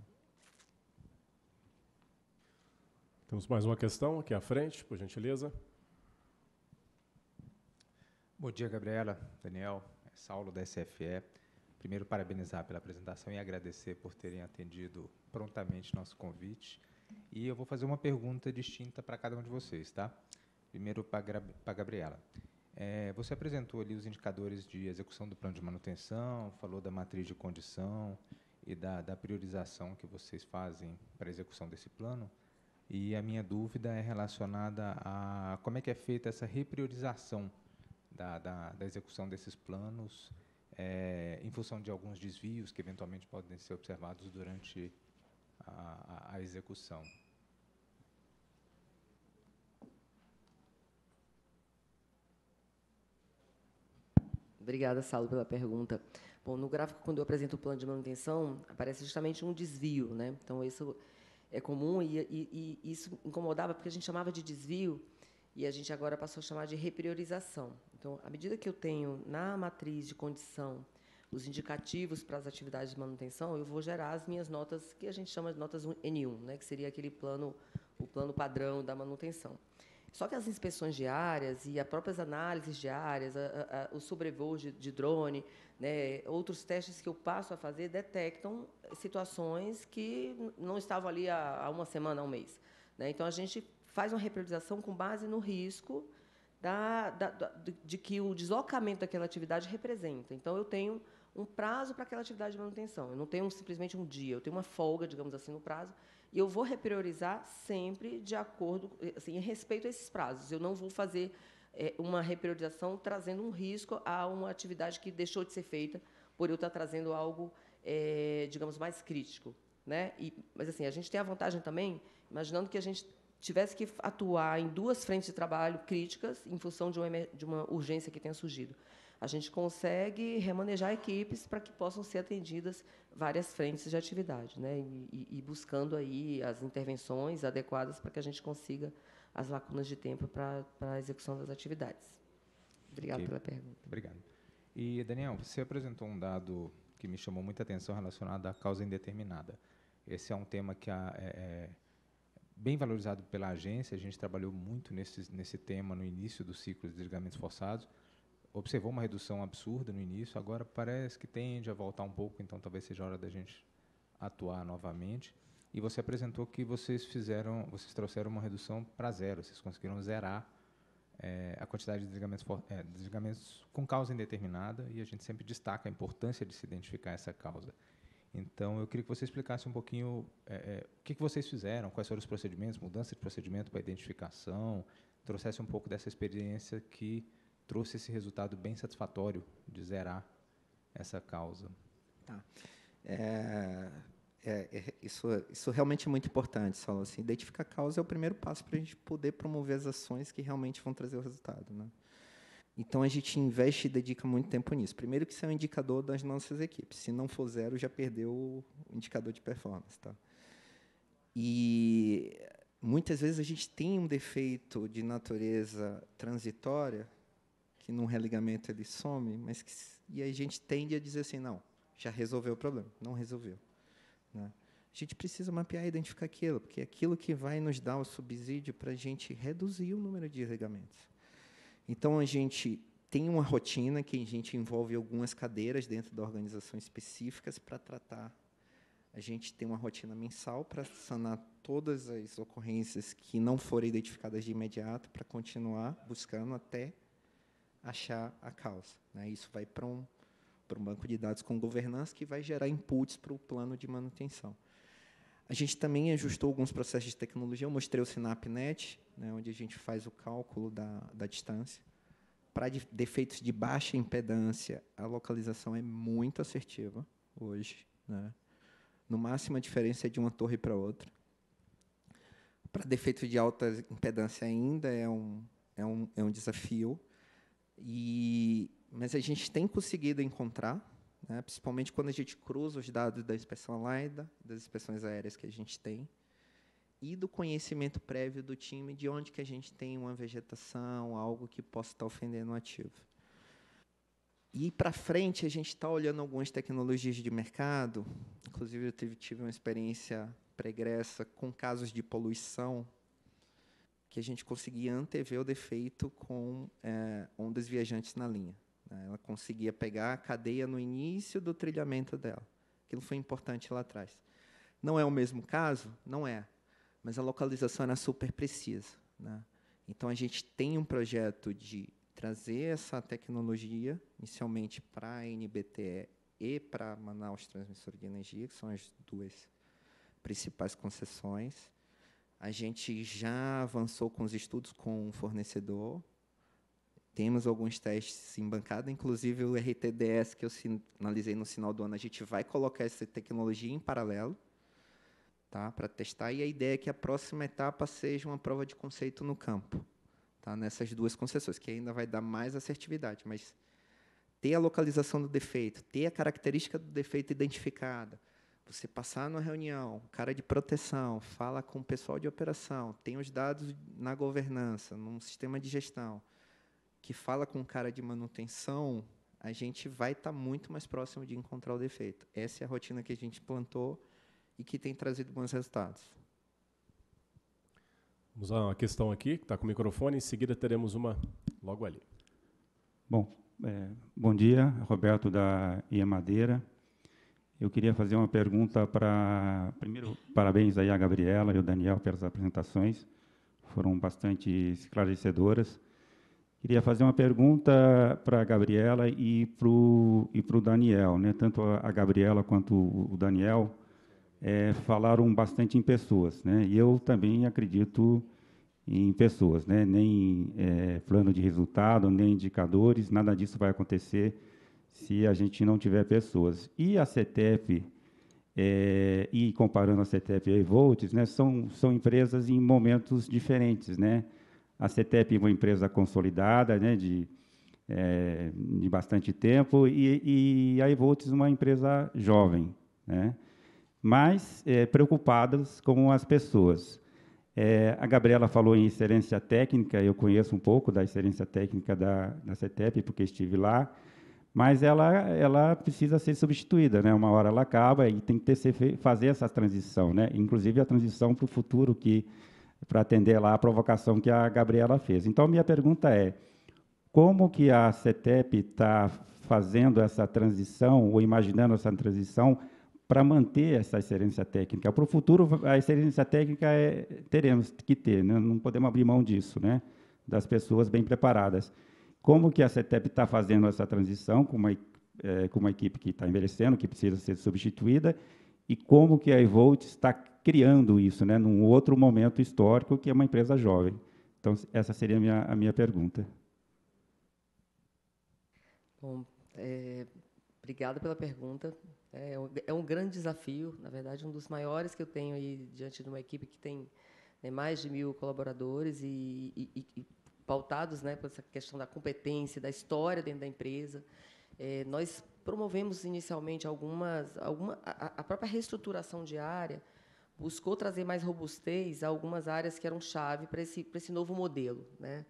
Temos mais uma questão aqui à frente, por gentileza. Bom dia, Gabriela, Daniel, é Saulo da SFE. Primeiro, parabenizar pela apresentação e agradecer por terem atendido prontamente nosso convite. E eu vou fazer uma pergunta distinta para cada um de vocês, tá? Primeiro para Gabriela. É, você apresentou ali os indicadores de execução do plano de manutenção, falou da matriz de condição e da, da priorização que vocês fazem para a execução desse plano. E a minha dúvida é relacionada a como é que é feita essa repriorização da, da, da execução desses planos é, em função de alguns desvios que eventualmente podem ser observados durante a, a, a execução. Obrigada, Saulo, pela pergunta. Bom, no gráfico, quando eu apresento o plano de manutenção, aparece justamente um desvio. Né? Então, isso é comum e, e, e isso incomodava, porque a gente chamava de desvio e a gente agora passou a chamar de repriorização. Então, à medida que eu tenho na matriz de condição os indicativos para as atividades de manutenção, eu vou gerar as minhas notas que a gente chama de notas N1, né, que seria aquele plano, o plano padrão da manutenção. Só que as inspeções diárias e as próprias análises diárias, a, a, de, de drone, né, outros testes que eu passo a fazer detectam situações que não estavam ali há, há uma semana, há um mês. Né? Então, a gente faz uma repriorização com base no risco da, da, da, de que o deslocamento daquela atividade representa. Então, eu tenho um prazo para aquela atividade de manutenção. Eu não tenho simplesmente um dia, eu tenho uma folga, digamos assim, no prazo, e eu vou repriorizar sempre de acordo, assim, em respeito a esses prazos. Eu não vou fazer é, uma repriorização trazendo um risco a uma atividade que deixou de ser feita por eu estar trazendo algo, é, digamos, mais crítico. Né? E, mas assim, a gente tem a vantagem também, imaginando que a gente tivesse que atuar em duas frentes de trabalho críticas em função de uma, de uma urgência que tenha surgido a gente consegue remanejar equipes para que possam ser atendidas várias frentes de atividade, né? E, e buscando aí as intervenções adequadas para que a gente consiga as lacunas de tempo para, para a execução das atividades. Obrigado okay. pela pergunta. Obrigado. E Daniel, você apresentou um dado que me chamou muita atenção relacionado à causa indeterminada. Esse é um tema que a, é, é bem valorizado pela agência. A gente trabalhou muito nesse, nesse tema no início do ciclo de desligamentos forçados observou uma redução absurda no início, agora parece que tende a voltar um pouco, então talvez seja hora da gente atuar novamente. E você apresentou que vocês fizeram, vocês trouxeram uma redução para zero, vocês conseguiram zerar é, a quantidade de desligamentos, for, é, desligamentos com causa indeterminada, e a gente sempre destaca a importância de se identificar essa causa. Então, eu queria que você explicasse um pouquinho é, é, o que, que, vocês fizeram, quais foram os procedimentos, mudança de procedimento para identificação, trouxesse um pouco dessa experiência que trouxe esse resultado bem satisfatório de zerar essa causa. Tá. É, é, é, isso, isso realmente é muito importante, Saulo. Assim, identificar a causa é o primeiro passo para a gente poder promover as ações que realmente vão trazer o resultado. Né? Então, a gente investe e dedica muito tempo nisso. Primeiro que isso é um indicador das nossas equipes. Se não for zero, já perdeu o indicador de performance. Tá? E muitas vezes a gente tem um defeito de natureza transitória que num religamento ele some, mas que, e a gente tende a dizer assim, não, já resolveu o problema, não resolveu. Né? A gente precisa mapear e identificar aquilo, porque é aquilo que vai nos dar o subsídio para a gente reduzir o número de ligamentos. Então, a gente tem uma rotina que a gente envolve algumas cadeiras dentro da organização específicas para tratar. A gente tem uma rotina mensal para sanar todas as ocorrências que não forem identificadas de imediato, para continuar buscando até achar a causa. Né? Isso vai para um, um banco de dados com governança que vai gerar inputs para o plano de manutenção. A gente também ajustou alguns processos de tecnologia. Eu mostrei o SynapNet, né, onde a gente faz o cálculo da, da distância. Para de, defeitos de baixa impedância, a localização é muito assertiva hoje. Né? No máximo, a diferença é de uma torre para outra. Para defeitos de alta impedância, ainda é um, é um, é um desafio e, mas a gente tem conseguido encontrar, né, principalmente quando a gente cruza os dados da inspeção online, das inspeções aéreas que a gente tem, e do conhecimento prévio do time de onde que a gente tem uma vegetação, algo que possa estar ofendendo o ativo. E para frente a gente está olhando algumas tecnologias de mercado. Inclusive eu tive, tive uma experiência pregressa com casos de poluição que a gente conseguia antever o defeito com é, ondas viajantes na linha. Né? Ela conseguia pegar a cadeia no início do trilhamento dela. Aquilo foi importante lá atrás. Não é o mesmo caso? Não é. Mas a localização era super precisa. Né? Então, a gente tem um projeto de trazer essa tecnologia, inicialmente para a NBTE e para Manaus Transmissor de Energia, que são as duas principais concessões, a gente já avançou com os estudos com o fornecedor. Temos alguns testes em bancada, inclusive o RTDS que eu sinalizei no sinal do ano, a gente vai colocar essa tecnologia em paralelo, tá? Para testar e a ideia é que a próxima etapa seja uma prova de conceito no campo, tá? Nessas duas concessões, que ainda vai dar mais assertividade, mas ter a localização do defeito, ter a característica do defeito identificada, você passar numa reunião, cara de proteção, fala com o pessoal de operação, tem os dados na governança, num sistema de gestão, que fala com o cara de manutenção, a gente vai estar tá muito mais próximo de encontrar o defeito. Essa é a rotina que a gente plantou e que tem trazido bons resultados. Vamos a uma questão aqui, que está com o microfone, em seguida teremos uma logo ali. Bom, é, bom dia, Roberto da Ia Madeira. Eu queria fazer uma pergunta para. Primeiro, parabéns aí a Gabriela e o Daniel pelas apresentações, foram bastante esclarecedoras. Queria fazer uma pergunta para a Gabriela e para o e o Daniel. Né? Tanto a Gabriela quanto o Daniel é, falaram bastante em pessoas. Né? E eu também acredito em pessoas. Né? Nem é, plano de resultado, nem indicadores, nada disso vai acontecer se a gente não tiver pessoas. E a CETEP, é, e comparando a CETEP e a Evoltes, né, são, são empresas em momentos diferentes. Né? A CETEP é uma empresa consolidada, né, de, é, de bastante tempo, e, e a Evoltes uma empresa jovem, né? mas é, preocupadas com as pessoas. É, a Gabriela falou em excelência técnica, eu conheço um pouco da excelência técnica da, da CETEP, porque estive lá mas ela, ela precisa ser substituída, né? Uma hora ela acaba e tem que ter, ser, fazer essa transição, né? Inclusive a transição para o futuro que para atender lá a provocação que a Gabriela fez. Então minha pergunta é como que a CETEP está fazendo essa transição ou imaginando essa transição para manter essa excelência técnica? Para o futuro a excelência técnica é, teremos que ter, né? não podemos abrir mão disso, né? Das pessoas bem preparadas. Como que a CETEP está fazendo essa transição com uma, é, com uma equipe que está envelhecendo, que precisa ser substituída, e como que a Evolt está criando isso, né, num outro momento histórico que é uma empresa jovem. Então, essa seria a minha, a minha pergunta. Bom, é, obrigada pela pergunta. É, é um, é um, grande desafio, na verdade, um dos maiores que eu tenho aí diante de uma equipe que tem né, mais de mil colaboradores e, e, e pautados né, por essa questão da competência, da história dentro da empresa. É, nós promovemos inicialmente algumas, alguma, a, a própria reestruturação de área buscou trazer mais robustez a algumas áreas que eram chave para esse, para esse novo modelo. Né?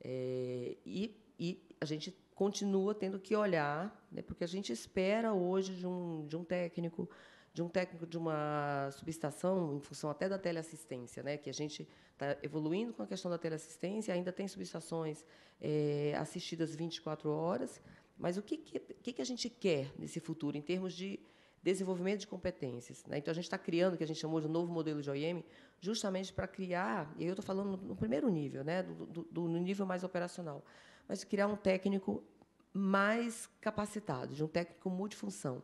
É, e, e a gente continua tendo que olhar, né, porque a gente espera hoje de um, de um técnico, de um técnico de uma subestação, em função até da teleassistência, né, que a gente está evoluindo com a questão da teleassistência, ainda tem subestações é, assistidas 24 horas, mas o que, que, que a gente quer nesse futuro, em termos de desenvolvimento de competências. Né? Então, a gente está criando o que a gente chamou de novo modelo de OIM, justamente para criar, e eu estou falando no primeiro nível, né? do, do, do nível mais operacional, mas criar um técnico mais capacitado, de um técnico multifunção.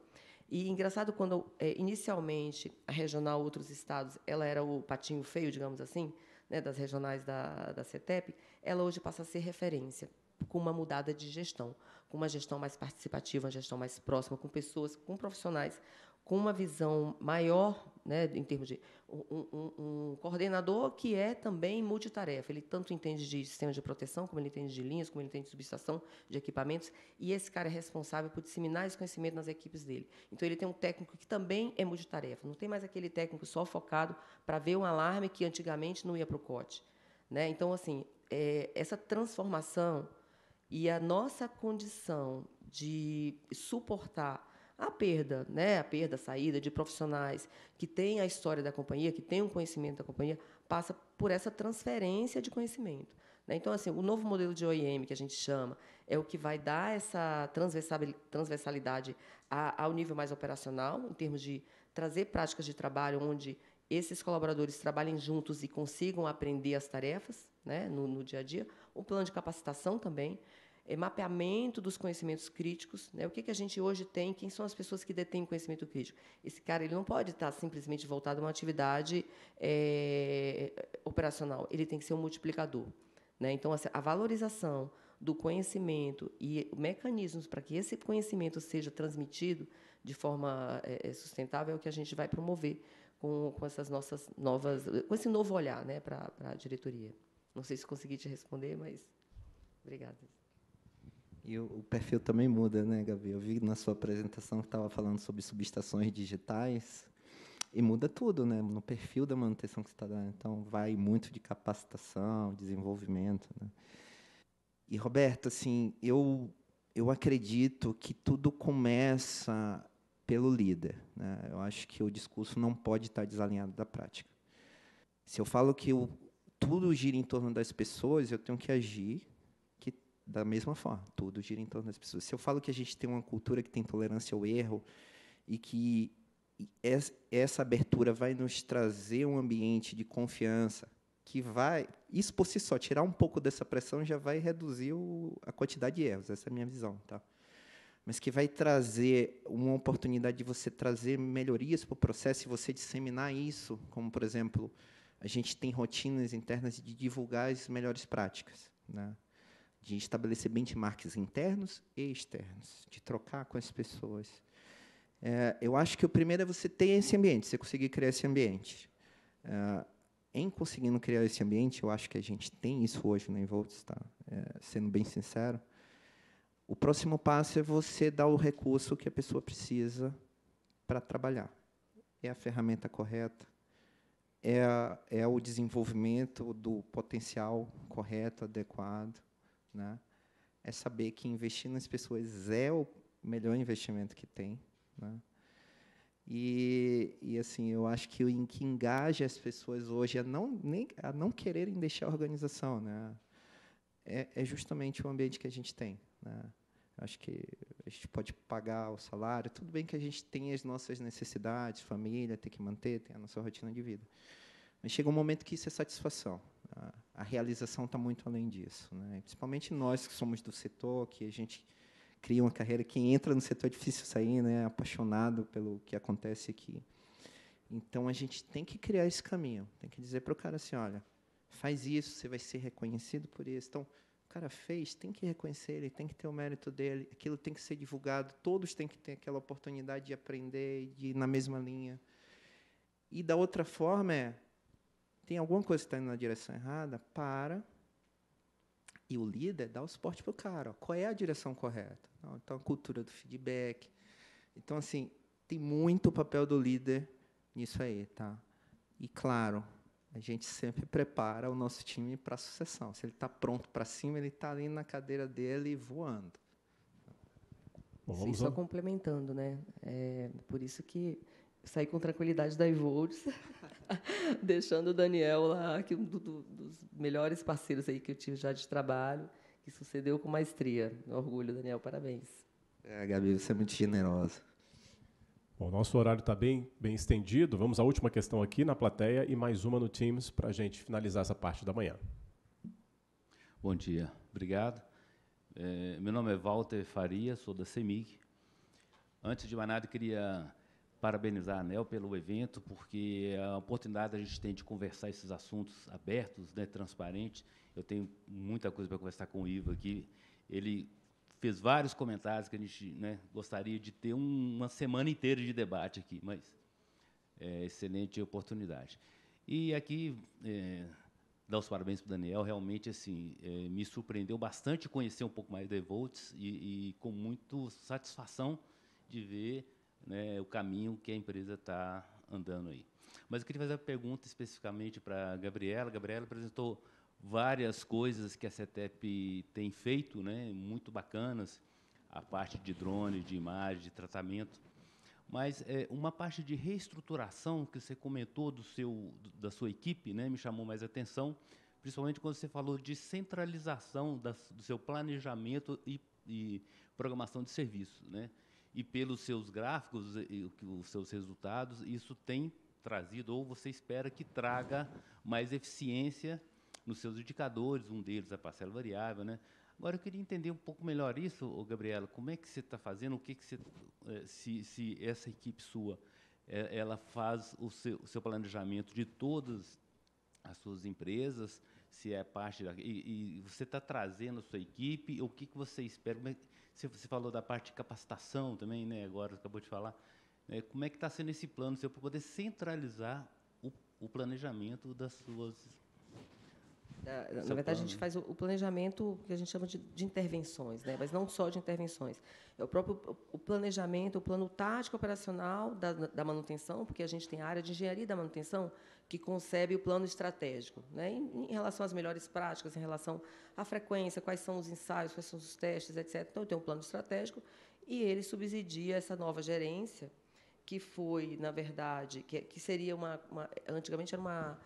E engraçado quando é, inicialmente a regional outros estados, ela era o patinho feio, digamos assim, né, das regionais da, da CETEP, ela hoje passa a ser referência com uma mudada de gestão, com uma gestão mais participativa, uma gestão mais próxima, com pessoas, com profissionais, com uma visão maior, né, em termos de um, um, um, coordenador que é também multitarefa. Ele tanto entende de sistema de proteção, como ele entende de linhas, como ele entende de subestação, de equipamentos, e esse cara é responsável por disseminar esse conhecimento nas equipes dele. Então, ele tem um técnico que também é multitarefa. Não tem mais aquele técnico só focado para ver um alarme que antigamente não ia para o COT. Né? Então, assim, é, essa transformação e a nossa condição de suportar a perda, né? A perda, a saída de profissionais que têm a história da companhia, que têm o um conhecimento da companhia, passa por essa transferência de conhecimento. Né? Então, assim, o novo modelo de OIM que a gente chama é o que vai dar essa transversalidade ao nível mais operacional, em termos de trazer práticas de trabalho onde esses colaboradores trabalhem juntos e consigam aprender as tarefas né, no, no, dia a dia, O plano de capacitação também é, mapeamento dos conhecimentos críticos, né? o que, que a gente hoje tem, quem são as pessoas que detêm conhecimento crítico. Esse cara ele não pode estar simplesmente voltado a uma atividade é, operacional, ele tem que ser um multiplicador. Né? Então, assim, a valorização do conhecimento e mecanismos para que esse conhecimento seja transmitido de forma é, é, sustentável é o que a gente vai promover com, com essas nossas novas, com esse novo olhar né, para a diretoria. Não sei se consegui te responder, mas obrigada. E o perfil também muda, né, Gabi? Eu vi na sua apresentação que estava falando sobre subestações digitais e muda tudo, né? No perfil da manutenção que você está dando. Então, vai muito de capacitação, desenvolvimento, né? E, Roberto, assim, eu, eu acredito que tudo começa pelo líder. Né? Eu acho que o discurso não pode estar desalinhado da prática. Se eu falo que o, tudo gira em torno das pessoas, eu tenho que agir da mesma forma. Tudo gira em torno das pessoas. Se eu falo que a gente tem uma cultura que tem tolerância ao erro e que essa abertura vai nos trazer um ambiente de confiança que vai, isso por si só, tirar um pouco dessa pressão já vai reduzir o, a quantidade de erros. Essa é a minha visão, tá? Mas que vai trazer uma oportunidade de você trazer melhorias para o processo e você disseminar isso, como por exemplo, a gente tem rotinas internas de divulgar as melhores práticas, né? de estabelecer benchmarks internos e externos, de trocar com as pessoas. É, eu acho que o primeiro é você ter esse ambiente, você conseguir criar esse ambiente. É, em conseguindo criar esse ambiente, eu acho que a gente tem isso hoje na né, tá? É, sendo bem sincero. O próximo passo é você dar o recurso que a pessoa precisa para trabalhar. É a ferramenta correta, é, é o desenvolvimento do potencial correto, adequado né? É saber que investir nas pessoas é o melhor investimento que tem, né? E, e assim, eu acho que o que engaja as pessoas hoje a não nem a não quererem deixar a organização, né? É, é justamente o ambiente que a gente tem, né? acho que a gente pode pagar o salário. Tudo bem que a gente tem as nossas necessidades, família, tem que manter, tem a nossa rotina de vida. Mas chega um momento que isso é satisfação a, realização está muito além disso. Né? Principalmente nós que somos do setor, que a gente cria uma carreira, quem entra no setor é difícil sair, né? É apaixonado pelo que acontece aqui. Então a gente tem que criar esse caminho, tem que dizer para o cara assim, olha, faz isso, você vai ser reconhecido por isso. Então o cara fez, tem que reconhecer ele, tem que ter o mérito dele, aquilo tem que ser divulgado, todos têm que ter aquela oportunidade de aprender, de ir na mesma linha. E da outra forma é tem alguma coisa que está indo na direção errada, para. E o líder dá o suporte para o cara. Ó, qual é a direção correta? Então, a cultura do feedback. Então, assim, tem muito papel do líder nisso aí, tá? E, claro, a gente sempre prepara o nosso time para a sucessão. Se ele está pronto para cima, ele está ali na cadeira dele voando. Bom, Sim, só complementando, né? É, por isso que saí com tranquilidade da Evolves, deixando o Daniel lá, que um do, do, dos melhores parceiros aí que eu tive já de trabalho, que sucedeu com maestria. Orgulho, Daniel, parabéns. É, Gabi, você é muito generosa. Bom, nosso horário está bem, bem estendido. Vamos à última questão aqui na plateia e mais uma no Teams para a gente finalizar essa parte da manhã. Bom dia, obrigado. É, meu nome é Walter Faria, sou da CEMIG. Antes de mais nada, queria parabenizar a ANEL pelo evento, porque é a oportunidade a gente tem de conversar esses assuntos abertos, né, transparentes. Eu tenho muita coisa para conversar com o Ivo aqui. Ele fez vários comentários que a gente né, gostaria de ter um, uma semana inteira de debate aqui, mas é excelente oportunidade. E aqui, é, dar os parabéns para o Daniel, realmente assim, é, me surpreendeu bastante conhecer um pouco mais da Evolts e, e com muita satisfação de ver né, o caminho que a empresa está andando aí. Mas eu queria fazer uma pergunta especificamente para a Gabriela. A Gabriela apresentou várias coisas que a CETEP tem feito, né, muito bacanas, a parte de drone, de imagem, de tratamento. Mas é, uma parte de reestruturação que você comentou do seu, da sua equipe né, me chamou mais atenção, principalmente quando você falou de centralização das, do seu planejamento e, e programação de serviços. Né? e pelos seus gráficos, os seus resultados, isso tem trazido, ou você espera que traga mais eficiência nos seus indicadores, um deles a parcela variável. Né? Agora, eu queria entender um pouco melhor isso, Gabriela, como é que você está fazendo, o que, que você, é, se, se essa equipe sua é, ela faz o seu, o seu planejamento de todas as suas empresas, se é parte da, e, e você está trazendo a sua equipe, o que, que você espera, como é você falou da parte de capacitação também, né? Agora acabou de falar. Né, como é que está sendo esse plano seu para poder centralizar o, o planejamento das suas na verdade, plano. a gente né? faz o, o, planejamento que a gente chama de, de, intervenções, né? mas não só de intervenções. É o próprio o planejamento, o plano tático operacional da, da manutenção, porque a gente tem a área de engenharia da manutenção que concebe o plano estratégico, né? em, em relação às melhores práticas, em relação à frequência, quais são os ensaios, quais são os testes, etc. Então, tem um plano estratégico e ele subsidia essa nova gerência, que foi, na verdade, que, que seria uma, uma. Antigamente era uma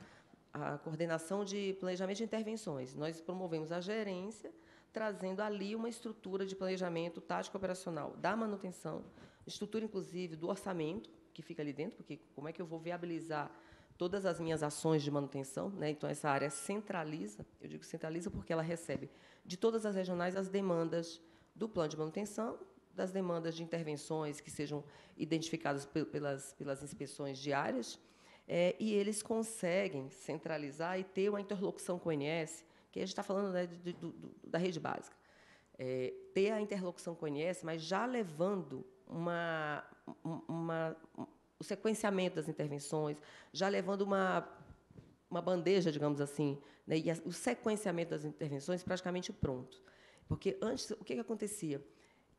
a coordenação de planejamento de intervenções. Nós promovemos a gerência, trazendo ali uma estrutura de planejamento tático operacional da manutenção, estrutura inclusive do orçamento que fica ali dentro, porque como é que eu vou viabilizar todas as minhas ações de manutenção, né? Então essa área centraliza, eu digo centraliza porque ela recebe de todas as regionais as demandas do plano de manutenção, das demandas de intervenções que sejam identificadas pelas pelas inspeções diárias é, e eles conseguem centralizar e ter uma interlocução com o INS, que a gente está falando né, de, do, da rede básica. É, ter a interlocução com o INS, mas já levando uma, uma, o sequenciamento das intervenções, já levando uma, uma bandeja, digamos assim, né, e a, o sequenciamento das intervenções praticamente pronto. Porque antes, o que, que acontecia?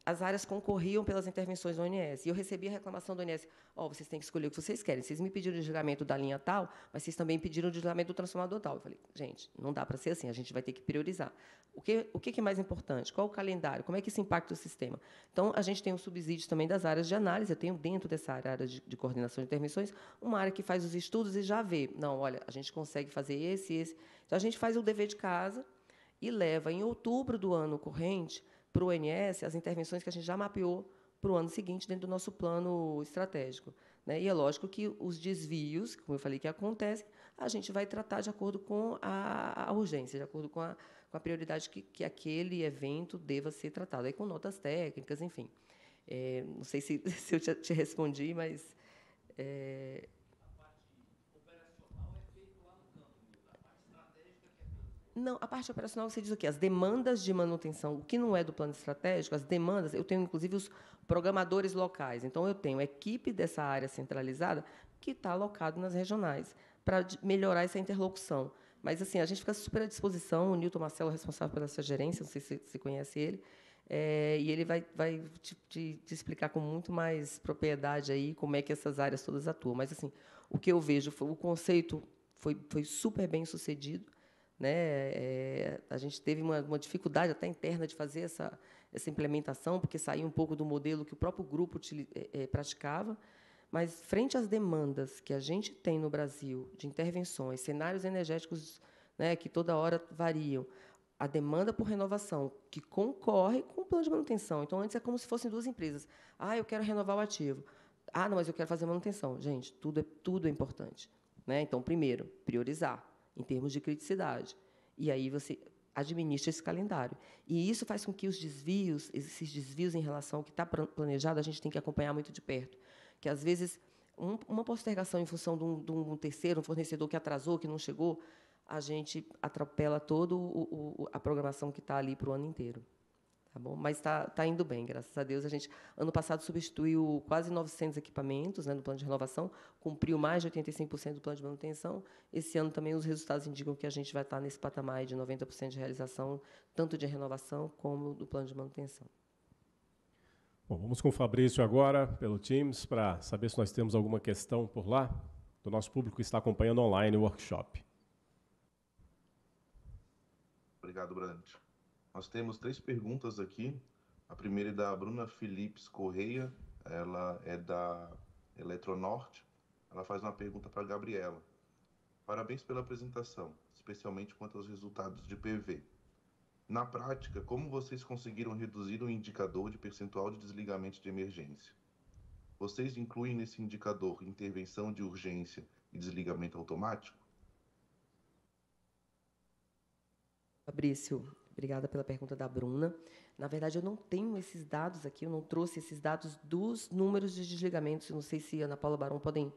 as áreas concorriam pelas intervenções do ONS. E eu recebi a reclamação do ONS, ó, oh, vocês têm que escolher o que vocês querem. Vocês me pediram o desligamento da linha tal, mas vocês também pediram o desligamento do transformador tal. Eu falei, gente, não dá para ser assim, a gente vai ter que priorizar. O que, o que é mais importante? Qual o calendário? Como é que isso impacta o sistema? Então, a gente tem um subsídio também das áreas de análise. Eu tenho dentro dessa área, área de, de coordenação de intervenções, uma área que faz os estudos e já vê. Não, olha, a gente consegue fazer esse, esse. Então, a gente faz o dever de casa e leva, em outubro do ano corrente, para o ONS as intervenções que a gente já mapeou para o ano seguinte dentro do nosso plano estratégico. Né? E é lógico que os desvios, como eu falei que acontecem, a gente vai tratar de acordo com a, a urgência, de acordo com a, com a prioridade que, que, aquele evento deva ser tratado, aí com notas técnicas, enfim. É, não sei se, se eu te, te respondi, mas é, Não, a parte operacional você diz o quê? As demandas de manutenção, o que não é do plano estratégico, as demandas, eu tenho inclusive os programadores locais. Então, eu tenho equipe dessa área centralizada que está alocado nas regionais, para melhorar essa interlocução. Mas, assim, a gente fica super à disposição. O Nilton Marcelo, é responsável pela sua gerência, não sei se, você conhece ele, é, e ele vai, vai te, te, te, explicar com muito mais propriedade aí como é que essas áreas todas atuam. Mas, assim, o que eu vejo, foi, o conceito foi, foi super bem sucedido. Né? É, a gente teve uma, uma, dificuldade até interna de fazer essa, essa implementação, porque saía um pouco do modelo que o próprio grupo te, eh, é, eh, praticava. Mas, frente às demandas que a gente tem no Brasil de intervenções, cenários energéticos né, que toda hora variam, a demanda por renovação, que concorre com o plano de manutenção. Então, antes é como se fossem duas empresas. Ah, eu quero renovar o ativo. Ah, não, mas eu quero fazer manutenção. Gente, tudo é, tudo é importante. Né? Então, primeiro, priorizar em termos de criticidade. E aí você administra esse calendário. E isso faz com que os desvios, esses desvios em relação ao que está planejado, a gente tem que acompanhar muito de perto. Que, às vezes, um, uma postergação em função de um, de um, terceiro, um fornecedor que atrasou, que não chegou, a gente atropela toda a programação que está ali para o ano inteiro tá bom? Mas está tá indo bem, graças a Deus. A gente, ano passado, substituiu quase 900 equipamentos né, no plano de renovação, cumpriu mais de 85% do plano de manutenção. Esse ano também os resultados indicam que a gente vai estar tá nesse patamar de 90% de realização, tanto de renovação como do plano de manutenção. Bom, vamos com o Fabrício agora, pelo Teams, para saber se nós temos alguma questão por lá do nosso público que está acompanhando online o workshop. Obrigado, Brandt nós temos três perguntas aqui. A primeira é da Bruna Philips Correia, ela é da Eletronorte. Ela faz uma pergunta para a Gabriela. Parabéns pela apresentação, especialmente quanto aos resultados de PV. Na prática, como vocês conseguiram reduzir o indicador de percentual de desligamento de emergência? Vocês incluem nesse indicador intervenção de urgência e desligamento automático? Fabrício, Obrigada pela pergunta da Bruna. Na verdade, eu não tenho esses dados aqui, eu não trouxe esses dados dos números de desligamentos. Eu não sei se Ana Paula Barão podem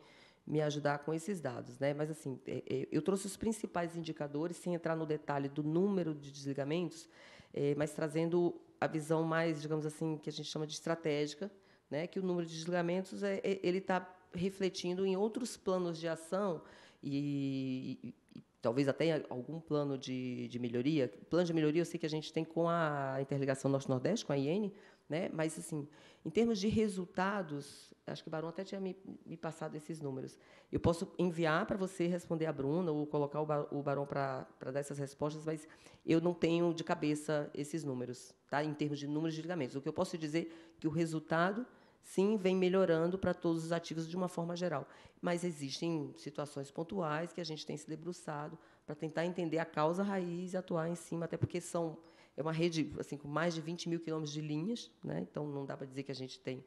me ajudar com esses dados, né? Mas assim, é, é, eu trouxe os principais indicadores, sem entrar no detalhe do número de desligamentos, é, mas trazendo a visão mais, digamos assim, que a gente chama de estratégica, né? Que o número de desligamentos é, ele está refletindo em outros planos de ação e, e, talvez até algum plano de, de melhoria. Plano de melhoria eu sei que a gente tem com a interligação Norte-Nordeste, com a IN, né? mas, assim, em termos de resultados, acho que o Barão até tinha me, me passado esses números. Eu posso enviar para você responder a Bruna ou colocar o, Barão para dar essas respostas, mas eu não tenho de cabeça esses números, tá? em termos de números de ligamentos. O que eu posso dizer é que o resultado sim, vem melhorando para todos os ativos de uma forma geral. Mas existem situações pontuais que a gente tem se debruçado para tentar entender a causa raiz e atuar em cima, até porque são é uma rede assim com mais de 20 mil quilômetros de linhas, né? então não dá para dizer que a gente tem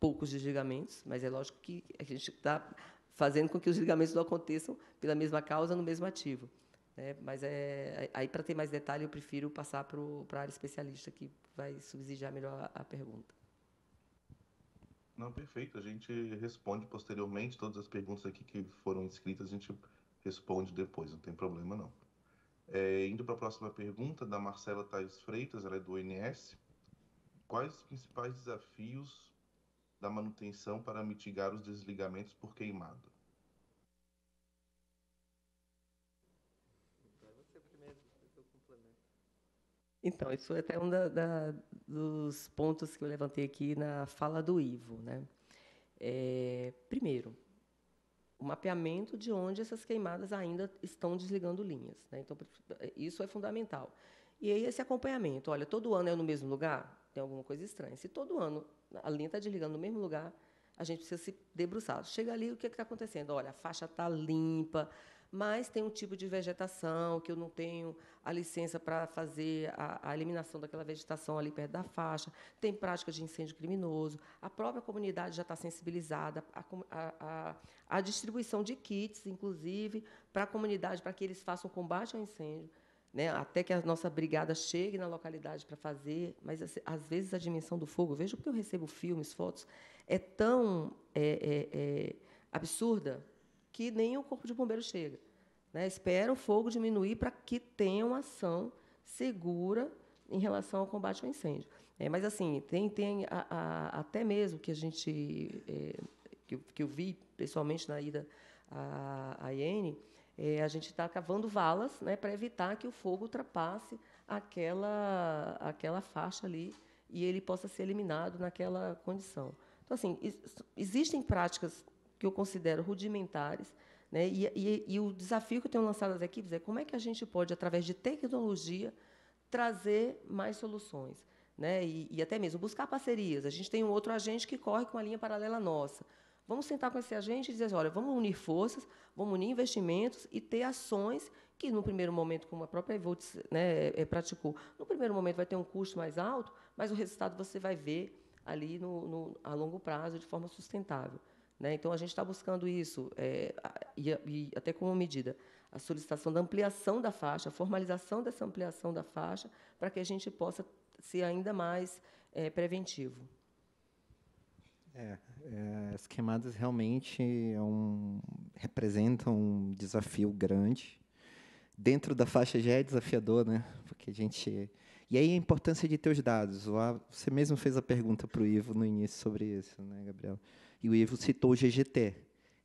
poucos desligamentos, mas é lógico que a gente está fazendo com que os desligamentos não aconteçam pela mesma causa no mesmo ativo. Né? Mas é, aí, para ter mais detalhe, eu prefiro passar para a área especialista, que vai subsidiar melhor a, a pergunta. Não, perfeito. A gente responde posteriormente todas as perguntas aqui que foram escritas, a gente responde depois, não tem problema não. É, indo para a próxima pergunta, da Marcela Tais Freitas, ela é do ONS. Quais os principais desafios da manutenção para mitigar os desligamentos por queimada? Então, isso é até um da, da, dos pontos que eu levantei aqui na fala do Ivo. Né? É, primeiro, o mapeamento de onde essas queimadas ainda estão desligando linhas. Né? Então, isso é fundamental. E aí, esse acompanhamento. Olha, todo ano é no mesmo lugar? Tem alguma coisa estranha. Se todo ano a linha está desligando no mesmo lugar, a gente precisa se debruçar. Chega ali, o que está acontecendo? Olha, a faixa está limpa, mas tem um tipo de vegetação que eu não tenho a licença para fazer a, a, eliminação daquela vegetação ali perto da faixa, tem prática de incêndio criminoso, a própria comunidade já está sensibilizada, a, a, a, distribuição de kits, inclusive, para a comunidade, para que eles façam combate ao incêndio. Né, até que a nossa brigada chegue na localidade para fazer, mas assim, às vezes a dimensão do fogo, vejo porque eu recebo filmes, fotos, é tão é, é, é, absurda que nem o corpo de bombeiro chega. Né? Espera o fogo diminuir para que tenha uma ação segura em relação ao combate ao incêndio. É, mas, assim, tem, tem a, a, até mesmo que a gente, é, que, que, eu vi pessoalmente na ida à, à é, a gente está cavando valas né, para evitar que o fogo ultrapasse aquela, aquela faixa ali e ele possa ser eliminado naquela condição. Então, assim, existem práticas que eu considero rudimentares. Né? E, e, e, o desafio que eu tenho lançado às equipes é como é que a gente pode, através de tecnologia, trazer mais soluções. Né? E, e até mesmo buscar parcerias. A gente tem um outro agente que corre com a linha paralela nossa. Vamos sentar com esse agente e dizer, assim, olha, vamos unir forças, vamos unir investimentos e ter ações que, no primeiro momento, como a própria Evolt né, eh, praticou, no primeiro momento vai ter um custo mais alto, mas o resultado você vai ver ali no, no, a longo prazo de forma sustentável. Né? Então, a gente está buscando isso, é, e, e, até como medida, a solicitação da ampliação da faixa, a formalização dessa ampliação da faixa, para que a gente possa ser ainda mais é, preventivo. É, é, as queimadas realmente é um, representam um desafio grande. Dentro da faixa já é desafiador, né? Porque a gente. E aí a importância de ter os dados. Você mesmo fez a pergunta para o Ivo no início sobre isso, né, Gabriel? E o Ivo citou o GGT.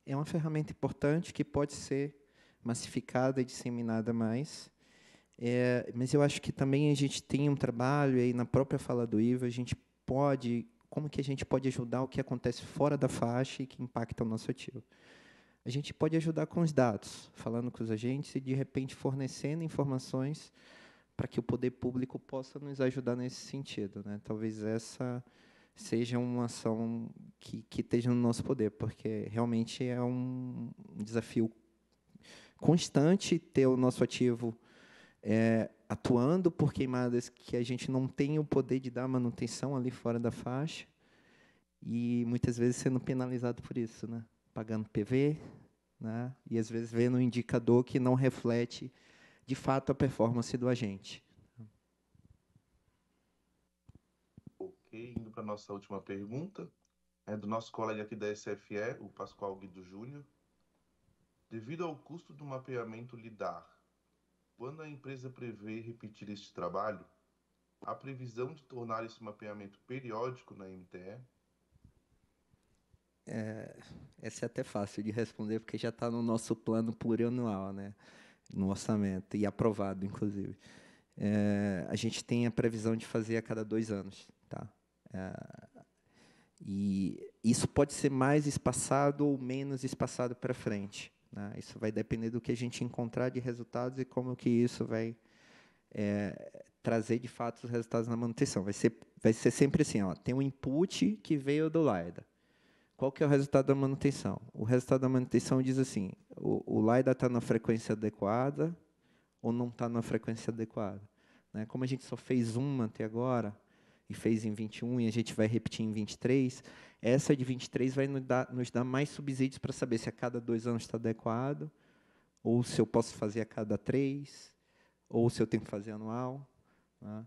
É uma ferramenta importante que pode ser massificada e disseminada mais. É, mas eu acho que também a gente tem um trabalho aí na própria fala do Ivo, a gente pode, como que a gente pode ajudar o que acontece fora da faixa e que impacta o nosso ativo? A gente pode ajudar com os dados, falando com os agentes e de repente fornecendo informações para que o poder público possa nos ajudar nesse sentido, né? Talvez essa seja uma ação que, que esteja no nosso poder, porque realmente é um desafio constante ter o nosso ativo é, atuando por queimadas que a gente não tem o poder de dar manutenção ali fora da faixa e muitas vezes sendo penalizado por isso, né? pagando PV, né? e às vezes vendo um indicador que não reflete de fato a performance do agente. Ok, indo para a nossa última pergunta, é do nosso colega aqui da SFE, o Pascoal Guido Júnior. Devido ao custo do mapeamento lidar, quando a empresa prevê repetir este trabalho, há previsão de tornar esse mapeamento periódico na MTE? É, essa é até fácil de responder, porque já está no nosso plano plurianual, né? no orçamento, e aprovado, inclusive. É, a gente tem a previsão de fazer a cada dois anos. Tá? Uh, e isso pode ser mais espaçado ou menos espaçado para frente. Né? Isso vai depender do que a gente encontrar de resultados e como que isso vai é, trazer de fato os resultados na manutenção. Vai ser, vai ser sempre assim, ó, tem um input que veio do LIDA. Qual que é o resultado da manutenção? O resultado da manutenção diz assim, o, o LIDA está na frequência adequada ou não está na frequência adequada. Né? Como a gente só fez uma até agora, e fez em 21 e a gente vai repetir em 23. Essa de 23 vai nos dar, nos dar mais subsídios para saber se a cada dois anos está adequado, ou se eu posso fazer a cada três, ou se eu tenho que fazer anual. Né?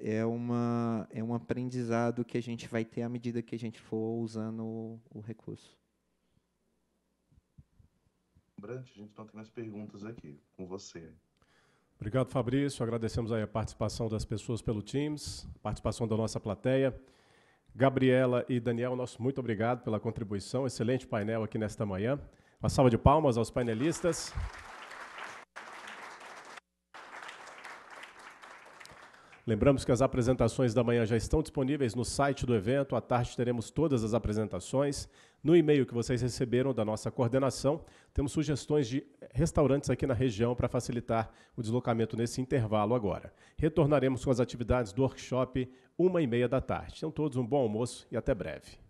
é, uma, é um aprendizado que a gente vai ter à medida que a gente for usando o, o recurso. Brant, a gente não tem mais perguntas aqui com você. Obrigado, Fabrício. Agradecemos aí a participação das pessoas pelo Teams, a participação da nossa plateia. Gabriela e Daniel, nosso muito obrigado pela contribuição. Excelente painel aqui nesta manhã. Uma salva de palmas aos painelistas. Lembramos que as apresentações da manhã já estão disponíveis no site do evento. À tarde teremos todas as apresentações. No e-mail que vocês receberam da nossa coordenação, temos sugestões de restaurantes aqui na região para facilitar o deslocamento nesse intervalo agora. Retornaremos com as atividades do workshop uma e meia da tarde. Então todos um bom almoço e até breve.